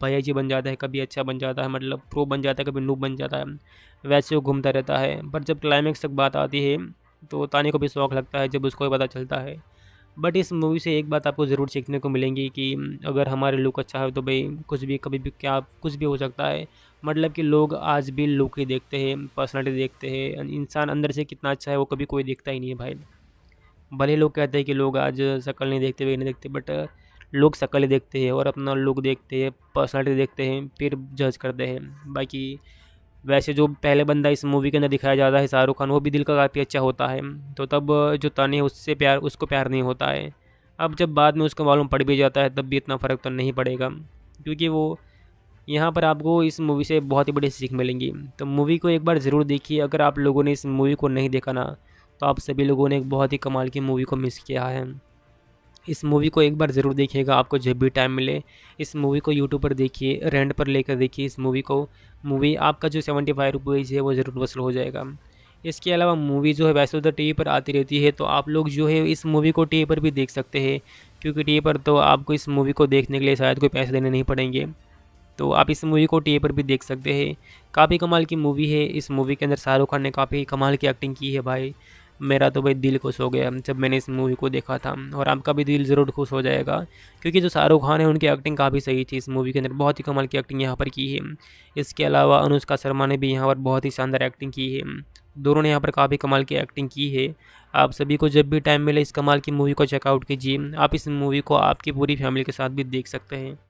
भैया जी बन जाता है कभी अच्छा बन जाता है मतलब प्रो बन जाता है कभी नूब बन जाता है वैसे वो घूमता रहता है पर जब क्लाइमेक्स तक बात आती है तो तानी को भी शौक लगता है जब उसको पता चलता है बट इस मूवी से एक बात आपको ज़रूर सीखने को मिलेंगी कि अगर हमारे लुक अच्छा है तो भाई कुछ भी कभी भी क्या कुछ भी हो सकता है मतलब कि लोग आज भी लुक ही देखते हैं पर्सनैलिटी देखते हैं इंसान अंदर से कितना अच्छा है वो कभी कोई देखता ही नहीं है भाई भले लोग कहते हैं कि लोग आज शक्ल नहीं देखते भाई नहीं देखते बट लोग शक्ल देखते हैं और अपना लुक देखते हैं पर्सनैलिटी देखते हैं फिर जज करते हैं बाकी वैसे जो पहले बंदा इस मूवी के अंदर दिखाया जाता है शाहरुख खान वो भी दिल का काफ़ी अच्छा होता है तो तब जो तने उससे प्यार उसको प्यार नहीं होता है अब जब बाद में उसका मालूम पड़ भी जाता है तब भी इतना फ़र्क तो नहीं पड़ेगा क्योंकि वो यहाँ पर आपको इस मूवी से बहुत ही बड़ी सीख मिलेंगी तो मूवी को एक बार ज़रूर देखिए अगर आप लोगों ने इस मूवी को नहीं देखा ना तो आप सभी लोगों ने एक बहुत ही कमाल की मूवी को मिस किया है इस मूवी को एक बार ज़रूर देखिएगा आपको जब भी टाइम मिले इस मूवी को यूट्यूब पर देखिए रेंट पर लेकर देखिए इस मूवी को मूवी आपका जो सेवेंटी फाइव रुपीज़ है वो ज़रूर वसूल हो जाएगा इसके अलावा मूवी जो है वैसे उधर टी पर आती रहती है तो आप लोग जो है इस मूवी को टी पर भी देख सकते हैं क्योंकि टी पर तो आपको इस मूवी को देखने के लिए शायद कोई पैसे देने नहीं पड़ेंगे तो आप इस मूवी को टी पर भी देख सकते हैं काफ़ी कमाल की मूवी है इस मूवी के अंदर शाहरुख खान ने काफ़ी कमाल की एक्टिंग की है भाई मेरा तो भाई दिल खुश हो गया जब मैंने इस मूवी को देखा था और आपका भी दिल ज़रूर खुश हो जाएगा क्योंकि जो शाहरुख खान है उनकी एक्टिंग काफ़ी सही थी इस मूवी के अंदर बहुत ही कमाल की एक्टिंग यहाँ पर की है इसके अलावा अनुष्का शर्मा ने भी यहाँ पर बहुत ही शानदार एक्टिंग की है दोनों ने यहाँ पर काफ़ी कमाल की एक्टिंग की है आप सभी को जब भी टाइम मिले इस कमाल की मूवी को चेकआउट कीजिए आप इस मूवी को आपकी पूरी फैमिली के साथ भी देख सकते हैं